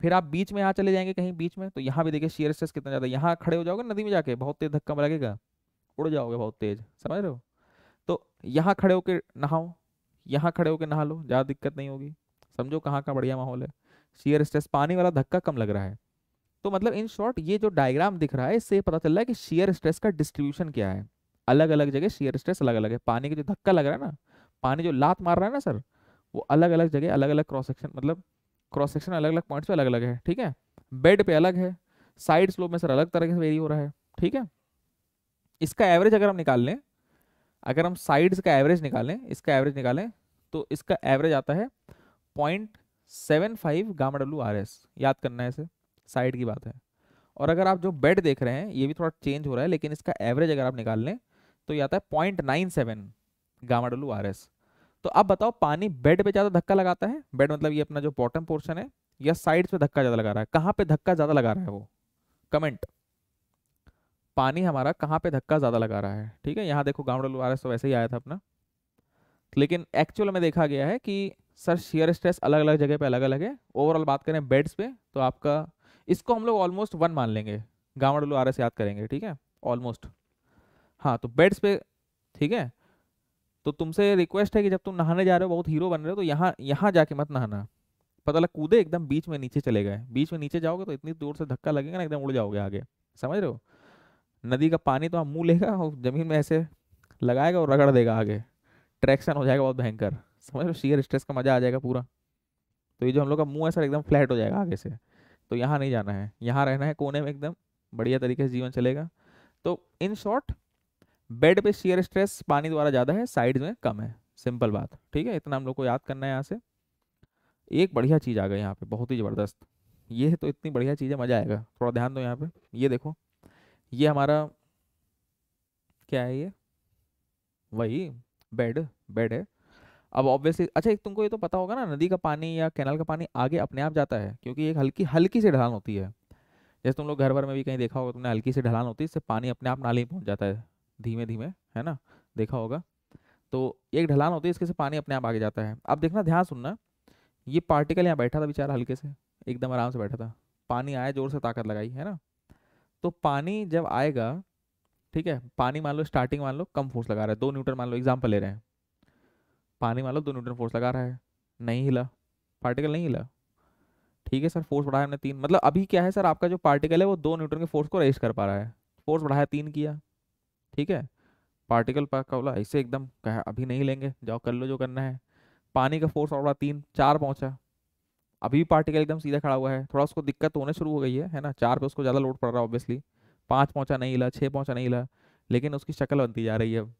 फिर आप बीच में यहाँ चले जाएंगे कहीं बीच में तो यहाँ भी देखिए शेयर स्ट्रेस कितना ज़्यादा यहाँ खड़े हो जाओगे नदी में जाके बहुत तेज धक्का लगेगा उड़ जाओगे बहुत तेज समझ रहे हो तो यहाँ खड़े होकर नहाओ यहाँ खड़े होकर नहा लो ज़्यादा दिक्कत नहीं होगी समझो कहाँ का बढ़िया माहौल है शेयर स्ट्रेस पानी वाला धक्का कम लग रहा है तो मतलब इन शॉर्ट ये जो डायग्राम दिख रहा है इससे पता चल रहा है कि शेयर स्ट्रेस का डिस्ट्रीब्यूशन क्या है अलग अलग जगह शेयर स्ट्रेस अलग अलग है पानी का जो धक्का लग रहा है ना पानी जो लात मार रहा है ना सर वो अलग अलग जगह अलग अलग क्रॉस सेक्शन मतलब क्रॉस सेक्शन अलग अलग पॉइंट्स पे अलग अलग है ठीक है बेड पे अलग है साइड स्लोप में सर अलग तरह से वेरी हो रहा है ठीक है इसका एवरेज अगर हम निकाल लें अगर हम साइड्स का एवरेज निकालें इसका एवरेज निकालें तो इसका एवरेज आता है point seven five gamma W R S याद करना है इसे साइड की बात है और अगर आप जो बेड देख रहे हैं ये भी थोड़ा चेंज हो रहा है लेकिन इसका एवरेज अगर आप निकाल लें तो ये आता है point nine seven gamma W R S तो अब बताओ पानी बेड पे ज़्यादा धक्का लगाता है बेड मतलब ये अपना जो बॉटम पोर्शन है या साइड पे धक्का ज़्यादा लगा रहा है कहाँ पे धक्का ज़्यादा लगा रहा है वो कमेंट पानी हमारा कहाँ पे धक्का ज़्यादा लगा रहा है ठीक है यहाँ देखो गाउंड आर एस तो वैसे ही आया था अपना लेकिन एक्चुअल में देखा गया है कि सर शेयर स्ट्रेस अलग अलग जगह पे अलग अलग है ओवरऑल बात करें बेड्स पे तो आपका इसको हम लोग ऑलमोस्ट वन मान लेंगे गावड़ लो आर याद करेंगे ठीक है ऑलमोस्ट हाँ तो बेड्स पे ठीक है तो तुमसे रिक्वेस्ट है कि जब तुम नहाने जा रहे हो बहुत हीरो बन रहे हो तो यहाँ यहाँ जाके मत नहाना पता लग कूदे एकदम बीच में नीचे चले गए बीच में नीचे जाओगे तो इतनी दूर से धक्का लगेगा ना एकदम उड़ जाओगे आगे समझ रहे हो नदी का पानी तो आप मुँह लेगा और जमीन में ऐसे लगाएगा और रगड़ देगा आगे ट्रैक्शन हो जाएगा बहुत भयंकर समझ लो शेयर स्ट्रेस का मज़ा आ जाएगा पूरा तो ये जो हम लोग का मुंह है सर एकदम फ्लैट हो जाएगा आगे से तो यहाँ नहीं जाना है यहाँ रहना है कोने में एकदम बढ़िया तरीके से जीवन चलेगा तो इन शॉर्ट बेड पे शेयर स्ट्रेस पानी द्वारा ज़्यादा है साइड में कम है सिंपल बात ठीक है इतना हम लोग को याद करना है यहाँ से एक बढ़िया चीज़ आ गई यहाँ पे बहुत ही ज़बरदस्त ये तो इतनी बढ़िया चीज़ है मज़ा आएगा थोड़ा ध्यान दो यहाँ पे ये देखो ये हमारा क्या है ये वही बेड बेड है अब ऑब्वियसली अच्छा एक तुमको ये तो पता होगा ना नदी का पानी या कैनाल का पानी आगे अपने आप जाता है क्योंकि एक हल्की हल्की सी ढलान होती है जैसे तुम लोग घर भर में भी कहीं देखा होगा तुमने हल्की सी ढलान होती है इससे पानी अपने आप नाले में पहुँच जाता है धीमे धीमे है ना देखा होगा तो एक ढलान होती है इसके से पानी अपने आप आगे जाता है अब देखना ध्यान सुनना ये पार्टिकल यहाँ बैठा था बेचारा हल्के से एकदम आराम से बैठा था पानी आया जोर से ताकत लगाई है ना तो पानी जब आएगा ठीक है पानी मान लो स्टार्टिंग मान लो कम फोर्स लगा रहा है दो न्यूटन मान लो एग्जाम्पल ले रहे हैं पानी वाला दो न्यूटन फोर्स लगा रहा है नहीं हिला पार्टिकल नहीं हिला ठीक है सर फोर्स बढ़ाया हमने तीन मतलब अभी क्या है सर आपका जो पार्टिकल है वो दो न्यूटन के फोर्स को रेस कर पा रहा है फोर्स बढ़ाया तीन किया ठीक है पार्टिकल पर कौला ऐसे एकदम कह अभी नहीं लेंगे जाओ कर लो जो करना है पानी का फोर्स और बढ़ा तीन चार पहुंचा अभी भी पार्टिकल एकदम सीधा खड़ा हुआ है थोड़ा उसको दिक्कत होने शुरू हो गई है है ना चार पे उसको ज़्यादा लोड पड़ रहा है ऑब्वियसली पाँच पहुँचा नहीं हिला छः पहुँचा नहीं हिला लेकिन उसकी शक्ल बनती जा रही है अब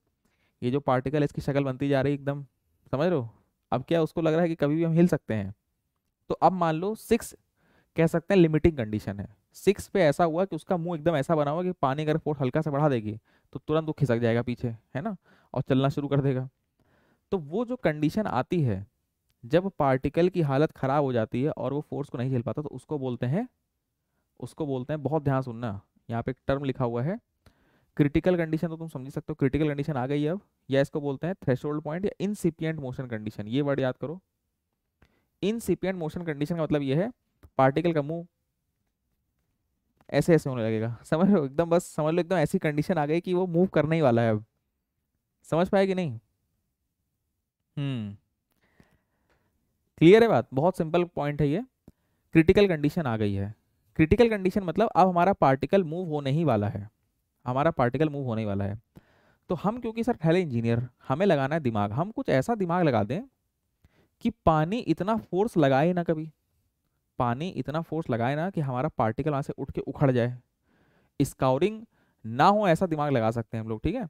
ये जो पार्टिकल है इसकी शक्ल बनती जा रही है एकदम समझ रहे हो अब क्या उसको लग रहा है कि कभी भी हम हिल सकते हैं तो अब मान लो सिक्स कह सकते हैं लिमिटिंग कंडीशन है सिक्स पे ऐसा हुआ कि उसका मुंह एकदम ऐसा बना हुआ कि पानी अगर फोर्स हल्का सा बढ़ा देगी तो तुरंत वो खिसक जाएगा पीछे है ना और चलना शुरू कर देगा तो वो जो कंडीशन आती है जब पार्टिकल की हालत ख़राब हो जाती है और वो फोर्स को नहीं झेल पाता तो उसको बोलते हैं उसको बोलते हैं बहुत ध्यान सुनना यहाँ पे एक टर्म लिखा हुआ है क्रिटिकल कंडीशन तो तुम समझ सकते हो क्रिटिकल कंडीशन आ गई अब या इसको बोलते हैं थ्रेश पॉइंट या इनसिपियंट मोशन कंडीशन ये वर्ड याद करो इनसिपियंट मोशन कंडीशन का मतलब ये है पार्टिकल का मुंह ऐसे ऐसे होने लगेगा समझ लो एकदम बस समझ लो एकदम ऐसी कंडीशन आ गई कि वो मूव करने ही वाला है अब समझ पाए कि नहीं हम्म क्लियर है बात बहुत सिंपल पॉइंट है ये क्रिटिकल कंडीशन आ गई है क्रिटिकल कंडीशन मतलब अब हमारा पार्टिकल मूव होने ही वाला है हमारा पार्टिकल मूव होने वाला है तो हम क्योंकि सर ठहले इंजीनियर हमें लगाना है दिमाग हम कुछ ऐसा दिमाग लगा दें कि पानी इतना फोर्स लगाए ना कभी पानी इतना फोर्स लगाए ना कि हमारा पार्टिकल वहाँ से उठ के उखड़ जाए स्काउरिंग ना हो ऐसा दिमाग लगा सकते हैं हम लोग ठीक है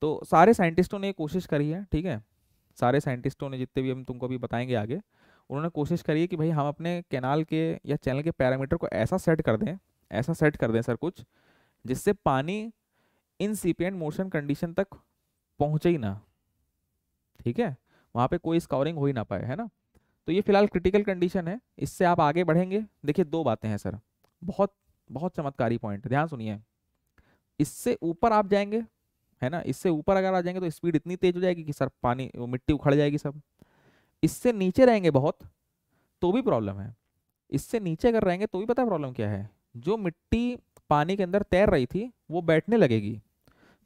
तो सारे साइंटिस्टों ने कोशिश करी है ठीक है सारे साइंटिस्टों ने जितने भी हम तुमको अभी बताएंगे आगे उन्होंने कोशिश करी है कि भाई हम अपने कैनाल के या चैनल के पैरामीटर को ऐसा सेट कर दें ऐसा सेट कर दें सर कुछ जिससे पानी इन इनसिपियंट मोशन कंडीशन तक पहुंचे ही ना ठीक है वहां पे कोई स्कोरिंग हो ही ना पाए है ना तो ये फिलहाल क्रिटिकल कंडीशन है इससे आप आगे बढ़ेंगे देखिए दो बातें हैं सर बहुत बहुत चमत्कारी पॉइंट ध्यान सुनिए इससे ऊपर आप जाएंगे है ना इससे ऊपर अगर आ जाएंगे तो स्पीड इतनी तेज हो जाएगी कि सर पानी मिट्टी उखड़ जाएगी सब इससे नीचे रहेंगे बहुत तो भी प्रॉब्लम है इससे नीचे अगर रहेंगे तो भी पता है प्रॉब्लम क्या है जो मिट्टी पानी के अंदर तैर रही थी वो बैठने लगेगी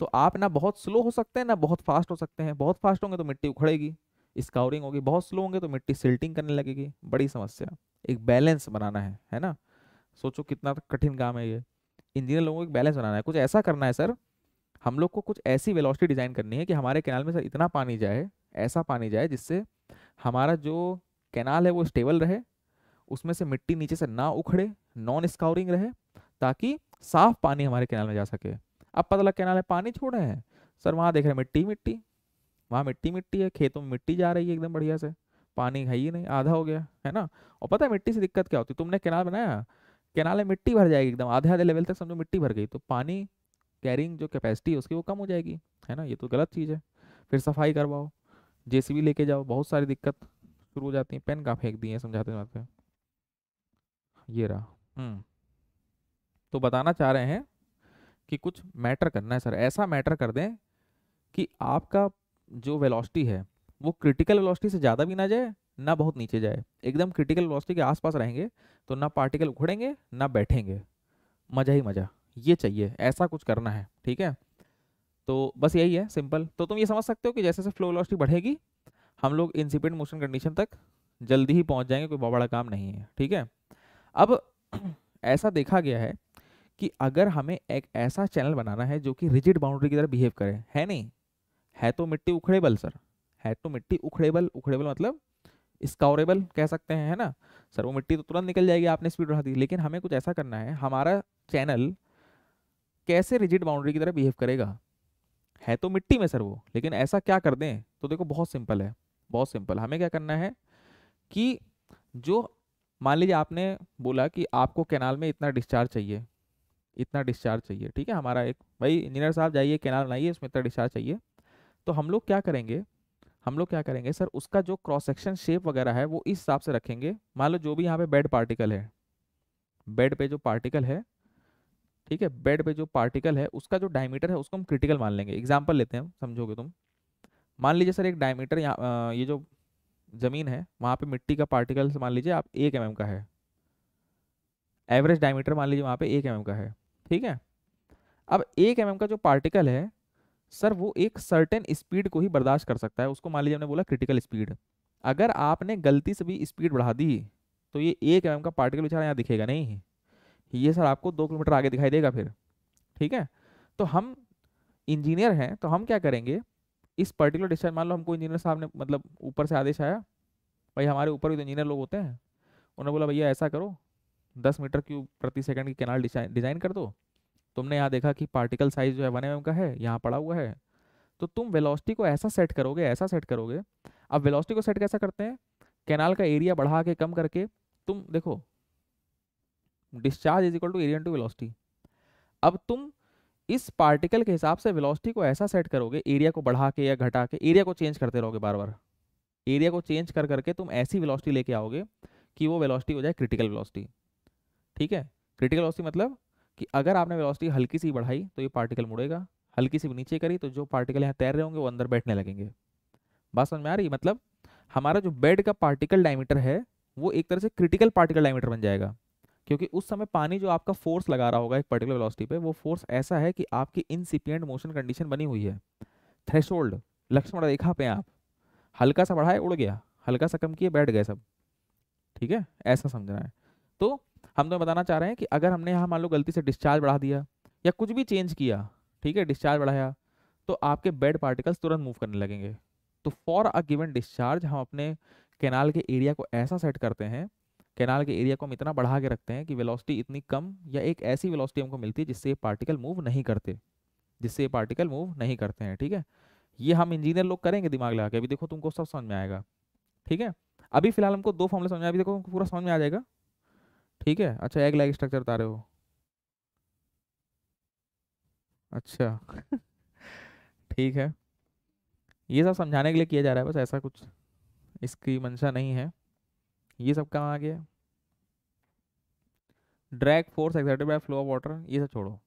तो आप ना बहुत स्लो हो सकते हैं ना बहुत फास्ट हो सकते हैं बहुत फास्ट होंगे तो मिट्टी उखड़ेगी स्काउरिंग होगी बहुत स्लो होंगे तो मिट्टी सिल्टिंग करने लगेगी बड़ी समस्या एक बैलेंस बनाना है है ना सोचो कितना कठिन काम है ये इंजीनियर लोगों को एक बैलेंस बनाना है कुछ ऐसा करना है सर हम लोग को कुछ ऐसी वेलोसिटी डिज़ाइन करनी है कि हमारे कैनाल में सर इतना पानी जाए ऐसा पानी जाए जिससे हमारा जो कैनाल है वो स्टेबल रहे उसमें से मिट्टी नीचे से ना उखड़े नॉन स्काउरिंग रहे ताकि साफ पानी हमारे कैनाल में जा सके अब पता लग कैनाल में पानी छोड़े हैं सर वहाँ देख रहे हैं मिट्टी मिट्टी वहाँ मिट्टी मिट्टी है खेतों में मिट्टी जा रही है एकदम बढ़िया से पानी है ही नहीं आधा हो गया है ना और पता है मिट्टी से दिक्कत क्या होती है तुमने कैनाल बनाया कैनाल में मिट्टी भर जाएगी एकदम आधे आधे लेवल तक समझो मिट्टी भर गई तो पानी कैरिंग जो कैपेसिटी है उसकी वो कम हो जाएगी है ना ये तो गलत चीज़ है फिर सफाई करवाओ जेसीबी लेके जाओ बहुत सारी दिक्कत शुरू हो जाती है पेन का फेंक दिए समझाते समझाते ये रहा हम्म तो बताना चाह रहे हैं कि कुछ मैटर करना है सर ऐसा मैटर कर दें कि आपका जो वेलोसिटी है वो क्रिटिकल वेलोसिटी से ज़्यादा भी ना जाए ना बहुत नीचे जाए एकदम क्रिटिकल वेलोसिटी के आसपास रहेंगे तो ना पार्टिकल उखड़ेंगे ना बैठेंगे मज़ा ही मज़ा ये चाहिए ऐसा कुछ करना है ठीक है तो बस यही है सिंपल तो तुम ये समझ सकते हो कि जैसे जैसे फ्लो वेलोसिटी बढ़ेगी हम लोग इंसिपेंट मोशन कंडीशन तक जल्दी ही पहुँच जाएंगे कोई बड़ा काम नहीं है ठीक है अब ऐसा देखा गया है कि अगर हमें एक ऐसा चैनल बनाना है जो कि रिजिड बाउंड्री की तरह बिहेव करे है नहीं है तो मिट्टी उखड़ेबल सर है तो मिट्टी उखड़ेबल उखड़ेबल मतलब स्काउरेबल कह सकते हैं है ना सर वो मिट्टी तो तुरंत निकल जाएगी आपने स्पीड बढ़ा दी लेकिन हमें कुछ ऐसा करना है हमारा चैनल कैसे रिजिड बाउंड्री की तरह बिहेव करेगा है तो मिट्टी में सर वो लेकिन ऐसा क्या कर दें तो देखो बहुत सिंपल है बहुत सिंपल हमें क्या करना है कि जो मान लीजिए आपने बोला कि आपको कैनाल में इतना डिस्चार्ज चाहिए इतना डिस्चार्ज चाहिए ठीक है हमारा एक भाई इंजीनियर साहब जाइए कैनाल बनाइए इसमें इतना डिस्चार्ज चाहिए तो हम लोग क्या करेंगे हम लोग क्या करेंगे सर उसका जो क्रॉस सेक्शन शेप वगैरह है वो इस हिसाब से रखेंगे मान लो जो भी यहाँ पे बेड पार्टिकल है बेड पे जो पार्टिकल है ठीक है बेड पे जो पार्टिकल है उसका जो डायमीटर है उसको हम क्रिटिकल मान लेंगे एग्जाम्पल लेते हैं समझोगे तुम मान लीजिए सर एक डायमीटर यहाँ ये जो ज़मीन है वहाँ पर मिट्टी का पार्टिकल मान लीजिए आप एक एम mm का है एवरेज डायमीटर मान लीजिए वहाँ पर एक एम mm का है ठीक है अब एक एम mm का जो पार्टिकल है सर वो एक सर्टेन स्पीड को ही बर्दाश्त कर सकता है उसको मान लीजिए हमने बोला क्रिटिकल स्पीड अगर आपने गलती से भी स्पीड बढ़ा दी तो ये एक एम mm का पार्टिकल बेचारा यहाँ दिखेगा नहीं ये सर आपको दो किलोमीटर आगे दिखाई देगा फिर ठीक है तो हम इंजीनियर हैं तो हम क्या करेंगे इस पर्टिकुलर डिस्चार्ज मान लो हमको इंजीनियर साहब ने मतलब ऊपर से आदेश आया भाई हमारे ऊपर भी तो इंजीनियर लोग होते हैं उन्होंने बोला भैया ऐसा करो 10 मीटर क्यूब प्रति सेकंड की कैनाल डिजाइन कर दो तुमने यहाँ देखा कि पार्टिकल साइज जो है वन एम का है यहाँ पड़ा हुआ है तो तुम वेलोसिटी को ऐसा सेट करोगे ऐसा सेट करोगे अब वेलोसिटी को सेट कैसा करते हैं कैनाल का एरिया बढ़ा के कम करके तुम देखो discharge is equal to area to velocity अब तुम इस पार्टिकल के हिसाब से वेलोसिटी को ऐसा सेट करोगे एरिया को बढ़ा के या घटा के एरिया को चेंज करते रहोगे बार बार एरिया को चेंज कर करके तुम ऐसी वेलोसिटी लेके आओगे कि वो वेलोसिटी हो जाए क्रिटिकल वेलोसिटी ठीक है क्रिटिकल वेलोसिटी मतलब कि अगर आपने वेलोसिटी हल्की सी बढ़ाई तो ये पार्टिकल मुड़ेगा हल्की सी नीचे करी तो जो पार्टिकल यहाँ तैर रहे होंगे वो अंदर बैठने लगेंगे बात समझ में आ रही मतलब हमारा जो बेड का पार्टिकल डायमीटर है वो एक तरह से क्रिटिकल पार्टिकल डायमीटर बन जाएगा क्योंकि उस समय पानी जो आपका फोर्स लगा रहा होगा एक पर्टिकुलर वेलोसिटी पे वो फोर्स ऐसा है कि आपकी इनसिपियंट मोशन कंडीशन बनी हुई है थ्रेशोल्ड लक्ष्मण रेखा पे आप हल्का सा बढ़ाए उड़ गया हल्का सा कम किए बैठ गए सब ठीक है ऐसा समझना है तो हम तो बताना चाह रहे हैं कि अगर हमने यहाँ मान लो गलती से डिस्चार्ज बढ़ा दिया या कुछ भी चेंज किया ठीक है डिस्चार्ज बढ़ाया तो आपके बेड पार्टिकल्स तुरंत मूव करने लगेंगे तो फॉर अ गिवन डिस्चार्ज हम अपने कैनाल के एरिया को ऐसा सेट करते हैं कैनाल के एरिया को हम इतना बढ़ा के रखते हैं कि वेलोसिटी इतनी कम या एक ऐसी वेलोसिटी हमको मिलती है जिससे ये पार्टिकल मूव नहीं करते जिससे ये पार्टिकल मूव नहीं करते हैं ठीक है ये हम इंजीनियर लोग करेंगे दिमाग लगा के अभी देखो तुमको सब समझ में आएगा ठीक है अभी फिलहाल हमको दो फॉर्मूले समझ में अभी देखो पूरा समझ में आ जाएगा ठीक है अच्छा एग लाइक स्ट्रक्चर बता रहे हो अच्छा ठीक है ये सब समझाने के लिए किया जा रहा है बस ऐसा कुछ इसकी मंशा नहीं है ये सब कहाँ आ गया drag force excited by flow of water ये सब छोड़ो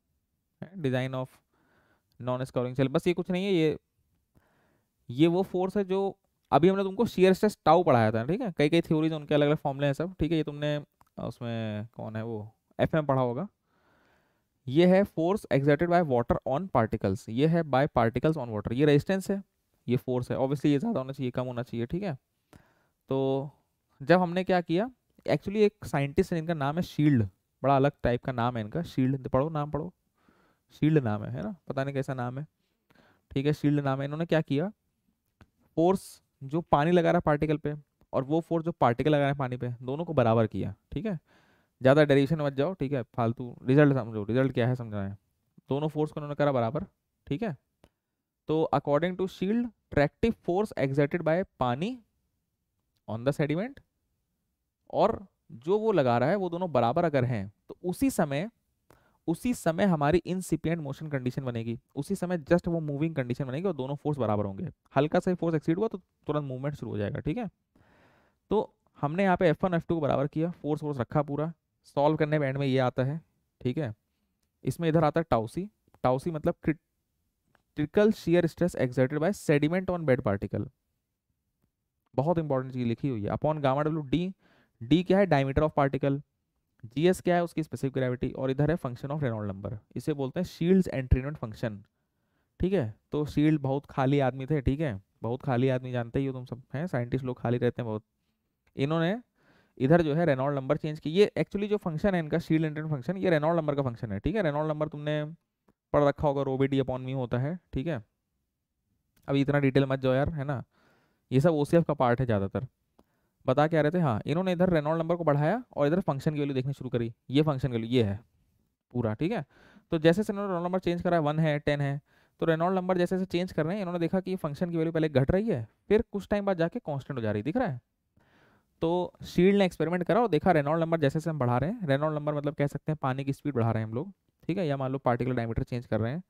डिज़ाइन ऑफ नॉन स्कोरिंग सेल बस ये कुछ नहीं है ये ये वो फोर्स है जो अभी हमने तुमको शेयर स्ट्रेस टाउ पढ़ाया था ठीक है कई कई थ्योरीज उनके अलग अलग फॉर्मले हैं सब ठीक है ये तुमने उसमें कौन है वो एफ एम पढ़ा होगा ये है force exerted by water on particles ये है बाय पार्टिकल्स ऑन वाटर ये रेजिस्टेंस है ये फोर्स है ऑब्वियसली ये ज़्यादा होना चाहिए कम होना चाहिए ठीक है तो जब हमने क्या किया एक्चुअली एक साइंटिस्ट है इनका नाम है शील्ड बड़ा अलग टाइप का नाम है इनका शील्ड पढ़ो नाम पढ़ो शील्ड नाम है है ना पता नहीं कैसा नाम है ठीक है शील्ड नाम है इन्होंने क्या किया फोर्स जो पानी लगा रहा है पार्टिकल पर और वो फोर्स जो पार्टिकल लगा रहे पानी पे दोनों को बराबर किया ठीक है ज़्यादा डेरिवेशन मत जाओ ठीक है फालतू रिजल्ट समझो रिजल्ट क्या है समझाना दोनों फोर्स को उन्होंने करा बराबर ठीक है तो according to Shield tractive force exerted by पानी ऑन द सेडिमेंट और जो वो लगा रहा है वो दोनों बराबर अगर हैं तो उसी समय उसी समय हमारी इनसिपियंट मोशन कंडीशन बनेगी उसी समय जस्ट वो मूविंग कंडीशन बनेगी और दोनों फोर्स बराबर होंगे हल्का सा फोर्स एक्सीड हुआ तो तुरंत मूवमेंट शुरू हो जाएगा ठीक है तो हमने यहाँ पे F1 F2 को बराबर किया फोर्स फोर्स रखा पूरा सॉल्व करने में एंड में ये आता है ठीक है इसमें इधर आता है टाउसी टाउसी मतलब critical shear stress excited by sediment on bed particle बहुत इंपॉर्टेंट चीज लिखी हुई है upon gamma W D D क्या है डायमीटर ऑफ पार्टिकल जीएस क्या है उसकी स्पेसिफिक ग्रेविटी और इधर है फंक्शन ऑफ रेनॉल्ड नंबर इसे बोलते हैं शील्ड्स एंट्रीनमेंट फंक्शन ठीक है तो शील्ड बहुत खाली आदमी थे ठीक है बहुत खाली आदमी जानते ही हो तुम सब हैं साइंटिस्ट लोग खाली रहते हैं बहुत इन्होंने इधर जो है रेनॉल्ड नंबर चेंज की ये एक्चुअली जो फंक्शन है इनका शील लेंटेड फंक्शन ये रेनॉल्ड नंबर का फंक्शन है ठीक है रेनॉल्ड नंबर तुमने पढ़ रखा होगा रोबी डी अपॉन मी होता है ठीक है अभी इतना डिटेल मत जाओ यार है ना ये सब ओ का पार्ट है ज़्यादातर बता क्या रहे थे हाँ इन्होंने इधर रेनॉल्ड नंबर को बढ़ाया और इधर फंक्शन की वैल्यू देखनी शुरू करी ये फंक्शन वैल्यू ये है पूरा ठीक है तो जैसे जैसे इन्होंने रेनॉल्ड नंबर चेंज करा है वन है टेन है तो रेनॉल्ड नंबर जैसे जैसे चेंज कर रहे हैं इन्होंने देखा कि फंक्शन की वैल्यू पहले घट रही है फिर कुछ टाइम बाद जाके कॉन्स्टेंट हो जा रही दिख रहा है तो शील्ड ने एक्सपेरिमेंट करा और देखा रेनॉल्ड नंबर जैसे जैसे हम बढ़ा रहे हैं रेनॉल्ड नंबर मतलब कह सकते हैं पानी की स्पीड बढ़ा रहे हैं हम लोग ठीक है या मान लो पार्टिकल डायमीटर चेंज कर रहे हैं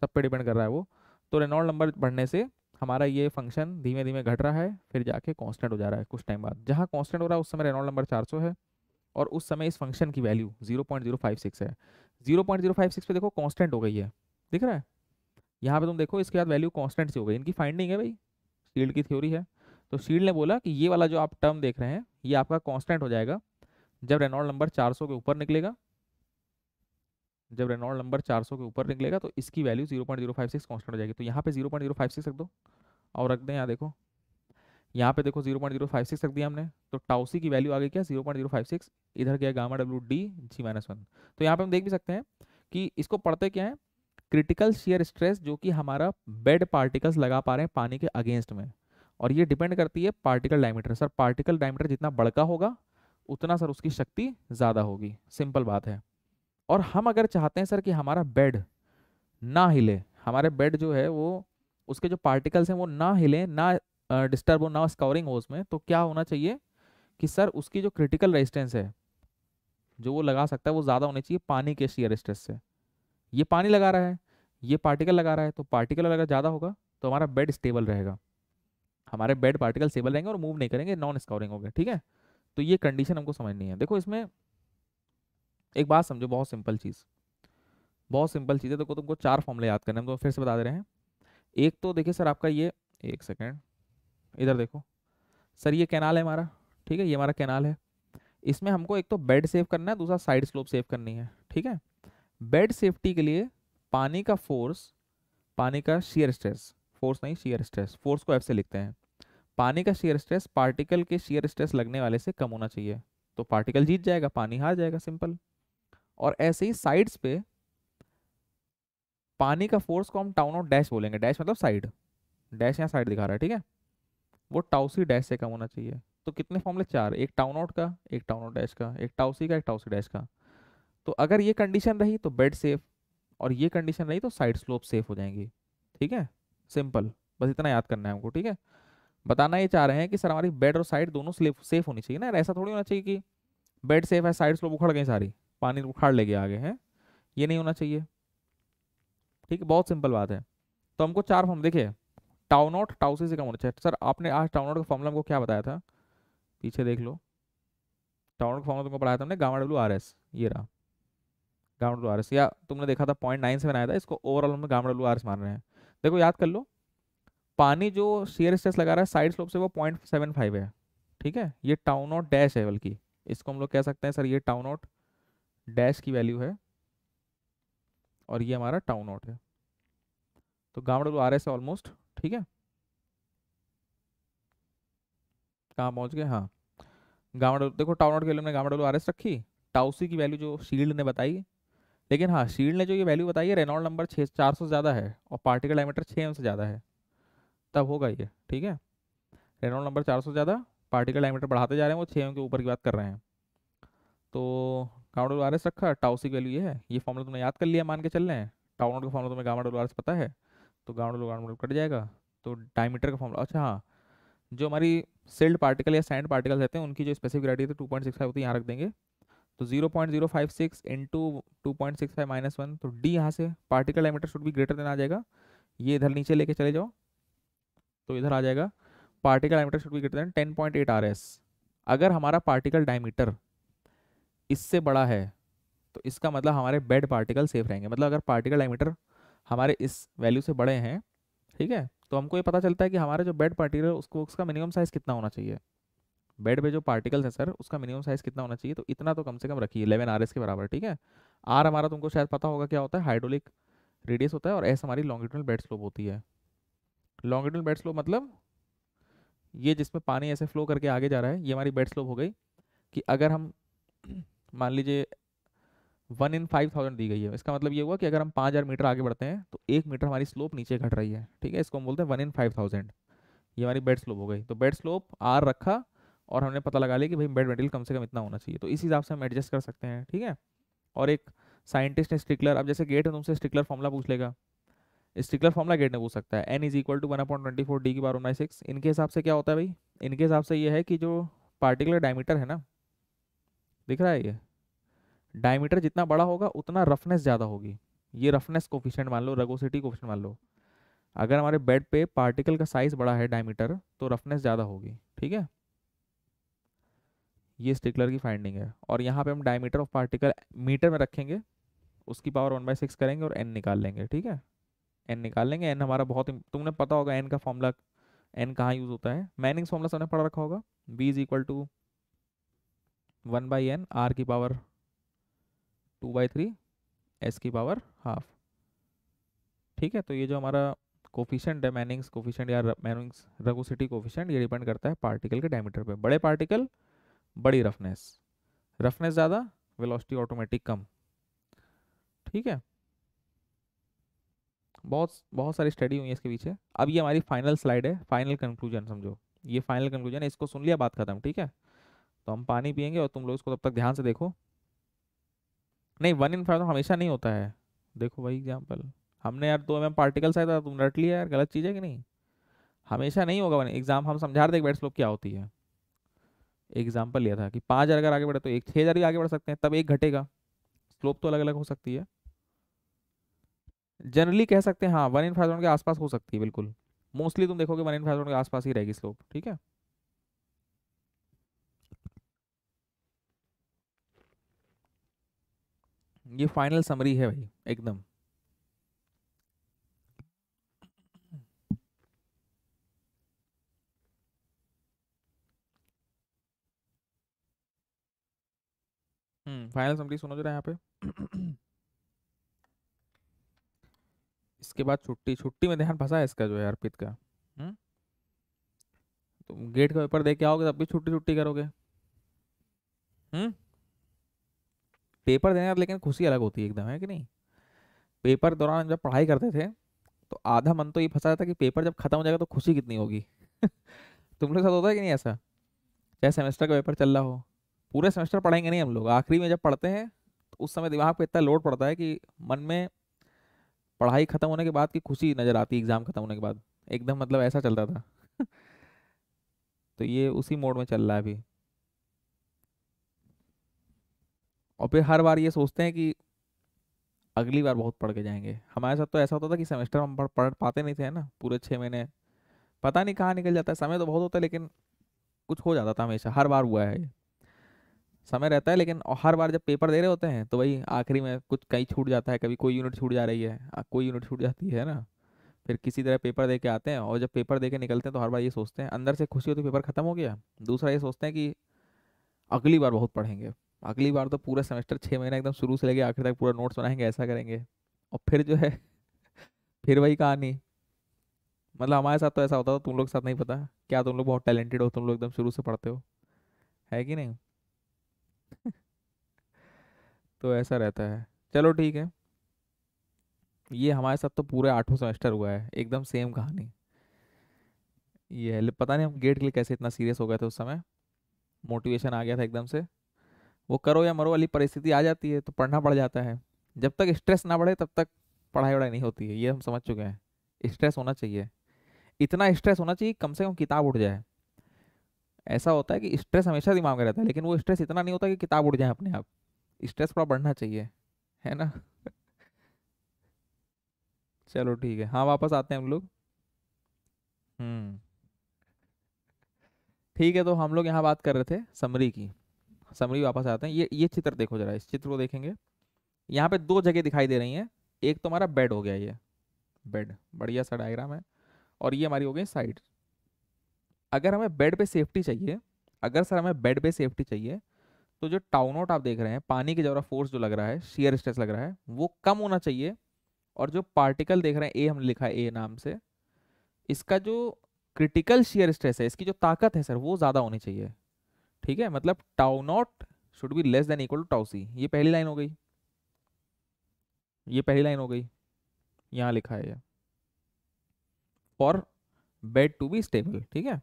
सब पे डिपेंड कर रहा है वो तो रेनॉल्ड नंबर बढ़ने से हमारा ये फंक्शन धीमे धीमे घट रहा है फिर जाके कॉन्स्टेंट हो जा रहा है कुछ टाइम बाद जहाँ कॉन्स्टेंट हो रहा है उस समय रेनॉल्ड नंबर चार है और उस समय इस फंक्शन की वैल्यू जीरो है 0.056 पे देखो कॉन्स्टेंट हो गई है दिख रहा है यहाँ पर तुम देखो इसके बाद वैल्यू कॉन्स्टेंट सी हो गई इनकी फाइंडिंग है भाई फील्ड की थ्योरी है तो सील ने बोला कि ये वाला जो आप टर्म देख रहे हैं ये आपका कॉन्स्टेंट हो जाएगा जब रेनॉल्ड नंबर 400 के ऊपर निकलेगा जब रेनॉल्ड नंबर 400 के ऊपर निकलेगा तो इसकी वैल्यू 0.056 पॉइंट हो जाएगी तो यहाँ पे 0.056 रख दो और रख दें यहाँ देखो यहाँ पे देखो 0.056 रख दिया हमने तो टाउसी की वैल्यू आ गई क्या 0.056 इधर गया gamma W D G minus one तो यहाँ पे हम देख भी सकते हैं कि इसको पढ़ते क्या है क्रिटिकल शेयर स्ट्रेस जो कि हमारा बेड पार्टिकल्स लगा पा रहे हैं पानी के अगेंस्ट में और ये डिपेंड करती है particle diameter sir particle diameter जितना बड़का होगा उतना सर उसकी शक्ति ज़्यादा होगी सिंपल बात है और हम अगर चाहते हैं सर कि हमारा बेड ना हिले हमारे बेड जो है वो उसके जो पार्टिकल्स हैं वो ना हिले ना डिस्टर्ब हो ना स्कोरिंग हो उसमें तो क्या होना चाहिए कि सर उसकी जो क्रिटिकल रेजिस्टेंस है जो वो लगा सकता है वो ज़्यादा होनी चाहिए पानी के शेयर स्ट्रेस से ये पानी लगा रहा है ये पार्टिकल लगा रहा है तो पार्टिकल अगर ज़्यादा होगा तो हमारा बेड स्टेबल रहेगा हमारे बेड पार्टिकल सेबल रहेंगे और मूव नहीं करेंगे नॉन स्कोरिंग हो गए ठीक है तो ये कंडीशन हमको समझनी है देखो इसमें एक बात समझो बहुत सिंपल चीज़ बहुत सिंपल चीज़ है देखो तुमको चार फॉर्मले याद करने हम तो फिर से बता दे रहे हैं एक तो देखिए सर आपका ये एक सेकेंड इधर देखो सर ये कैनाल है हमारा ठीक है ये हमारा कैनाल है इसमें हमको एक तो बेड सेव करना है दूसरा साइड स्लोप सेव करनी है ठीक है बेड सेफ्टी के लिए पानी का फोर्स पानी का शेयर स्ट्रेस फोर्स नहीं शेयर स्ट्रेस फोर्स को एफ से लिखते हैं पानी का शेयर स्ट्रेस पार्टिकल के शेयर स्ट्रेस लगने वाले से कम होना चाहिए तो पार्टिकल जीत जाएगा पानी हार जाएगा सिंपल और ऐसे ही साइड्स पे पानी का फोर्स को हम टाउन और डैश बोलेंगे डैश मतलब साइड डैश यहाँ साइड दिखा रहा है ठीक है वो टाउसी डैश से कम होना चाहिए तो कितने फॉर्मले चार एक टाउन आउट का एक टाउन आउट डैश का एक टाउसी का एक टाउसी डैश का तो अगर ये कंडीशन रही तो बेड सेफ और ये कंडीशन रही तो साइड स्लोप सेफ हो जाएंगी ठीक है सिंपल बस इतना याद करना है हमको ठीक है बताना ये चाह रहे हैं कि सर हमारी बेड और साइड दोनों सेफ सेफ होनी चाहिए ना ऐसा थोड़ी होना चाहिए कि बेड सेफ है साइड स्लोप उखड़ गई सारी पानी उखाड़ ले गया आगे हैं ये नहीं होना चाहिए ठीक है बहुत सिंपल बात है तो हमको चार फॉर्म देखिए टाउनॉट टाउसी से कम होना चाहिए सर आपने आज टाउनॉट का फॉर्मला हमको क्या बताया था पीछे देख लो टाउनॉट का फॉर्मला तुमको पढ़ाया था हमने गामा डब्ल्यू आर एस ये रहा गामा डब्ल्यू आर एस या तुमने देखा था पॉइंट नाइन से बनाया था इसको ओवरऑल हम गामा डब्ल्यू आर एस मान रहे हैं देखो याद कर लो पानी जो सीयर स्ट्रेस लगा रहा है साइड स्लोप से वो पॉइंट सेवन फाइव है ठीक है ये टाउन आउट डैश है बल्कि इसको हम लोग कह सकते हैं सर ये टाउन आउट डैश की वैल्यू है और ये हमारा टाउन आउट है तो गांव आर एस ऑलमोस्ट ठीक है कहाँ पहुँच गए हाँ गांव देखो टाउन आउट के लिए हमने गांव आर एस रखी टाउसी की वैल्यू जो शील्ड ने बताई लेकिन हाँ शील्ड ने जो ये वैल्यू बताई है रेनॉल्ड नंबर छः चार सौ ज़्यादा है और पार्टिकल डायमीटर छः एम से ज़्यादा है तब होगा ये ठीक है रेनॉल्ड नंबर चार सौ ज़्यादा पार्टिकल डायमीटर बढ़ाते जा रहे हैं वो छः एम के ऊपर की बात कर रहे हैं तो गामा डब्ल्यू आर एस रखा टाउसी वैल्यू ये है ये फॉर्मूला तुमने याद कर लिया मान के चल रहे हैं टाउनोड का फॉर्मूला तुम्हें गामा डब्ल्यू आर एस पता है तो गाउंड डब्ल्यू गामा कट जाएगा तो डायमीटर का फॉर्मूला अच्छा हाँ जो हमारी सेल्ड पार्टिकल या सैंड पार्टिकल रहते हैं उनकी जो स्पेसिफिक ग्रेविटी थी टू पॉइंट सिक्स फाइव होती है यहाँ रख देंगे तो 0.056 point zero five six into two point six five minus one तो डी यहाँ से पार्टिकल डायमीटर शुड भी ग्रेटर देन आ जाएगा ये इधर नीचे लेके चले जाओ तो इधर आ जाएगा पार्टिकल डायमीटर शुड भी greater than ten point eight R S अगर हमारा पार्टिकल डायमीटर इससे बड़ा है तो इसका मतलब हमारे बेड पार्टिकल सेफ रहेंगे मतलब अगर पार्टिकल डायमीटर हमारे इस वैल्यू से बड़े हैं ठीक है तो हमको ये पता चलता है कि हमारा जो बेड पार्टिकल उसको उसका मिनिमम साइज़ कितना होना चाहिए बेड पे जो पार्टिकल्स हैं सर उसका मिनिमम साइज कितना होना चाहिए तो इतना तो कम से कम रखिए इलेवन आर के बराबर ठीक है आर हमारा तुमको शायद पता होगा क्या होता है हाइड्रोलिक रेडियस होता है और एस हमारी लॉन्गिट्यूनल बेड स्लोप होती है लॉन्गिट्यूनल बेड स्लोप मतलब ये जिसमें पानी ऐसे फ्लो करके आगे जा रहा है ये हमारी बेड स्लोप हो गई कि अगर हम मान लीजिए वन इन फाइव थाउजेंड दी गई है इसका मतलब ये हुआ कि अगर हम पाँच हज़ार मीटर आगे बढ़ते हैं तो एक मीटर हमारी स्लोप नीचे घट रही है ठीक है इसको हम बोलते हैं वन इन फाइव थाउजेंड ये हमारी बेड स्लोप हो गई तो बेड स्लोप आर रखा और हमने पता लगा लिया कि भाई बेड मटेरियल कम से कम इतना होना चाहिए तो इस हिसाब से हम एडजस्ट कर सकते हैं ठीक है और एक साइंटिस्ट ने स्टिकलर अब जैसे गेट है तुमसे स्टिकलर फॉर्मला पूछ लेगा स्टिकलर फॉर्मला गेट ने पूछ सकता है N is equal to one upon twenty four D की बार नाइन सिक्स इनके हिसाब से क्या होता है भाई इनके हिसाब से ये है कि जो पार्टिकुलर डायमीटर है ना दिख रहा है ये डायमीटर जितना बड़ा होगा उतना रफनेस ज़्यादा होगी ये रफनेस कोफिशेंट मान लो रगोसिटी कोफिशेंट मान लो अगर हमारे बेड पे पार्टिकल का साइज़ बड़ा है डायमीटर तो रफनेस ज़्यादा होगी ठीक है ये स्टिकलर की फाइंडिंग है और यहाँ पे हम डायमीटर ऑफ पार्टिकल मीटर में रखेंगे उसकी पावर वन बाई सिक्स करेंगे और एन निकाल लेंगे ठीक है एन निकाल लेंगे एन हमारा बहुत तुमने पता होगा एन का फॉर्मूला एन कहाँ यूज़ होता है मैनिंग्स फॉर्मूला सबने पढ़ा रखा होगा B is equal to one by N R की power two by three S की पावर हाफ ठीक है तो ये जो हमारा कोफिशेंट है मैनिंग्स कोफिशेंट या मैनिंग्स रगोसिटी कोफिशेंट ये डिपेंड करता है पार्टिकल के डायमीटर पे बड़े पार्टिकल बड़ी रफनेस रफनेस ज़्यादा वेलोसिटी ऑटोमेटिक कम ठीक है बहुत बहुत सारी स्टडी हुई है इसके पीछे अब ये हमारी फाइनल स्लाइड है फाइनल कंक्लूजन समझो ये फाइनल कंक्लूजन है इसको सुन लिया बात खत्म ठीक है तो हम पानी पियेंगे और तुम लोग इसको तब तक ध्यान से देखो नहीं वन इन फाइव हमेशा नहीं होता है देखो वही एग्जाम्पल हमने यार दो एम एम पार्टिकल्स आया था तुम रट लिया यार गलत चीज़ है कि नहीं हमेशा नहीं होगा वन एग्जाम हम समझा देख बैट्स लोग क्या होती है एग्जाम्पल लिया था कि पाँच हज़ार अगर आगे बढ़े तो एक छः हज़ार भी आगे बढ़ सकते हैं तब एक घटेगा स्लोप तो अलग अलग हो सकती है जनरली कह सकते हैं हाँ वन इन फाइव के आसपास हो सकती है बिल्कुल मोस्टली तुम देखोगे वन इन फाइव के आसपास ही रहेगी स्लोप ठीक है ये फाइनल समरी है भाई एकदम हम्म। फाइनल समरी सुनो जरा यहाँ पे इसके बाद छुट्टी छुट्टी में ध्यान फंसा है इसका जो है अर्पित का हुँ? हम्म। तुम तो गेट का पेपर दे के आओगे तब भी छुट्टी छुट्टी करोगे हम्म पेपर देने का तो लेकिन खुशी अलग होती है एकदम है कि नहीं पेपर दौरान जब पढ़ाई करते थे तो आधा मन तो ये फंसा था कि पेपर जब खत्म हो जाएगा तो खुशी कितनी होगी तुम लोग साथ होता है कि नहीं ऐसा चाहे सेमेस्टर का पेपर चल रहा हो पूरे सेमेस्टर पढ़ेंगे नहीं हम लोग आखिरी में जब पढ़ते हैं तो उस समय दिमाग पे इतना लोड पड़ता है कि मन में पढ़ाई ख़त्म होने के बाद की खुशी नज़र आती है एग्ज़ाम ख़त्म होने के बाद एकदम मतलब ऐसा चलता था तो ये उसी मोड में चल रहा है अभी और फिर हर बार ये सोचते हैं कि अगली बार बहुत पढ़ के जाएंगे हमारे साथ तो ऐसा होता था कि सेमेस्टर हम पढ़ पढ़ पाते नहीं थे ना पूरे छः महीने पता नहीं कहाँ निकल जाता है समय तो बहुत होता है लेकिन कुछ हो जाता था हमेशा हर बार हुआ है समय रहता है लेकिन हर बार जब पेपर दे रहे होते हैं तो भाई आखिरी में कुछ कहीं छूट जाता है कभी कोई यूनिट छूट जा रही है कोई यूनिट छूट जाती है ना फिर किसी तरह पेपर दे के आते हैं और जब पेपर दे के निकलते हैं तो हर बार ये सोचते हैं अंदर से खुशी होती पेपर खत्म हो गया दूसरा ये सोचते हैं कि अगली बार बहुत पढ़ेंगे अगली बार तो पूरा सेमेस्टर छः महीना एकदम शुरू से लेके आखिर तक पूरा नोट्स बनाएंगे ऐसा करेंगे और फिर जो है फिर वही कहानी मतलब हमारे साथ तो ऐसा होता था तुम लोग के साथ नहीं पता क्या तुम लोग बहुत टैलेंटेड हो तुम लोग एकदम शुरू से पढ़ते हो है कि नहीं तो ऐसा रहता है चलो ठीक है ये हमारे साथ तो पूरे आठों सेमेस्टर हुआ है एकदम सेम कहानी ये है पता नहीं हम गेट के लिए कैसे इतना सीरियस हो गए थे उस समय मोटिवेशन आ गया था एकदम से वो करो या मरो वाली परिस्थिति आ जाती है तो पढ़ना पड़ जाता है जब तक स्ट्रेस ना बढ़े तब तक पढ़ाई वढ़ाई नहीं होती है ये हम समझ चुके हैं स्ट्रेस होना चाहिए इतना स्ट्रेस होना चाहिए कम से कम किताब उठ जाए ऐसा होता है कि स्ट्रेस हमेशा दिमाग में रहता है लेकिन वो स्ट्रेस इतना नहीं होता कि किताब उड़ जाए अपने आप स्ट्रेस थोड़ा बढ़ना चाहिए है ना चलो ठीक है हाँ वापस आते हैं हम लोग हम्म ठीक है तो हम लोग यहाँ बात कर रहे थे समरी की समरी वापस आते हैं ये ये चित्र देखो जरा इस चित्र को देखेंगे यहाँ पे दो जगह दिखाई दे रही हैं एक तो हमारा बेड हो गया ये बेड बढ़िया सा डायग्राम है और ये हमारी हो गई साइड अगर हमें बेड पे सेफ्टी चाहिए अगर सर हमें बेड पे सेफ्टी चाहिए तो जो टाउनआउट आप देख रहे हैं पानी के जरा फोर्स जो लग रहा है शेयर स्ट्रेस लग रहा है वो कम होना चाहिए और जो पार्टिकल देख रहे हैं ए हमने लिखा है ए नाम से इसका जो क्रिटिकल शेयर स्ट्रेस है इसकी जो ताकत है सर वो ज़्यादा होनी चाहिए ठीक है मतलब tau naught should be less than equal to tau c ये पहली लाइन हो गई ये पहली लाइन हो गई यहाँ लिखा है ये for bed to be stable ठीक है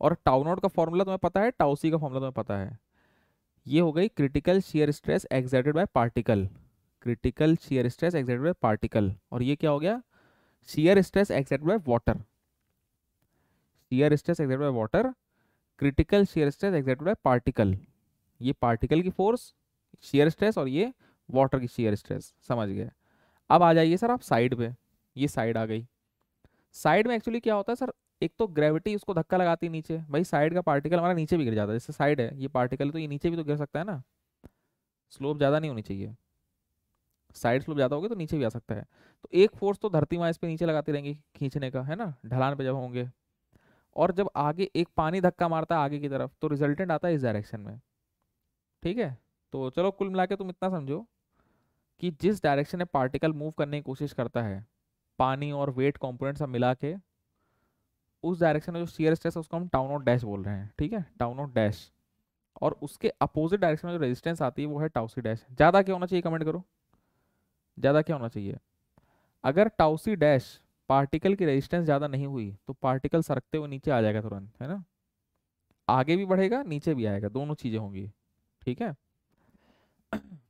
और टाउ नॉट का फॉर्मूला तुम्हें पता है टाउ सी का फॉर्मूला तुम्हें पता है ये हो गई critical shear stress excited by particle critical shear stress excited by particle और ये क्या हो गया shear stress excited by water shear stress excited by water critical shear stress excited by particle ये पार्टिकल की फोर्स शेयर स्ट्रेस और ये वाटर की शेयर स्ट्रेस समझ गए अब आ जाइए सर आप साइड पे ये साइड आ गई साइड में एक्चुअली क्या होता है सर एक तो ग्रेविटी उसको धक्का लगाती है नीचे भाई साइड का पार्टिकल हमारा नीचे भी गिर जाता है जैसे साइड है ये पार्टिकल तो ये नीचे भी तो गिर सकता है ना स्लोप ज़्यादा नहीं होनी चाहिए साइड स्लोप ज़्यादा होगी तो नीचे भी आ सकता है तो एक फोर्स तो धरती माँ इस पर नीचे लगाती रहेंगी खींचने का है ना ढलान पर जब होंगे और जब आगे एक पानी धक्का मारता है आगे की तरफ तो रिजल्टेंट आता है इस डायरेक्शन में ठीक है तो चलो कुल मिला तुम इतना समझो कि जिस डायरेक्शन में पार्टिकल मूव करने की कोशिश करता है पानी और वेट कंपोनेंट सब मिला के उस डायरेक्शन में जो सीयर स्ट्रेस है उसको हम टाउन ऑफ डैश बोल रहे हैं ठीक है टाउन ऑफ डैश और उसके अपोजिट डायरेक्शन में जो रेजिस्टेंस आती है वो है टाउसी डैश ज़्यादा क्या होना चाहिए कमेंट करो ज़्यादा क्या होना चाहिए अगर टाउसी डैश पार्टिकल की रेजिस्टेंस ज़्यादा नहीं हुई तो पार्टिकल सरकते हुए नीचे आ जाएगा तुरंत है ना आगे भी बढ़ेगा नीचे भी आएगा दोनों चीज़ें होंगी ठीक है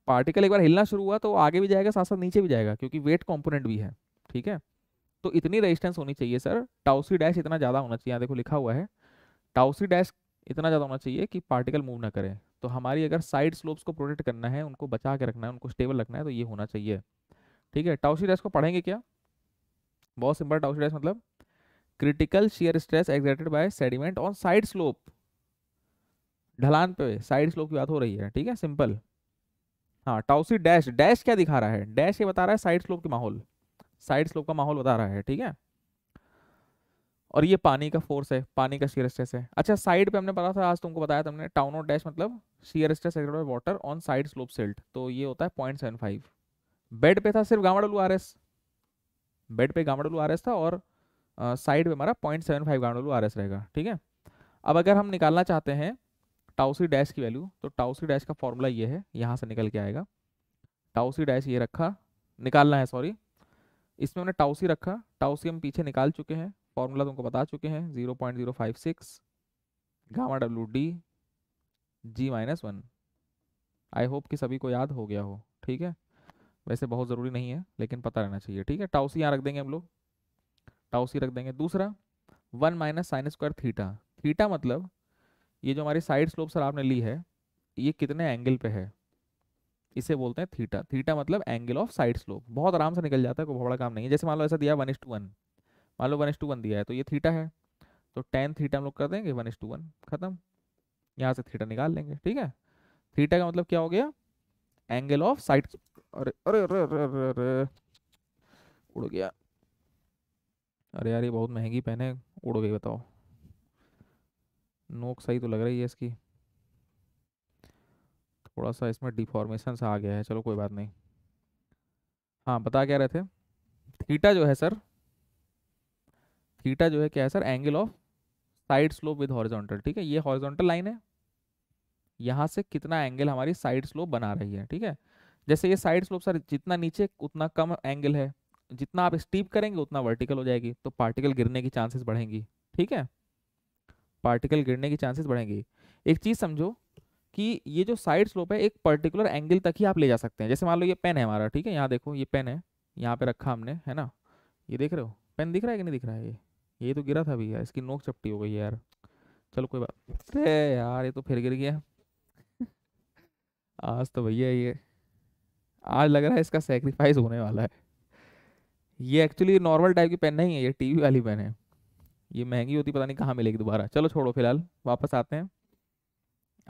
पार्टिकल एक बार हिलना शुरू हुआ तो आगे भी जाएगा साथ साथ नीचे भी जाएगा क्योंकि वेट कॉम्पोनेंट भी है ठीक है तो इतनी रेजिस्टेंस होनी चाहिए सर टाउसी डैश इतना ज़्यादा होना चाहिए यहाँ देखो लिखा हुआ है टाउसी डैश इतना ज़्यादा होना चाहिए कि पार्टिकल मूव ना करें तो हमारी अगर साइड स्लोप्स को प्रोटेक्ट करना है उनको बचा के रखना है उनको स्टेबल रखना है तो ये होना चाहिए ठीक है टाउसी डैश को पढ़ेंगे क्या बहुत सिंपल टाउसी डैश मतलब critical shear stress excited by sediment on side slope ढलान पे साइड स्लोप की बात हो रही है ठीक है सिंपल हाँ टाउसी डैश डैश क्या दिखा रहा है डैश ये बता रहा है साइड स्लोप के माहौल साइड स्लोप का माहौल बता रहा है ठीक है और ये पानी का फोर्स है पानी का शेयर स्ट्रेस है अच्छा साइड पे हमने पता था आज तुमको बताया तुमने टाउन और डैश मतलब shear stress water on side slope silt तो ये होता है पॉइंट सेवन फाइव बेड पे था सिर्फ गामा आर एस बेड पे गामा आर एस था और साइड पे हमारा point seven five gamma R S रहेगा ठीक है अब अगर हम निकालना चाहते हैं टाउसी डैश की वैल्यू तो टाउसी डैश का फॉर्मूला ये है यहाँ से निकल के आएगा टाउसी डैश ये रखा निकालना है सॉरी इसमें हमने टाउसी रखा टाउसी हम पीछे निकाल चुके हैं फॉर्मूला तुमको बता चुके हैं zero point zero five six gamma W D G minus one I hope कि सभी को याद हो गया हो ठीक है वैसे बहुत ज़रूरी नहीं है लेकिन पता रहना चाहिए ठीक है टाउसी यहाँ रख देंगे हम लोग टाउसी रख देंगे दूसरा one minus sine square theta theta मतलब ये जो हमारी साइड स्लोप सर आपने ली है ये कितने एंगल पे है इसे बोलते हैं थीटा थीटा मतलब एंगल ऑफ साइड स्लोप बहुत आराम से निकल जाता है कोई बड़ा काम नहीं है जैसे मान लो ऐसा दिया वन इज टू वन मान लो वन इज टू वन दिया है तो ये थीटा है तो टेन थीटा हम लोग कर देंगे वन इज टू वन खत्म यहाँ से थीटा निकाल लेंगे ठीक है थीटा का मतलब क्या हो गया एंगल ऑफ साइड अरे अरे अरे अरे अरे अरे उड़ गया अरे यार ये बहुत महंगी पेन है उड़ गई बताओ नोक सही तो लग रही है इसकी थोड़ा सा इसमें डिफॉर्मेशन सा आ गया है चलो कोई बात नहीं हाँ बता क्या रहे थे थीटा जो है सर थीटा जो है क्या है sir angle of side slope with horizontal ठीक है ये हॉरिजॉन्टल लाइन है यहाँ से कितना एंगल हमारी साइड स्लोप बना रही है ठीक है जैसे ये साइड स्लोप सर जितना नीचे उतना कम एंगल है जितना आप स्टीप करेंगे उतना वर्टिकल हो जाएगी तो पार्टिकल गिरने की चांसेस बढ़ेंगी ठीक है पार्टिकल गिरने की चांसेस बढ़ेंगी एक चीज़ समझो कि ये जो साइड स्लोप है एक पर्टिकुलर एंगल तक ही आप ले जा सकते हैं जैसे मान लो ये पेन है हमारा ठीक है यहाँ देखो ये पेन है यहाँ पे रखा हमने है ना ये देख रहे हो पेन दिख रहा है कि नहीं दिख रहा है ये ये तो गिरा था भैया इसकी नोक चपटी हो गई यार चलो कोई बात अरे यार ये तो फिर गिर गया आज तो भैया ये आज लग रहा है इसका सेक्रीफाइस होने वाला है ये एक्चुअली नॉर्मल टाइप की पेन नहीं है ये टीवी वाली पेन है ये महंगी होती पता नहीं कहाँ मिलेगी दोबारा चलो छोड़ो फिलहाल वापस आते हैं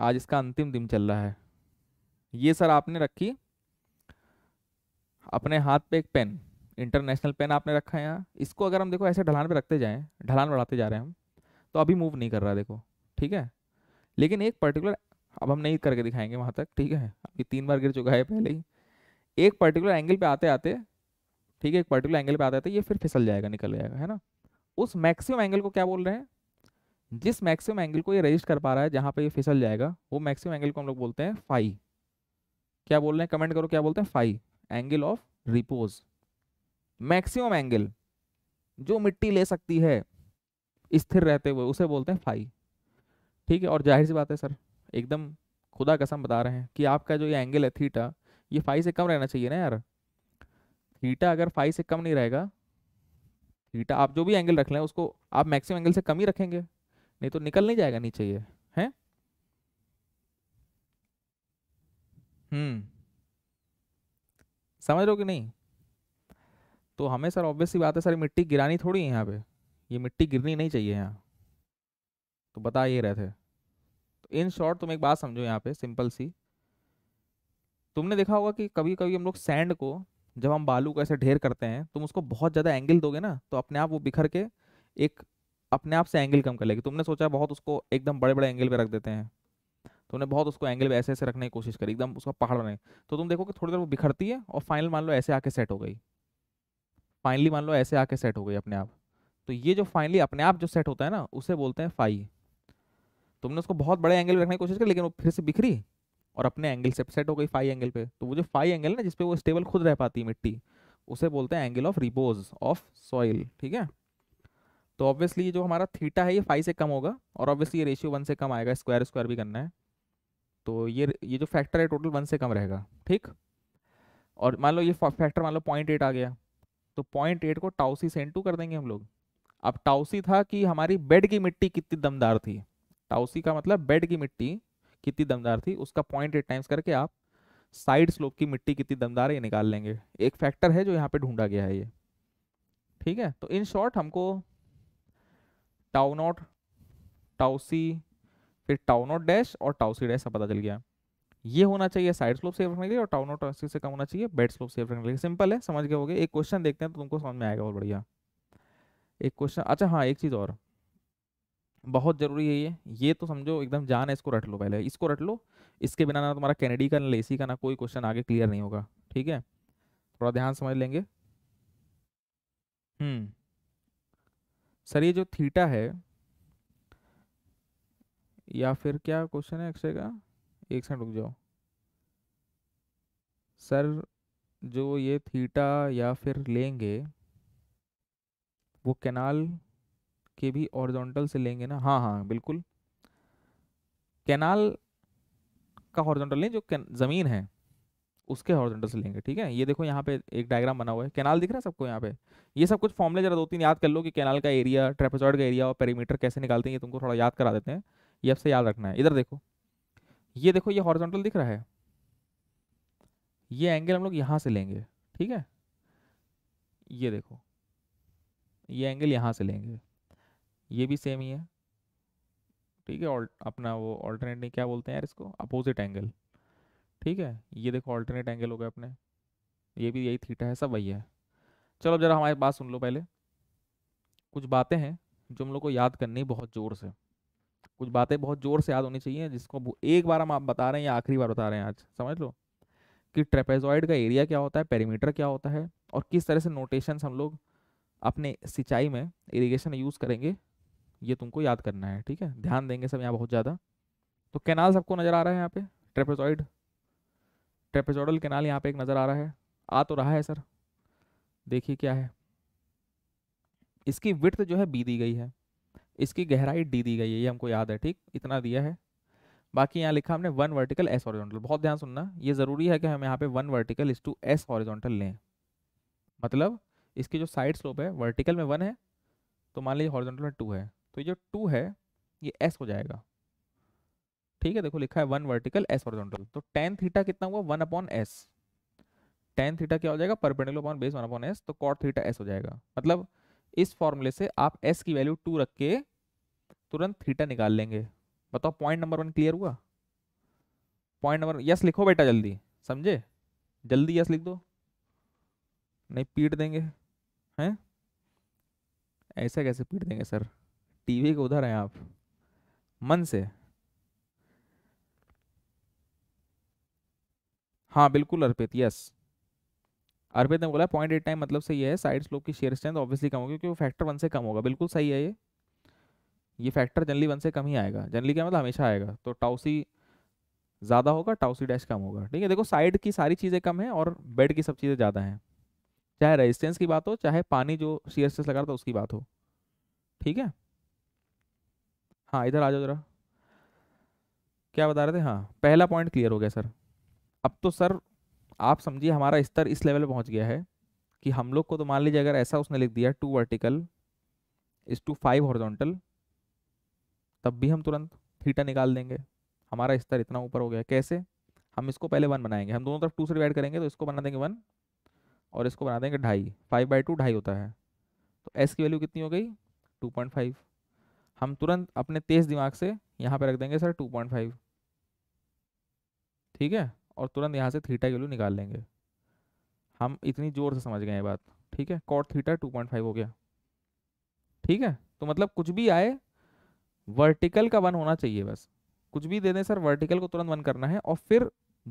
आज इसका अंतिम दिन चल रहा है ये सर आपने रखी अपने हाथ पे एक पेन इंटरनेशनल पेन आपने रखा है यहाँ इसको अगर हम देखो ऐसे ढलान पे रखते जाएं ढलान बढ़ाते जा रहे हैं हम तो अभी मूव नहीं कर रहा देखो ठीक है लेकिन एक पर्टिकुलर अब हम नहीं करके दिखाएंगे वहाँ तक ठीक है अभी तीन बार गिर चुका है पहले ही एक पर्टिकुलर एंगल पे आते आते ठीक है एक पर्टिकुलर एंगल पे आते आते ये फिर फिसल जाएगा निकल जाएगा है ना उस मैक्सिमम एंगल को क्या बोल रहे हैं जिस मैक्सिमम एंगल को ये रजिस्ट कर पा रहा है जहां पे ये फिसल जाएगा वो मैक्सिमम एंगल को हम लोग बोलते हैं फाई क्या बोल रहे हैं कमेंट करो क्या बोलते हैं phi angle of repose maximum angle जो मिट्टी ले सकती है स्थिर रहते हुए उसे बोलते हैं फाई ठीक है और जाहिर सी बात है सर एकदम खुदा कसम बता रहे हैं कि आपका जो ये एंगल है थीटा ये फाइव से कम रहना चाहिए ना यार थीटा अगर फाइव से कम नहीं रहेगा थीटा आप जो भी एंगल रख लें उसको आप मैक्सिमम एंगल से कम ही रखेंगे नहीं तो निकल नहीं जाएगा नीचे ये है हम्म समझ रहे हो कि नहीं तो हमें सर ऑब्वियस सी बात है सर मिट्टी गिरानी थोड़ी है यहाँ पे ये मिट्टी गिरनी नहीं चाहिए यहाँ तो बता ये रहे थे तो इन शॉर्ट तुम एक बात समझो यहाँ पे सिंपल सी तुमने देखा होगा कि कभी कभी हम लोग सैंड को जब हम बालू को ऐसे ढेर करते हैं तुम उसको बहुत ज़्यादा एंगल दोगे ना तो अपने आप वो बिखर के एक अपने आप से एंगल कम कर लेगी तुमने सोचा बहुत उसको एकदम बड़े बड़े एंगल पे रख देते हैं तुमने बहुत उसको एंगल पे ऐसे ऐसे रखने की कोशिश करी एकदम उसका पहाड़ बनाए तो तुम देखो कि थोड़ी देर वो बिखरती है और फाइनल मान लो ऐसे आके सेट हो गई फाइनली मान लो ऐसे आके सेट हो गई अपने आप तो ये जो फाइनली अपने आप जो सेट होता है ना उसे बोलते हैं फाई तुमने उसको बहुत बड़े एंगल पर रखने की कोशिश करी लेकिन वो फिर से बिखरी और अपने एंगल से सेट हो गई फाई एंगल पे तो वो जो फाई एंगल ना जिसपे वो स्टेबल खुद रह पाती है मिट्टी उसे बोलते हैं angle of repose of soil ठीक है तो ऑब्वियसली जो हमारा थीटा है ये फाइव से कम होगा और ऑब्वियसली ये रेशियो वन से कम आएगा स्क्वायर स्क्वायर भी करना है तो ये ये जो फैक्टर है टोटल वन से कम रहेगा ठीक और मान लो ये फैक्टर मान लो पॉइंट एट आ गया तो पॉइंट एट को टाउसी से इंटू कर देंगे हम लोग अब टाउसी था कि हमारी बेड की मिट्टी कितनी दमदार थी टाउसी का मतलब बेड की मिट्टी कितनी दमदार थी उसका पॉइंट एट टाइम्स करके आप साइड स्लोप की मिट्टी कितनी दमदार है ये निकाल लेंगे एक फैक्टर है जो यहाँ पे ढूंढा गया है ये ठीक है तो इन शॉर्ट हमको टाउ नॉट टाउ सी फिर टाउ नॉट डैश और टाउ सी डैश पता चल गया ये होना चाहिए साइड स्लोप सेव रखने के लिए और टाउ नॉट अस्सी से कम होना चाहिए बेड स्लोप सेव रखने के लिए सिंपल है समझ गए हो गए एक क्वेश्चन देखते हैं तो तुमको समझ में आएगा बहुत बढ़िया एक क्वेश्चन अच्छा हाँ एक चीज़ और बहुत ज़रूरी है ये ये तो समझो एकदम जान है इसको रट लो पहले इसको रट लो इसके बिना ना तुम्हारा कैनेडी का ना लेसी का ना कोई क्वेश्चन आगे क्लियर नहीं होगा ठीक है थोड़ा ध्यान समझ लेंगे हम्म सर ये जो थीटा है या फिर क्या क्वेश्चन है एक्सरे का एक सेकंड रुक जाओ सर जो ये थीटा या फिर लेंगे वो कैनाल के भी हॉरिजॉन्टल से लेंगे ना हाँ हाँ बिल्कुल कैनाल का हॉरिजॉन्टल नहीं जो ज़मीन है उसके हॉरिजॉन्टल से लेंगे ठीक है ये देखो यहाँ पे एक डायग्राम बना हुआ है कैनाल दिख रहा है सबको यहाँ पे ये सब कुछ फॉर्मले जरा दो तीन याद कर लो कि कैनाल का एरिया ट्रेपेजॉइड का एरिया और पेरीमीटर कैसे निकालते हैं ये तुमको थोड़ा याद करा देते हैं ये आपसे याद रखना है इधर देखो ये देखो ये हॉरिजॉन्टल दिख रहा है ये एंगल हम लोग यहाँ से लेंगे ठीक है ये देखो ये एंगल यहाँ से लेंगे ये भी सेम ही है ठीक है अपना वो ऑल्टरनेट नहीं क्या बोलते हैं यार इसको अपोजिट एंगल ठीक है ये देखो ऑल्टरनेट एंगल हो गया अपने ये भी यही थीटा है सब वही है चलो जरा हमारी बात सुन लो पहले कुछ बातें हैं जो हम लोग को याद करनी बहुत ज़ोर से कुछ बातें बहुत ज़ोर से याद होनी चाहिए जिसको एक बार हम आप बता रहे हैं या आखिरी बार बता रहे हैं आज समझ लो कि ट्रेपेजॉइड का एरिया क्या होता है पेरीमीटर क्या होता है और किस तरह से नोटेशंस हम लोग अपने सिंचाई में इरीगेशन में यूज़ करेंगे ये तुमको याद करना है ठीक है ध्यान देंगे सब यहाँ बहुत ज़्यादा तो कैनाल सबको नज़र आ रहा है यहाँ पे ट्रेपेजॉइड ट्रेपेजोडल कैनाल यहाँ पे एक नज़र आ रहा है आ तो रहा है सर देखिए क्या है इसकी विर्थ जो है बी दी गई है इसकी गहराई डी दी गई है ये हमको याद है ठीक इतना दिया है बाकी यहाँ लिखा हमने वन वर्टिकल एस ऑरिजोंटल बहुत ध्यान सुनना ये ज़रूरी है कि हम यहाँ पे one vertical is to S horizontal लें मतलब इसकी जो साइड स्लोप है वर्टिकल में वन है तो मान लीजिए हॉरिजोंटल में टू है तो ये जो टू है ये एस हो जाएगा ठीक है देखो लिखा है वन वर्टिकल एस हॉरिजॉन्टल तो टेन थीटा कितना हुआ one upon S tan theta क्या हो जाएगा perpendicular upon base one upon S तो कॉट थीटा एस हो जाएगा मतलब इस फॉर्मूले से आप एस की वैल्यू टू रख के तुरंत थीटा निकाल लेंगे बताओ पॉइंट नंबर वन क्लियर हुआ पॉइंट नंबर यस लिखो बेटा जल्दी समझे जल्दी यस लिख दो नहीं पीट देंगे हैं ऐसा कैसे पीट देंगे सर टीवी के उधर हैं आप मन से हाँ बिल्कुल अर्पित यस अर्पित ने बोला पॉइंट एट टाइम मतलब सही है साइड स्लोप की शेयर स्ट्रेंथ ऑब्वियसली कम होगी क्योंकि वो फैक्टर वन से कम होगा बिल्कुल सही है ये ये फैक्टर जनरली वन से कम ही आएगा जनरली क्या मतलब हमेशा आएगा तो टाउसी ज़्यादा होगा टाउसी डैश कम होगा ठीक है देखो साइड की सारी चीज़ें कम है और बेड की सब चीज़ें ज़्यादा हैं चाहे रेजिस्टेंस की बात हो चाहे पानी जो शेयर स्ट्रेस लगा रहा था उसकी बात हो ठीक है हाँ इधर आ जाओ जरा क्या बता रहे थे हाँ पहला पॉइंट क्लियर हो गया सर अब तो सर आप समझिए हमारा स्तर इस लेवल पर पहुँच गया है कि हम लोग को तो मान लीजिए अगर ऐसा उसने लिख दिया two vertical is to five horizontal तब भी हम तुरंत थीटा निकाल देंगे हमारा स्तर इतना ऊपर हो गया कैसे हम इसको पहले वन बनाएंगे हम दोनों तरफ टू से डिवाइड करेंगे तो इसको बना देंगे वन और इसको बना देंगे ढाई फाइव बाई टू ढाई होता है तो एस की वैल्यू कितनी हो गई टू पॉइंट फाइव हम तुरंत अपने तेज दिमाग से यहाँ पर रख देंगे सर टू पॉइंट फाइव ठीक है और तुरंत यहाँ से थीटा की वैल्यू निकाल लेंगे हम इतनी ज़ोर से समझ गए ये बात ठीक है कॉट थीटा 2.5 हो गया ठीक है तो मतलब कुछ भी आए वर्टिकल का वन होना चाहिए बस कुछ भी दे दें सर वर्टिकल को तुरंत वन करना है और फिर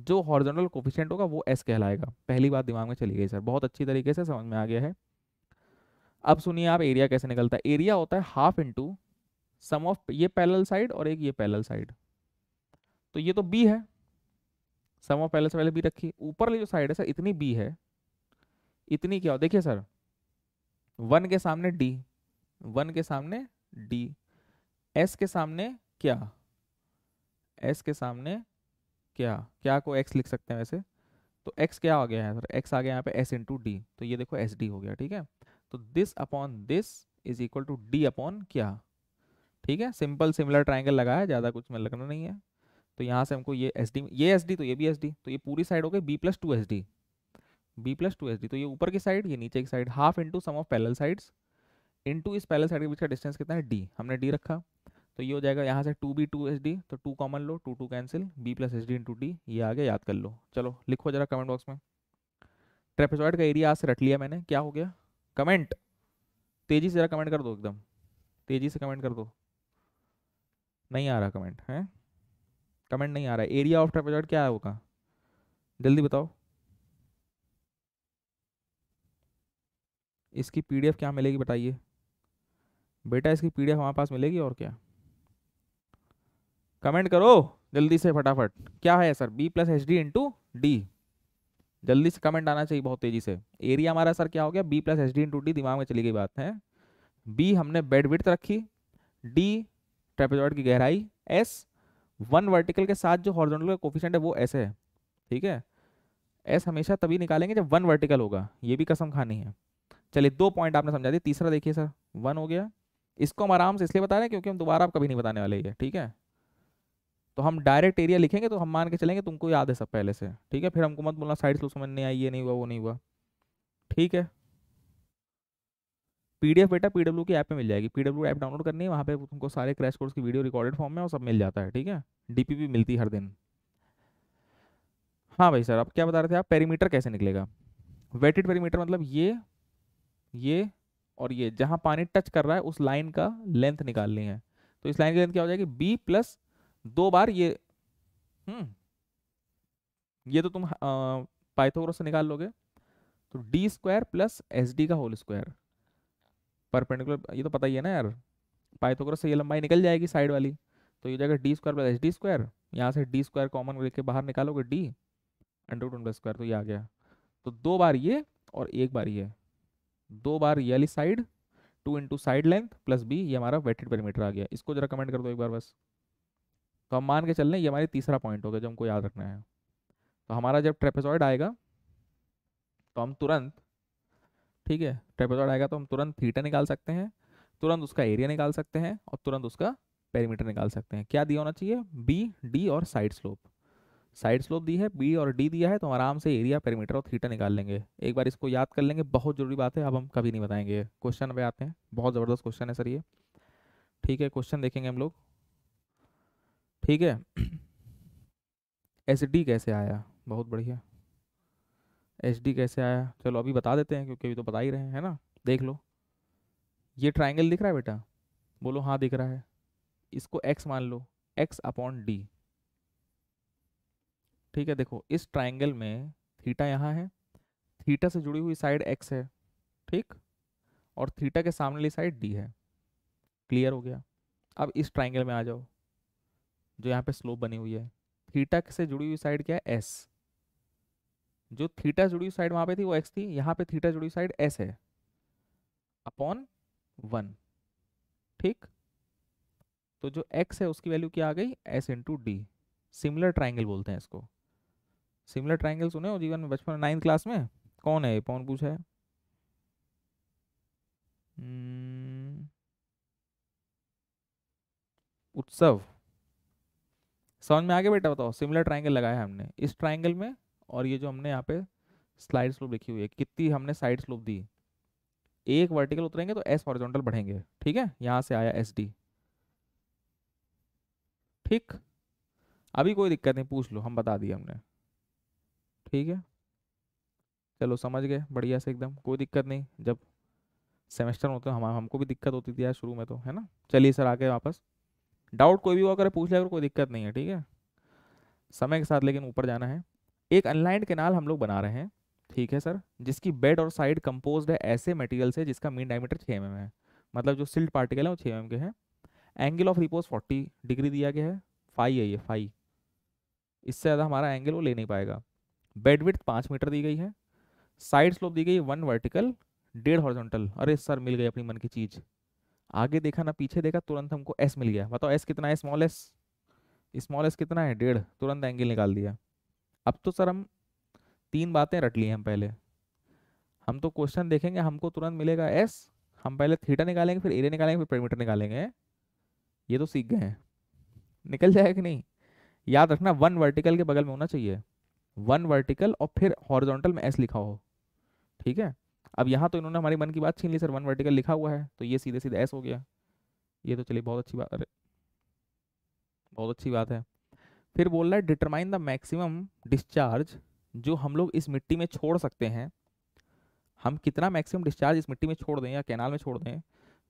जो हॉरिजॉन्टल कोफिशेंट होगा वो एस कहलाएगा पहली बात दिमाग में चली गई सर बहुत अच्छी तरीके से समझ में आ गया है अब सुनिए आप एरिया कैसे निकलता है एरिया होता है हाफ इंटू सम ऑफ ये पैरेलल साइड और एक ये पैरेलल साइड तो ये तो बी है सम ऑफ पहले से पहले बी रखी ऊपर ली जो साइड है सर इतनी बी है इतनी क्या हो देखिए सर वन के सामने डी वन के सामने डी एस के सामने क्या एस के सामने क्या क्या को एक्स लिख सकते हैं वैसे तो एक्स क्या आ गया है सर एक्स आ गया यहाँ पे एस इंटू डी तो ये देखो एस डी हो गया ठीक है तो this upon this is equal to D upon क्या ठीक है सिंपल सिमिलर ट्राइंगल लगाया ज़्यादा कुछ में लगना नहीं है तो यहाँ से हमको ये एस डी ये एस डी तो ये भी एस डी तो ये पूरी साइड हो गई B plus two S D B plus two S D तो ये ऊपर की साइड ये नीचे की side half into sum of parallel sides into इस पैरल साइड के बीच का डिस्टेंस कितना है डी हमने डी रखा तो ये हो जाएगा यहाँ से two B two S D तो टू कॉमन लो two two cancel B plus S D into D ये आगे याद कर लो चलो लिखो जरा कमेंट बॉक्स में ट्रेपेजॉइड का एरिया आज से रट लिया मैंने क्या हो गया कमेंट तेजी से जरा कमेंट कर दो एकदम तेजी से कमेंट कर दो नहीं आ रहा कमेंट है कमेंट नहीं आ रहा है एरिया ऑफ ट्रेपेजॉइड क्या है होगा जल्दी बताओ इसकी पीडीएफ क्या मिलेगी बताइए बेटा इसकी पीडीएफ हमारे पास मिलेगी और क्या कमेंट करो जल्दी से फटाफट क्या है sir B plus H D into D जल्दी से कमेंट आना चाहिए बहुत तेजी से एरिया हमारा सर क्या हो गया B plus H D into D दिमाग में चली गई बात है बी हमने बेड विथ रखी डी ट्रेपेजॉइड की गहराई एस वन वर्टिकल के साथ जो हॉर्जोनटल का कोफिशेंट है वो ऐसे है ठीक है एस हमेशा तभी निकालेंगे जब वन वर्टिकल होगा ये भी कसम खानी है चलिए दो पॉइंट आपने समझा दिया तीसरा देखिए सर वन हो गया इसको हम आराम से इसलिए बता रहे हैं क्योंकि हम दोबारा आप कभी नहीं बताने वाले ये ठीक है तो हम डायरेक्ट एरिया लिखेंगे तो हम मान के चलेंगे तुमको याद है सब पहले से ठीक है फिर हमको मत बोलना साइड से समझ नहीं आई ये नहीं हुआ वो नहीं हुआ ठीक है पीडीएफ बेटा पीडब्ल्यू की ऐप में मिल जाएगी पीडब्ल्यू ऐप डाउनलोड करनी है वहाँ पे तुमको सारे क्रैश कोर्स की वीडियो रिकॉर्डेड फॉर्म में और सब मिल जाता है ठीक है डीपीपी मिलती हर दिन हाँ भाई सर आप क्या बता रहे थे आप पेरीमीटर कैसे निकलेगा वेटेड पेरीमीटर मतलब ये ये और ये जहाँ पानी टच कर रहा है उस लाइन का लेंथ निकालनी है तो इस लाइन की लेंथ क्या हो जाएगी बी प्लस दो बार ये हम्म ये तो तुम पाइथागोरस से निकाल लोगे तो D square plus S D का होल स्क्वायर परपेंडिकुलर ये तो पता ही है ना यार पाइथागोरस से ये लंबाई निकल जाएगी साइड वाली तो ये जाएगा D square plus H D square यहाँ से डी स्क्वायर कॉमन लेके बाहर निकालोगे डी अंडर टू स्क्वायर तो ये आ गया तो दो बार ये और एक बार ये दो बार ये वाली side two into side length plus B ये हमारा वेटेड पेरीमीटर आ गया इसको जरा कमेंट कर दो एक बार बस तो हम मान के चल रहे ये हमारी तीसरा पॉइंट हो गया जो हमको याद रखना है तो हमारा जब ट्रेपेजॉइड आएगा तो हम तुरंत ठीक है ट्रेपेजॉइड आएगा तो हम तुरंत थीटा निकाल सकते हैं तुरंत उसका एरिया निकाल सकते हैं और तुरंत उसका पेरीमीटर निकाल सकते हैं क्या दिया होना चाहिए बी डी और साइड स्लोप साइड स्लोप दी है बी और डी दिया है तो हम आराम से एरिया पेरीमीटर और थीटा निकाल लेंगे एक बार इसको याद कर लेंगे बहुत ज़रूरी बात है अब हम कभी नहीं बताएंगे क्वेश्चन पे आते हैं बहुत ज़बरदस्त क्वेश्चन है सर ये ठीक है क्वेश्चन देखेंगे हम लोग ठीक है एस डी कैसे आया बहुत बढ़िया एच डी कैसे आया चलो अभी बता देते हैं क्योंकि अभी तो बता ही रहे हैं है ना देख लो ये ट्राइंगल दिख रहा है बेटा बोलो हाँ दिख रहा है इसको एक्स मान लो एक्स अपॉन डी ठीक है देखो इस ट्राइंगल में थीटा यहाँ है थीटा से जुड़ी हुई साइड एक्स है ठीक और थीटा के सामने वाली साइड डी है क्लियर हो गया अब इस ट्राइंगल में आ जाओ जो यहाँ पे स्लोप बनी हुई है थीटा से जुड़ी हुई साइड क्या है एस जो थीटा जुड़ी साइड वहां पे थी वो एक्स थी यहां पे थीटा जुड़ी साइड एस है अपॉन वन ठीक तो जो एक्स है उसकी वैल्यू क्या आ गई S into D similar triangle बोलते हैं इसको सिमिलर ट्राइंगल सुने हो जीवन में बचपन नाइन्थ क्लास में कौन है कौन पूछा है हम्म, उत्सव समझ में आगे बेटा बताओ सिमिलर ट्राइंगल लगाया हमने इस ट्राइंगल में और ये जो हमने यहाँ पे स्लाइड स्लोप लिखी हुई है कितनी हमने साइड स्लोप दी एक वर्टिकल उतरेंगे तो एस हॉरिजॉन्टल बढ़ेंगे ठीक है यहाँ से आया एस डी ठीक अभी कोई दिक्कत नहीं पूछ लो हम बता दिए हमने ठीक है चलो समझ गए बढ़िया से एकदम कोई दिक्कत नहीं जब सेमेस्टर होते हम हमको भी दिक्कत होती थी यार शुरू में तो है ना चलिए सर आके वापस डाउट कोई भी हुआ करे पूछ लिया अगर कोई दिक्कत नहीं है ठीक है समय के साथ लेकिन ऊपर जाना है एक अनलाइंड कैनाल हम लोग बना रहे हैं ठीक है सर जिसकी बेड और साइड कंपोज है ऐसे मटेरियल से जिसका मीन डायमीटर छः एम mm है मतलब जो सिल्ट पार्टिकल है वो छः एम के हैं angle of repose forty degree दिया गया है फाइव है ये फाइव इससे ज़्यादा हमारा एंगल वो ले नहीं पाएगा बेड विथ पाँच मीटर दी गई है साइड स्लोप दी गई वन वर्टिकल डेढ़ हॉर्जोंटल अरे सर मिल गई अपनी मन की चीज़ आगे देखा ना पीछे देखा तुरंत हमको एस मिल गया बताओ एस कितना है स्मॉल एस स्मॉल एस कितना है डेढ़ तुरंत एंगल निकाल दिया अब तो सर हम तीन बातें रट ली हम पहले हम तो क्वेश्चन देखेंगे हमको तुरंत मिलेगा एस हम पहले थीटा निकालेंगे फिर एरिया निकालेंगे फिर परमीटर निकालेंगे ये तो सीख गए हैं निकल जाएगा कि नहीं याद रखना वन वर्टिकल के बगल में होना चाहिए वन वर्टिकल और फिर हॉरिजॉन्टल में एस लिखा हो ठीक है अब यहाँ तो इन्होंने हमारे मन की बात छीन ली सर वन वर्टिकल लिखा हुआ है तो ये सीधे सीधे एस हो गया ये तो चलिए बहुत अच्छी बात अरे बहुत अच्छी बात है फिर बोल रहा है डिटरमाइन द मैक्सिमम डिस्चार्ज जो हम लोग इस मिट्टी में छोड़ सकते हैं हम कितना मैक्सिमम डिस्चार्ज इस मिट्टी में छोड़ दें या कैनाल में छोड़ दें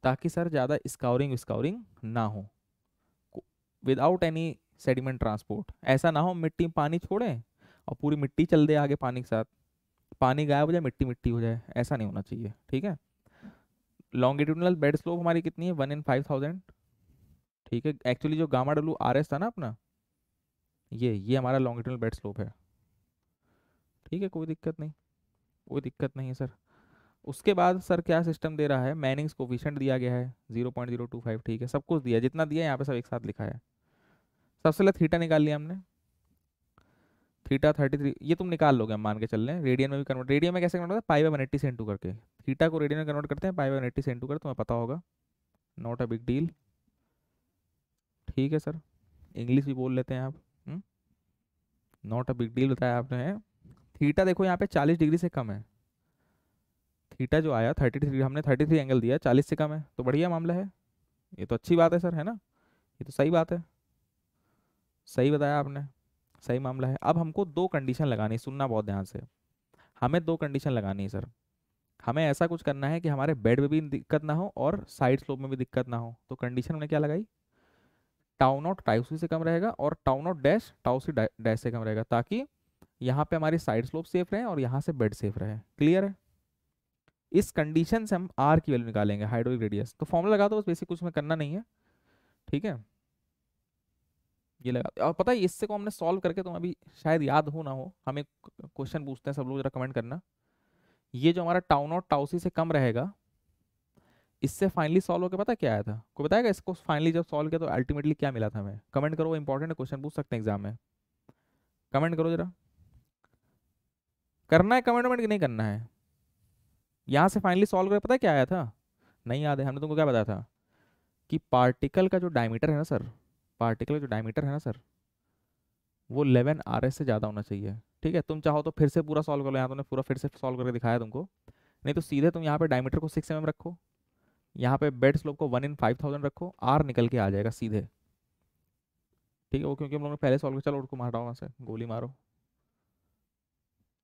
ताकि सर ज़्यादा स्काउरिंग विस्कावरिंग ना हो विदाउट एनी सेडिमेंट ट्रांसपोर्ट ऐसा ना हो मिट्टी में पानी छोड़ें और पूरी मिट्टी चल दे आगे पानी के साथ पानी गायब हो जाए मिट्टी मिट्टी हो जाए ऐसा नहीं होना चाहिए ठीक है लॉन्गिट्यूडनल बेड स्लोप हमारी कितनी है वन इन फाइव थाउजेंड ठीक है एक्चुअली जो गामा डब्लू आर एस था ना अपना ये ये हमारा लॉन्गिट्यूडल बेड स्लोप है ठीक है कोई दिक्कत नहीं कोई दिक्कत नहीं है सर उसके बाद सर क्या सिस्टम दे रहा है मैनिंग्स कोफिशेंट दिया गया है zero point zero two five ठीक है सब कुछ दिया जितना दिया यहाँ पे सब एक साथ लिखा है सबसे पहले थीटा निकाल लिया हमने थीटा थर्टी थ्री ये तुम निकाल लोगे हम मान के चल रहे हैं रेडियन में भी कन्वर्ट रेडियन में कैसे कन्वर्ट करते हैं पाई बाई वन एट्टी सेंटू करके थीटा को रेडियन में कन्वर्ट करते हैं पाई बाई वन एट्टी सेंटू कर तुम्हें पता होगा नॉट अ बिग डील ठीक है सर इंग्लिश भी बोल लेते हैं आप नॉट अ बिग डील बताया आपने थीटा देखो यहाँ पे चालीस डिग्री से कम है थीटा जो आया थर्टी थ्री हमने थर्टी थ्री एंगल दिया चालीस से कम है तो बढ़िया मामला है ये तो अच्छी बात है सर है ना ये तो सही बात है सही बताया आपने सही मामला है अब हमको दो कंडीशन लगानी सुनना बहुत ध्यान से हमें दो कंडीशन लगानी है सर हमें ऐसा कुछ करना है कि हमारे बेड में भी दिक्कत ना हो और साइड स्लोप में भी दिक्कत ना हो तो कंडीशन हमने क्या लगाई टाउ नॉट टाउ सी से कम रहेगा और टाउ नॉट डैश टाउ सी डैश से कम रहेगा ताकि यहाँ पे हमारी साइड स्लोप सेफ रहे और यहाँ से बेड सेफ रहे क्लियर है इस कंडीशन से हम आर की वैल्यू निकालेंगे हाइड्रोलिक रेडियस तो फॉर्मूला लगा दो बस बेसिक कुछ में करना नहीं है ठीक है ये लगा और पता है इससे को हमने सॉल्व करके तो अभी शायद याद हो ना हो हमें क्वेश्चन पूछते हैं सब लोग जरा कमेंट करना ये जो हमारा टाउन और टाउसी से कम रहेगा इससे फाइनली सॉल्व होकर पता क्या आया था को बताएगा इसको फाइनली जब सॉल्व किया तो अल्टीमेटली क्या मिला था हमें कमेंट करो इंपॉर्टेंट क्वेश्चन पूछ सकते हैं एग्जाम में कमेंट करो जरा करना है कमेंट वमेंट नहीं करना है यहाँ से फाइनली सॉल्व करके पता क्या आया था नहीं याद है हमने तुमको क्या बताया था कि पार्टिकल का जो डायमीटर है ना सर पार्टिकल का जो डायमीटर है ना सर वो 11 आर से ज़्यादा होना चाहिए ठीक है तुम चाहो तो फिर से पूरा सॉल्व कर लो यहाँ तुमने पूरा फिर से सॉल्व करके दिखाया तुमको नहीं तो सीधे तुम यहाँ पे डायमीटर को सिक्स एम रखो यहाँ पे बेड स्लोप को वन इन फाइव थाउजेंड रखो आर निकल के आ जाएगा सीधे ठीक है वो क्योंकि हम लोग ने पहले सॉल्व किया चलो उसको मार वहाँ से गोली मारो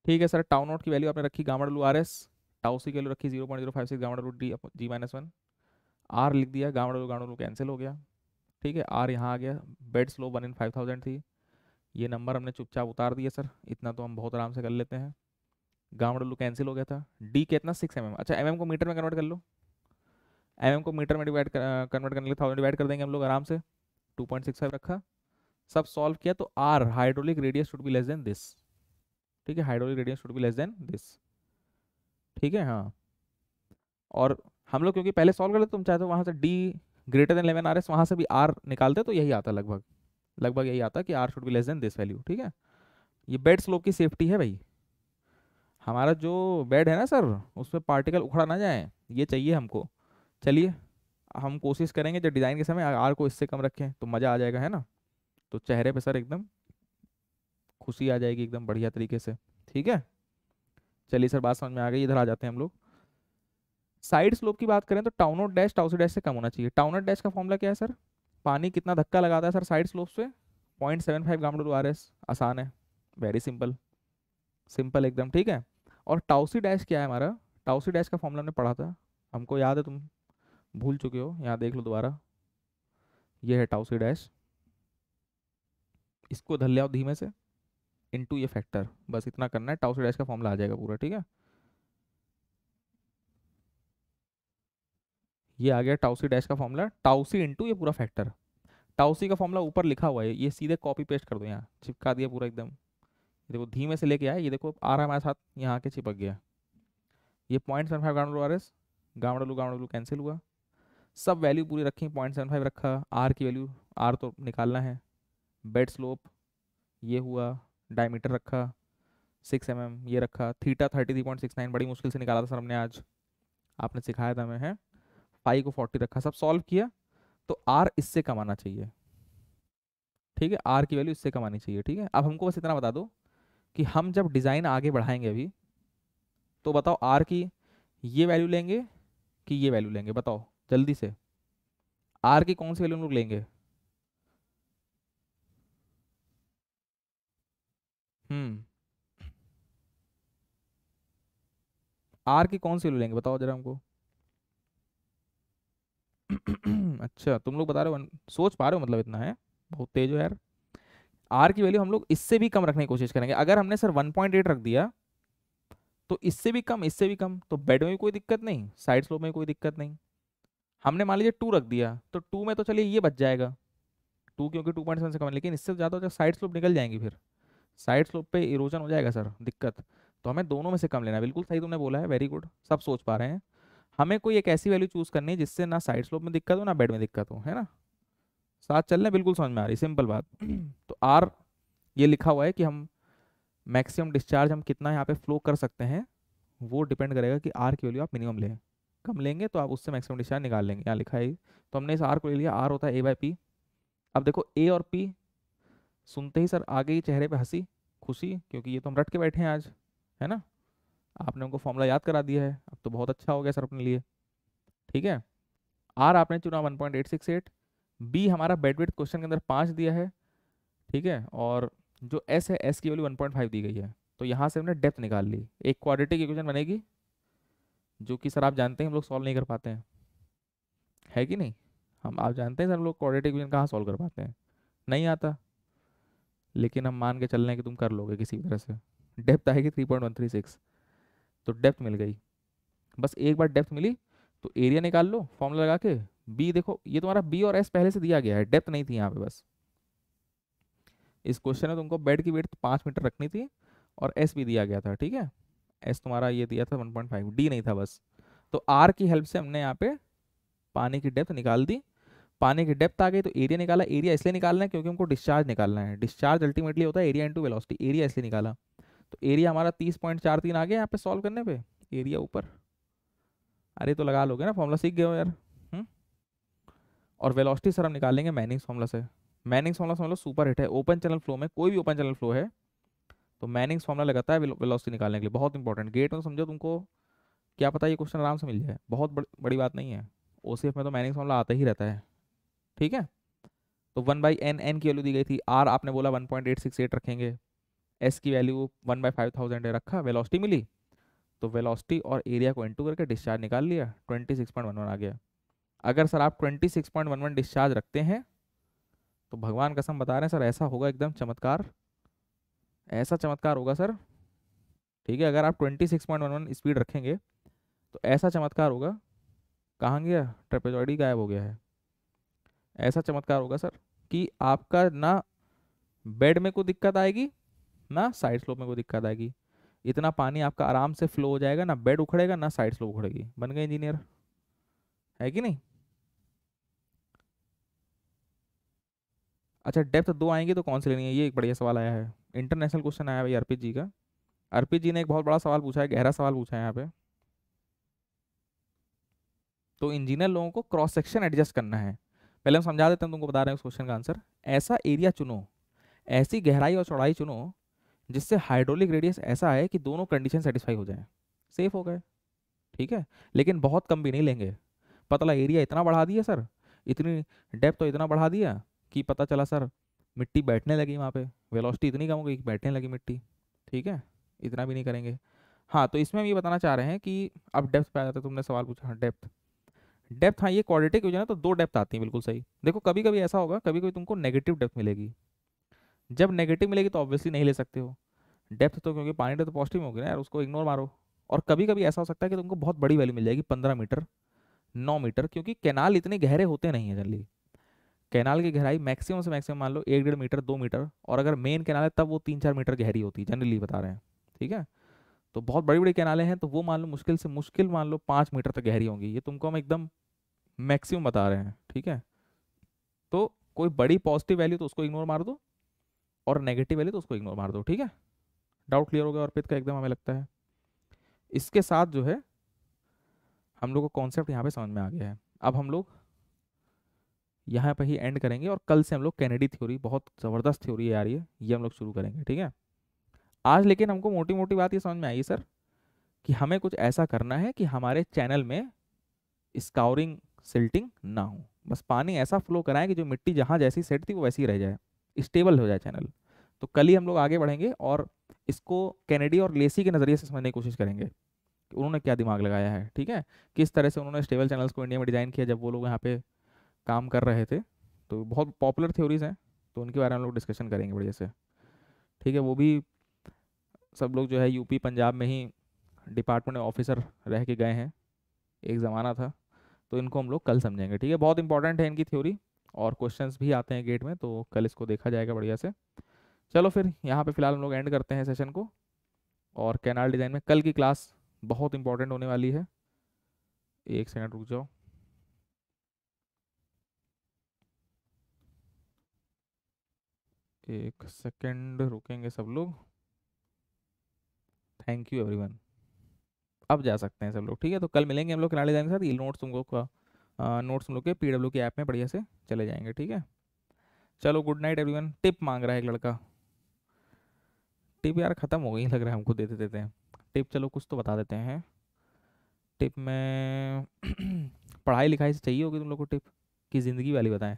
ठीक है सर टाउन नोट की वैल्यू आपने रखी gamma R S tau C की वैल्यू रखी zero point zero five six gamma D G minus one R लिख दिया गामा डब्लू गामा कैंसिल हो गया ठीक है आर यहाँ आ गया bed slope one in five thousand थी ये नंबर हमने चुपचाप उतार दिया सर इतना तो हम बहुत आराम से कर लेते हैं गामा डब्लू कैंसिल हो गया था डी कितना सिक्स एम एम अच्छा एम एम को मीटर में कन्वर्ट कर लो एम को मीटर में डिवाइड कन्वर्ट करने के लिए थाउजेंड डिवाइड कर देंगे हम लोग आराम से टू पॉइंट सिक्स फाइव रखा सब सॉल्व किया तो R hydraulic radius should be less than this ठीक है hydraulic radius should be less than this ठीक है हाँ और हम लोग क्योंकि पहले सॉल्व करते तुम चाहते हो तो वहाँ से D greater than eleven R S वहाँ से भी आर निकालते तो यही आता लगभग लगभग यही आता कि R should be less than this value ठीक है ये बेड स्लोप की सेफ्टी है भाई हमारा जो बेड है ना सर उसमें पार्टिकल उखड़ा ना जाए ये चाहिए हमको चलिए हम कोशिश करेंगे जब डिज़ाइन के समय आर को इससे कम रखें तो मज़ा आ जाएगा है ना तो चेहरे पे सर एकदम खुशी आ जाएगी एकदम बढ़िया तरीके से ठीक है चलिए सर बात समझ में आ गई इधर आ जाते हैं हम लोग साइड स्लोप की बात करें तो टाउनोट डैश टाउसी डैश से कम होना चाहिए टाउनोट डैश का फॉर्मूला क्या है सर पानी कितना धक्का लगाता है सर साइड स्लोप से point seven five gamma D R S आसान है वेरी सिंपल सिंपल एकदम ठीक है और टाउसी डैश क्या है हमारा टाउसी डैश का फॉर्मूला हमने पढ़ा था हमको याद है तुम भूल चुके हो यहाँ देख लो दोबारा ये है टाउसी डैश इसको धल लिया धीमे से इनटू ये फैक्टर बस इतना करना है टाउसी डैश का फॉर्मला आ जाएगा पूरा ठीक है ये आ गया टाउसी डैश का फॉर्मूला टाउसी इंटू ये पूरा फैक्टर टाउसी का फॉर्मूला ऊपर लिखा हुआ है ये सीधे कॉपी पेस्ट कर दो यहाँ चिपका दिया पूरा एकदम देखो धीमे से लेके आए ये देखो आ रहा है हमारे साथ यहाँ आके चिपक गया ये point seven five gamma D R S gamma D gamma D cancel हुआ सब वैल्यू पूरी रखी पॉइंट सेवन फाइव रखा आर की वैल्यू आर तो निकालना है बेड स्लोप ये हुआ डायमीटर रखा सिक्स एम mm, ये रखा theta thirty three point six nine बड़ी मुश्किल से निकाला था सर हमने आज आपने सिखाया था हमें है फाइव को फोर्टी रखा सब सॉल्व किया तो आर इससे कम आना चाहिए ठीक है आर की वैल्यू इससे कम आनी चाहिए ठीक है अब हमको बस इतना बता दो कि हम जब डिज़ाइन आगे बढ़ाएंगे अभी तो बताओ आर की ये वैल्यू लेंगे कि ये वैल्यू लेंगे बताओ जल्दी से आर की कौन सी वैल्यू हम लोग लेंगे हम्म आर की कौन सी वैल्यू लेंगे बताओ जरा हमको अच्छा तुम लोग बता रहे हो सोच पा रहे हो मतलब इतना है बहुत तेज हो यार आर की वैल्यू हम लोग इससे भी कम रखने की कोशिश करेंगे अगर हमने सर 1.8 रख दिया तो इससे भी कम इससे भी कम तो बेड में भी कोई दिक्कत नहीं साइड स्लोप में कोई दिक्कत नहीं हमने मान लीजिए टू रख दिया तो टू में तो चलिए ये बच जाएगा टू क्योंकि टू पॉइंट सेवन से कम है लेकिन इससे ज़्यादा हो तो जाए साइड स्लोप निकल जाएंगी फिर साइड स्लोप पे इरोजन हो जाएगा सर दिक्कत तो हमें दोनों में से कम लेना है बिल्कुल सही तुमने बोला है वेरी गुड सब सोच पा रहे हैं हमें कोई एक ऐसी वैल्यू चूज़ करनी है जिससे ना साइड स्लोप में दिक्कत हो ना बेड में दिक्कत हो है ना साथ चल रहे बिल्कुल समझ में आ रही सिंपल बात तो आर ये लिखा हुआ है कि हम मैक्सिमम डिस्चार्ज हम कितना यहाँ पे फ्लो कर सकते हैं वो डिपेंड करेगा कि आर की वैल्यू आप मिनिमम लें कम लेंगे तो आप उससे मैक्सिमम डिस्चार्ज निकाल लेंगे यहाँ लिखा है तो हमने इस आर को ले लिया आर होता है ए बाई पी अब देखो ए और पी सुनते ही सर आगे ही चेहरे पे हंसी खुशी क्योंकि ये तो हम रट के बैठे हैं आज है ना आपने उनको फॉर्मूला याद करा दिया है अब तो बहुत अच्छा हो गया सर अपने लिए ठीक है आर आपने चुना 1.868 बी हमारा बेडवेट क्वेश्चन के अंदर पाँच दिया है ठीक है और जो एस है एस की वैल्यू वन दी गई है तो यहाँ से हमने डेप्थ निकाल ली एक क्वालिटी की क्वेश्चन बनेगी जो कि सर आप जानते हैं हम लोग सॉल्व नहीं कर पाते हैं है कि नहीं हम आप जानते हैं सर हम लोग क्वाड्रेटिक इक्वेशन कहाँ सॉल्व कर पाते हैं नहीं आता लेकिन हम मान के चल रहे हैं कि तुम कर लोगे किसी तरह से डेप्थ आएगी three point one three six तो डेप्थ मिल गई बस एक बार डेप्थ मिली तो एरिया निकाल लो फॉर्मूला लगा के बी देखो ये तुम्हारा बी और एस पहले से दिया गया है डेप्थ नहीं थी यहाँ पे बस इस क्वेश्चन में तुमको बेड की वेट पाँच मीटर रखनी थी और एस भी दिया गया था ठीक है एस तुम्हारा ये दिया था 1.5 डी नहीं था बस तो आर की हेल्प से हमने यहाँ पे पानी की डेप्थ निकाल दी पानी की डेप्थ आ गई तो एरिया निकाला एरिया इसलिए निकालना है क्योंकि हमको डिस्चार्ज निकालना है डिस्चार्ज अल्टीमेटली होता है एरिया इंटू वेलोसिटी एरिया इसलिए निकाला तो एरिया हमारा तीस पॉइंट चार तीन आ गया यहाँ पे सॉल्व करने पे एरिया ऊपर अरे तो लगा लोगे ना फॉर्मूला सीख गए हो यार हुँ? हम्म। और वेलोसिटी सर हम निकालेंगे मैनिंग्स फॉर्मूला से मैनिंग्स फॉर्मूला समझ लो सुपर हिट है ओपन चैनल फ्लो में कोई भी ओपन चैनल फ्लो है तो मैनिंग्स फॉर्मला लगाता है वेलोसिटी निकालने के लिए बहुत इंपॉर्टेंट गेट में तो समझो तुमको क्या पता ये क्वेश्चन आराम से मिल जाए बहुत बड़, बड़ी बात नहीं है ओ में तो मैनिंग्स फॉर्मला आता ही रहता है ठीक है तो वन बाई एन एन की वैल्यू दी गई थी आर आपने बोला one point eight six eight रखेंगे एस की value one by five thousand रखा वेलोसिटी मिली तो वेलोसिटी और एरिया को इंटू करके डिस्चार्ज निकाल लिया twenty six point one one आ गया अगर सर आप twenty six point one one discharge रखते हैं तो भगवान कसम बता रहे हैं सर ऐसा होगा एकदम चमत्कार ऐसा चमत्कार होगा सर ठीक है अगर आप twenty six point one one speed रखेंगे तो ऐसा चमत्कार होगा कहाँ गया ट्रेपेजॉइडी गायब हो गया है ऐसा चमत्कार होगा सर कि आपका ना बेड में कोई दिक्कत आएगी ना साइड स्लोप में कोई दिक्कत आएगी इतना पानी आपका आराम से फ्लो हो जाएगा ना बेड उखड़ेगा ना साइड स्लोप उखड़ेगी बन गए इंजीनियर है कि नहीं अच्छा डेप्थ दो आएंगे तो कौन से लेनी है ये एक बढ़िया सवाल आया है इंटरनेशनल क्वेश्चन आया भाई अर्पित जी का अर्पित जी ने एक बहुत बड़ा सवाल पूछा है गहरा सवाल पूछा है यहाँ पे तो इंजीनियर लोगों को क्रॉस सेक्शन एडजस्ट करना है पहले हम समझा देते हैं तुमको बता रहे हैं उस क्वेश्चन का आंसर ऐसा एरिया चुनो ऐसी गहराई और चौड़ाई चुनो जिससे हाइड्रोलिक रेडियस ऐसा है कि दोनों कंडीशन सेटिस्फाई हो जाए सेफ हो गए ठीक है लेकिन बहुत कम भी नहीं लेंगे पतला एरिया इतना बढ़ा दिया सर इतनी डेप्थ तो इतना बढ़ा दिया कि पता चला सर मिट्टी बैठने लगी वहाँ पे वेलोसिटी इतनी कम हो गई बैठने लगी मिट्टी ठीक है इतना भी नहीं करेंगे हाँ तो इसमें हम ये बताना चाह रहे हैं कि अब डेप्थ पे आ जाता है तुमने सवाल पूछा हाँ डेप्थ डेप्थ हाँ ये क्वाड्रेटिक ना तो दो डेप्थ आती है बिल्कुल सही देखो कभी कभी ऐसा होगा कभी कभी तुमको नेगेटिव डेप्थ मिलेगी जब नेगेटिव मिलेगी तो ऑब्वियसली नहीं ले सकते हो डेप्थ तो क्योंकि पानी तो पॉजिटिव होगी ना यार उसको इग्नोर मारो और कभी कभी ऐसा हो सकता है कि तुमको बहुत बड़ी वैल्यू मिल जाएगी पंद्रह मीटर नौ मीटर क्योंकि कैनाल इतने गहरे होते नहीं हैं जल्दी कैनाल की गहराई मैक्सिमम से मैक्सिमम मान लो एक डेढ़ मीटर दो मीटर और अगर मेन कैनाल है तब वो तीन चार मीटर गहरी होती है जनरली बता रहे हैं ठीक है तो बहुत बड़ी बड़ी कैनालें हैं तो वो मान लो मुश्किल से मुश्किल मान लो पाँच मीटर तक गहरी होंगी ये तुमको हम एकदम मैक्सिमम बता रहे हैं ठीक है तो कोई बड़ी पॉजिटिव वैल्यू तो उसको इग्नोर मार दो और नेगेटिव वैल्यू तो उसको इग्नोर मार दो ठीक है डाउट क्लियर हो गया अर्पित का एकदम हमें लगता है इसके साथ जो है हम लोग का कॉन्सेप्ट यहाँ पे समझ में आ गया है अब हम लोग यहाँ पर ही एंड करेंगे और कल से हम लोग कैनेडी थ्योरी बहुत ज़बरदस्त थ्योरी आ रही है ये हम लोग शुरू करेंगे ठीक है आज लेकिन हमको मोटी मोटी बात ये समझ में आई सर कि हमें कुछ ऐसा करना है कि हमारे चैनल में स्काउरिंग सिल्टिंग ना हो बस पानी ऐसा फ्लो कराएं कि जो मिट्टी जहाँ जैसी सेट थी वो वैसी रह जाए स्टेबल हो जाए चैनल तो कल ही हम लोग आगे बढ़ेंगे और इसको कैनेडी और लेसी के नज़रिए से समझने की कोशिश करेंगे कि उन्होंने क्या दिमाग लगाया है ठीक है किस तरह से उन्होंने स्टेबल चैनल्स को इंडिया में डिज़ाइन किया जब वो लोग यहाँ पे काम कर रहे थे तो बहुत पॉपुलर थ्योरीज हैं तो उनके बारे में हम लोग डिस्कशन करेंगे बढ़िया से ठीक है वो भी सब लोग जो है यूपी पंजाब में ही डिपार्टमेंट ऑफिसर रह के गए हैं एक ज़माना था तो इनको हम लोग कल समझेंगे ठीक है बहुत इंपॉर्टेंट है इनकी थ्योरी और क्वेश्चंस भी आते हैं गेट में तो कल इसको देखा जाएगा बढ़िया से चलो फिर यहाँ पे फिलहाल हम लोग एंड करते हैं सेशन को और कैनाल डिज़ाइन में कल की क्लास बहुत इंपॉर्टेंट होने वाली है एक सेकंड रुक जाओ एक सेकंड रुकेंगे सब लोग थैंक यू एवरीवन अब जा सकते हैं सब लोग ठीक है तो कल मिलेंगे हम लोग किनारे जाएंगे साथ ये नोट्स तुम लोग का नोट्स हम लोग के पी के ऐप में बढ़िया से चले जाएंगे ठीक है चलो गुड नाइट एवरीवन टिप मांग रहा है एक लड़का टिप यार ख़त्म हो गई लग रहा है हमको देते देते हैं टिप चलो कुछ तो बता देते हैं टिप में पढ़ाई लिखाई से चाहिए होगी तुम लोग को टिप की ज़िंदगी वाली बताएं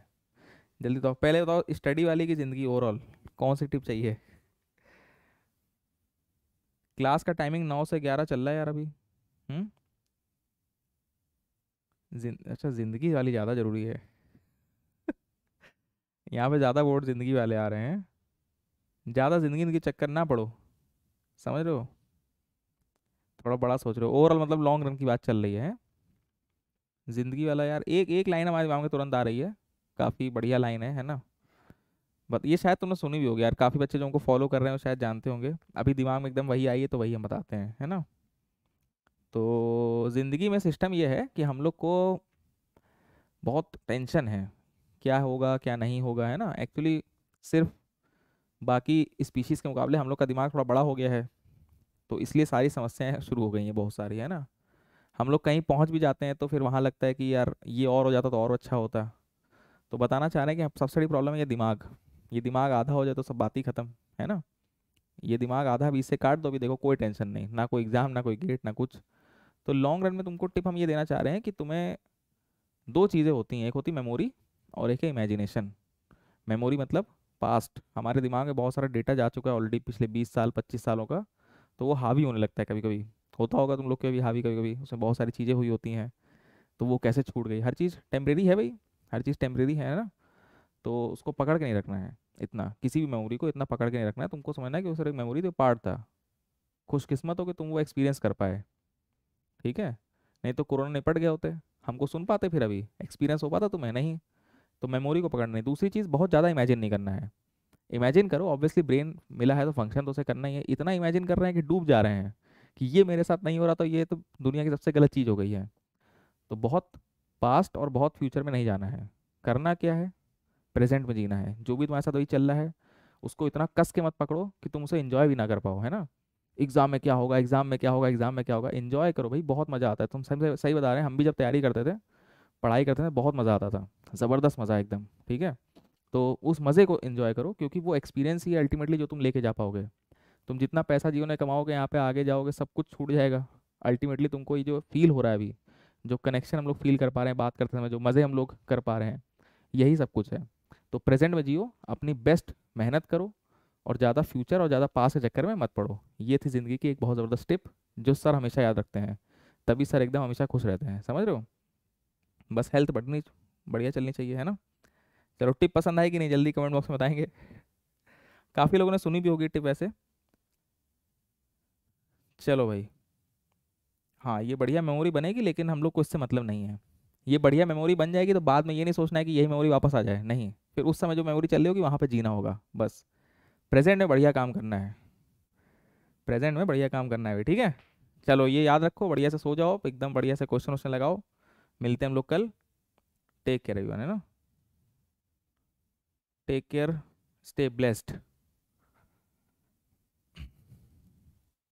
जल्दी बताओ पहले बताओ स्टडी वाली की ज़िंदगी ओवरऑल कौन सी टिप चाहिए क्लास का टाइमिंग नौ से ग्यारह चल रहा है यार अभी हम्म? जिन, अच्छा ज़िंदगी वाली ज़्यादा ज़रूरी है यहाँ पे ज़्यादा वोट ज़िंदगी वाले आ रहे हैं ज़्यादा ज़िंदगी के चक्कर ना पड़ो समझ रहे हो थोड़ा बड़ा सोच रहे हो ओवरऑल मतलब लॉन्ग रन की बात चल रही है ज़िंदगी वाला यार एक एक लाइन हमारे दिमाग में तुरंत आ रही है काफ़ी बढ़िया लाइन है है ना बट ये शायद तुमने सुनी भी होगी यार काफ़ी बच्चे जो उनको फॉलो कर रहे हैं शायद जानते होंगे अभी दिमाग में एकदम वही आई है तो वही हम बताते हैं है ना तो ज़िंदगी में सिस्टम ये है कि हम लोग को बहुत टेंशन है क्या होगा क्या नहीं होगा है ना एक्चुअली सिर्फ बाकी स्पीशीज़ के मुकाबले हम लोग का दिमाग थोड़ा बड़ा हो गया है तो इसलिए सारी समस्याएं शुरू हो गई हैं बहुत सारी है ना हम लोग कहीं पहुंच भी जाते हैं तो फिर वहाँ लगता है कि यार ये और हो जाता तो और अच्छा होता तो बताना चाह रहे हैं कि सबसे बड़ी प्रॉब्लम है ये दिमाग ये दिमाग आधा हो जाए तो सब बात ही खत्म है ना ये दिमाग आधा भी इससे काट दो भी देखो कोई टेंशन नहीं ना कोई एग्ज़ाम ना कोई गेट ना कुछ तो लॉन्ग रन में तुमको टिप हम ये देना चाह रहे हैं कि तुम्हें दो चीज़ें होती हैं एक होती मेमोरी और एक है इमेजिनेशन मेमोरी मतलब पास्ट हमारे दिमाग में बहुत सारा डेटा जा चुका है ऑलरेडी पिछले बीस साल पच्चीस सालों का तो वो हावी होने लगता है कभी कभी होता होगा तुम लोग के भी हावी कभी कभी उसमें बहुत सारी चीज़ें हुई होती हैं तो वो कैसे छूट गई हर चीज़ टेम्प्रेरी है भाई हर चीज़ टेम्प्रेरी है ना तो उसको पकड़ के नहीं रखना है इतना किसी भी मेमोरी को इतना पकड़ के नहीं रखना है तुमको समझना है कि वो सिर्फ एक मेमोरी तो पार्ट था खुशकिस्मत हो कि तुम वो एक्सपीरियंस कर पाए ठीक है नहीं तो कोरोना निपट गए होते हमको सुन पाते फिर अभी एक्सपीरियंस हो पाता तुम्हें तो नहीं तो मेमोरी को पकड़ना है दूसरी चीज़ बहुत ज़्यादा इमेजिन नहीं करना है इमेजिन करो ऑब्वियसली ब्रेन मिला है तो फंक्शन तो उसे करना ही है इतना इमेजिन कर रहे हैं कि डूब जा रहे हैं कि ये मेरे साथ नहीं हो रहा तो ये तो दुनिया की सबसे गलत चीज़ हो गई है तो बहुत पास्ट और बहुत फ्यूचर में नहीं जाना है करना क्या है प्रेजेंट में जीना है जो भी तुम्हारे साथ वही चल रहा है उसको इतना कस के मत पकड़ो कि तुम उसे इन्जॉय भी ना कर पाओ है ना एग्जाम में क्या होगा एग्जाम में क्या होगा एग्जाम में क्या होगा इन्जॉय करो भाई बहुत मज़ा आता है तुम सही सही बता रहे हैं हम भी जब तैयारी करते थे पढ़ाई करते थे बहुत मज़ा आता था ज़बरदस्त मज़ा एकदम ठीक है तो उस मज़े को इन्जॉय करो क्योंकि वो एक्सपीरियंस ही है अल्टीमेटली जो तुम लेके जा पाओगे तुम जितना पैसा जीवन में कमाओगे यहाँ पे आगे जाओगे सब कुछ छूट जाएगा अल्टीमेटली तुमको ये जो फील हो रहा है अभी जो कनेक्शन हम लोग फील कर पा रहे हैं बात करते समय जो मज़े हम लोग कर पा रहे हैं यही सब कुछ है तो प्रेजेंट में जियो अपनी बेस्ट मेहनत करो और ज़्यादा फ्यूचर और ज़्यादा पास के चक्कर में मत पड़ो ये थी ज़िंदगी की एक बहुत ज़बरदस्त टिप जो सर हमेशा याद रखते हैं तभी सर एकदम हमेशा खुश रहते हैं समझ रहे हो बस हेल्थ बढ़नी बढ़िया चलनी चाहिए है ना चलो टिप पसंद आएगी नहीं जल्दी कमेंट बॉक्स में बताएंगे काफ़ी लोगों ने सुनी भी होगी टिप ऐसे चलो भाई हाँ ये बढ़िया मेमोरी बनेगी लेकिन हम लोग को इससे मतलब नहीं है ये बढ़िया मेमोरी बन जाएगी तो बाद में ये नहीं सोचना है कि यही मेमोरी वापस आ जाए नहीं फिर उस समय जो मेमोरी चल रही होगी वहाँ पर जीना होगा बस प्रेजेंट में बढ़िया काम करना है प्रेजेंट में बढ़िया काम करना है ठीक है चलो ये याद रखो बढ़िया से सो जाओ एकदम बढ़िया से क्वेश्चन वोश्चन लगाओ मिलते हैं हम लोग कल टेक केयर एवरीवन है ना टेक केयर स्टे ब्लेस्ड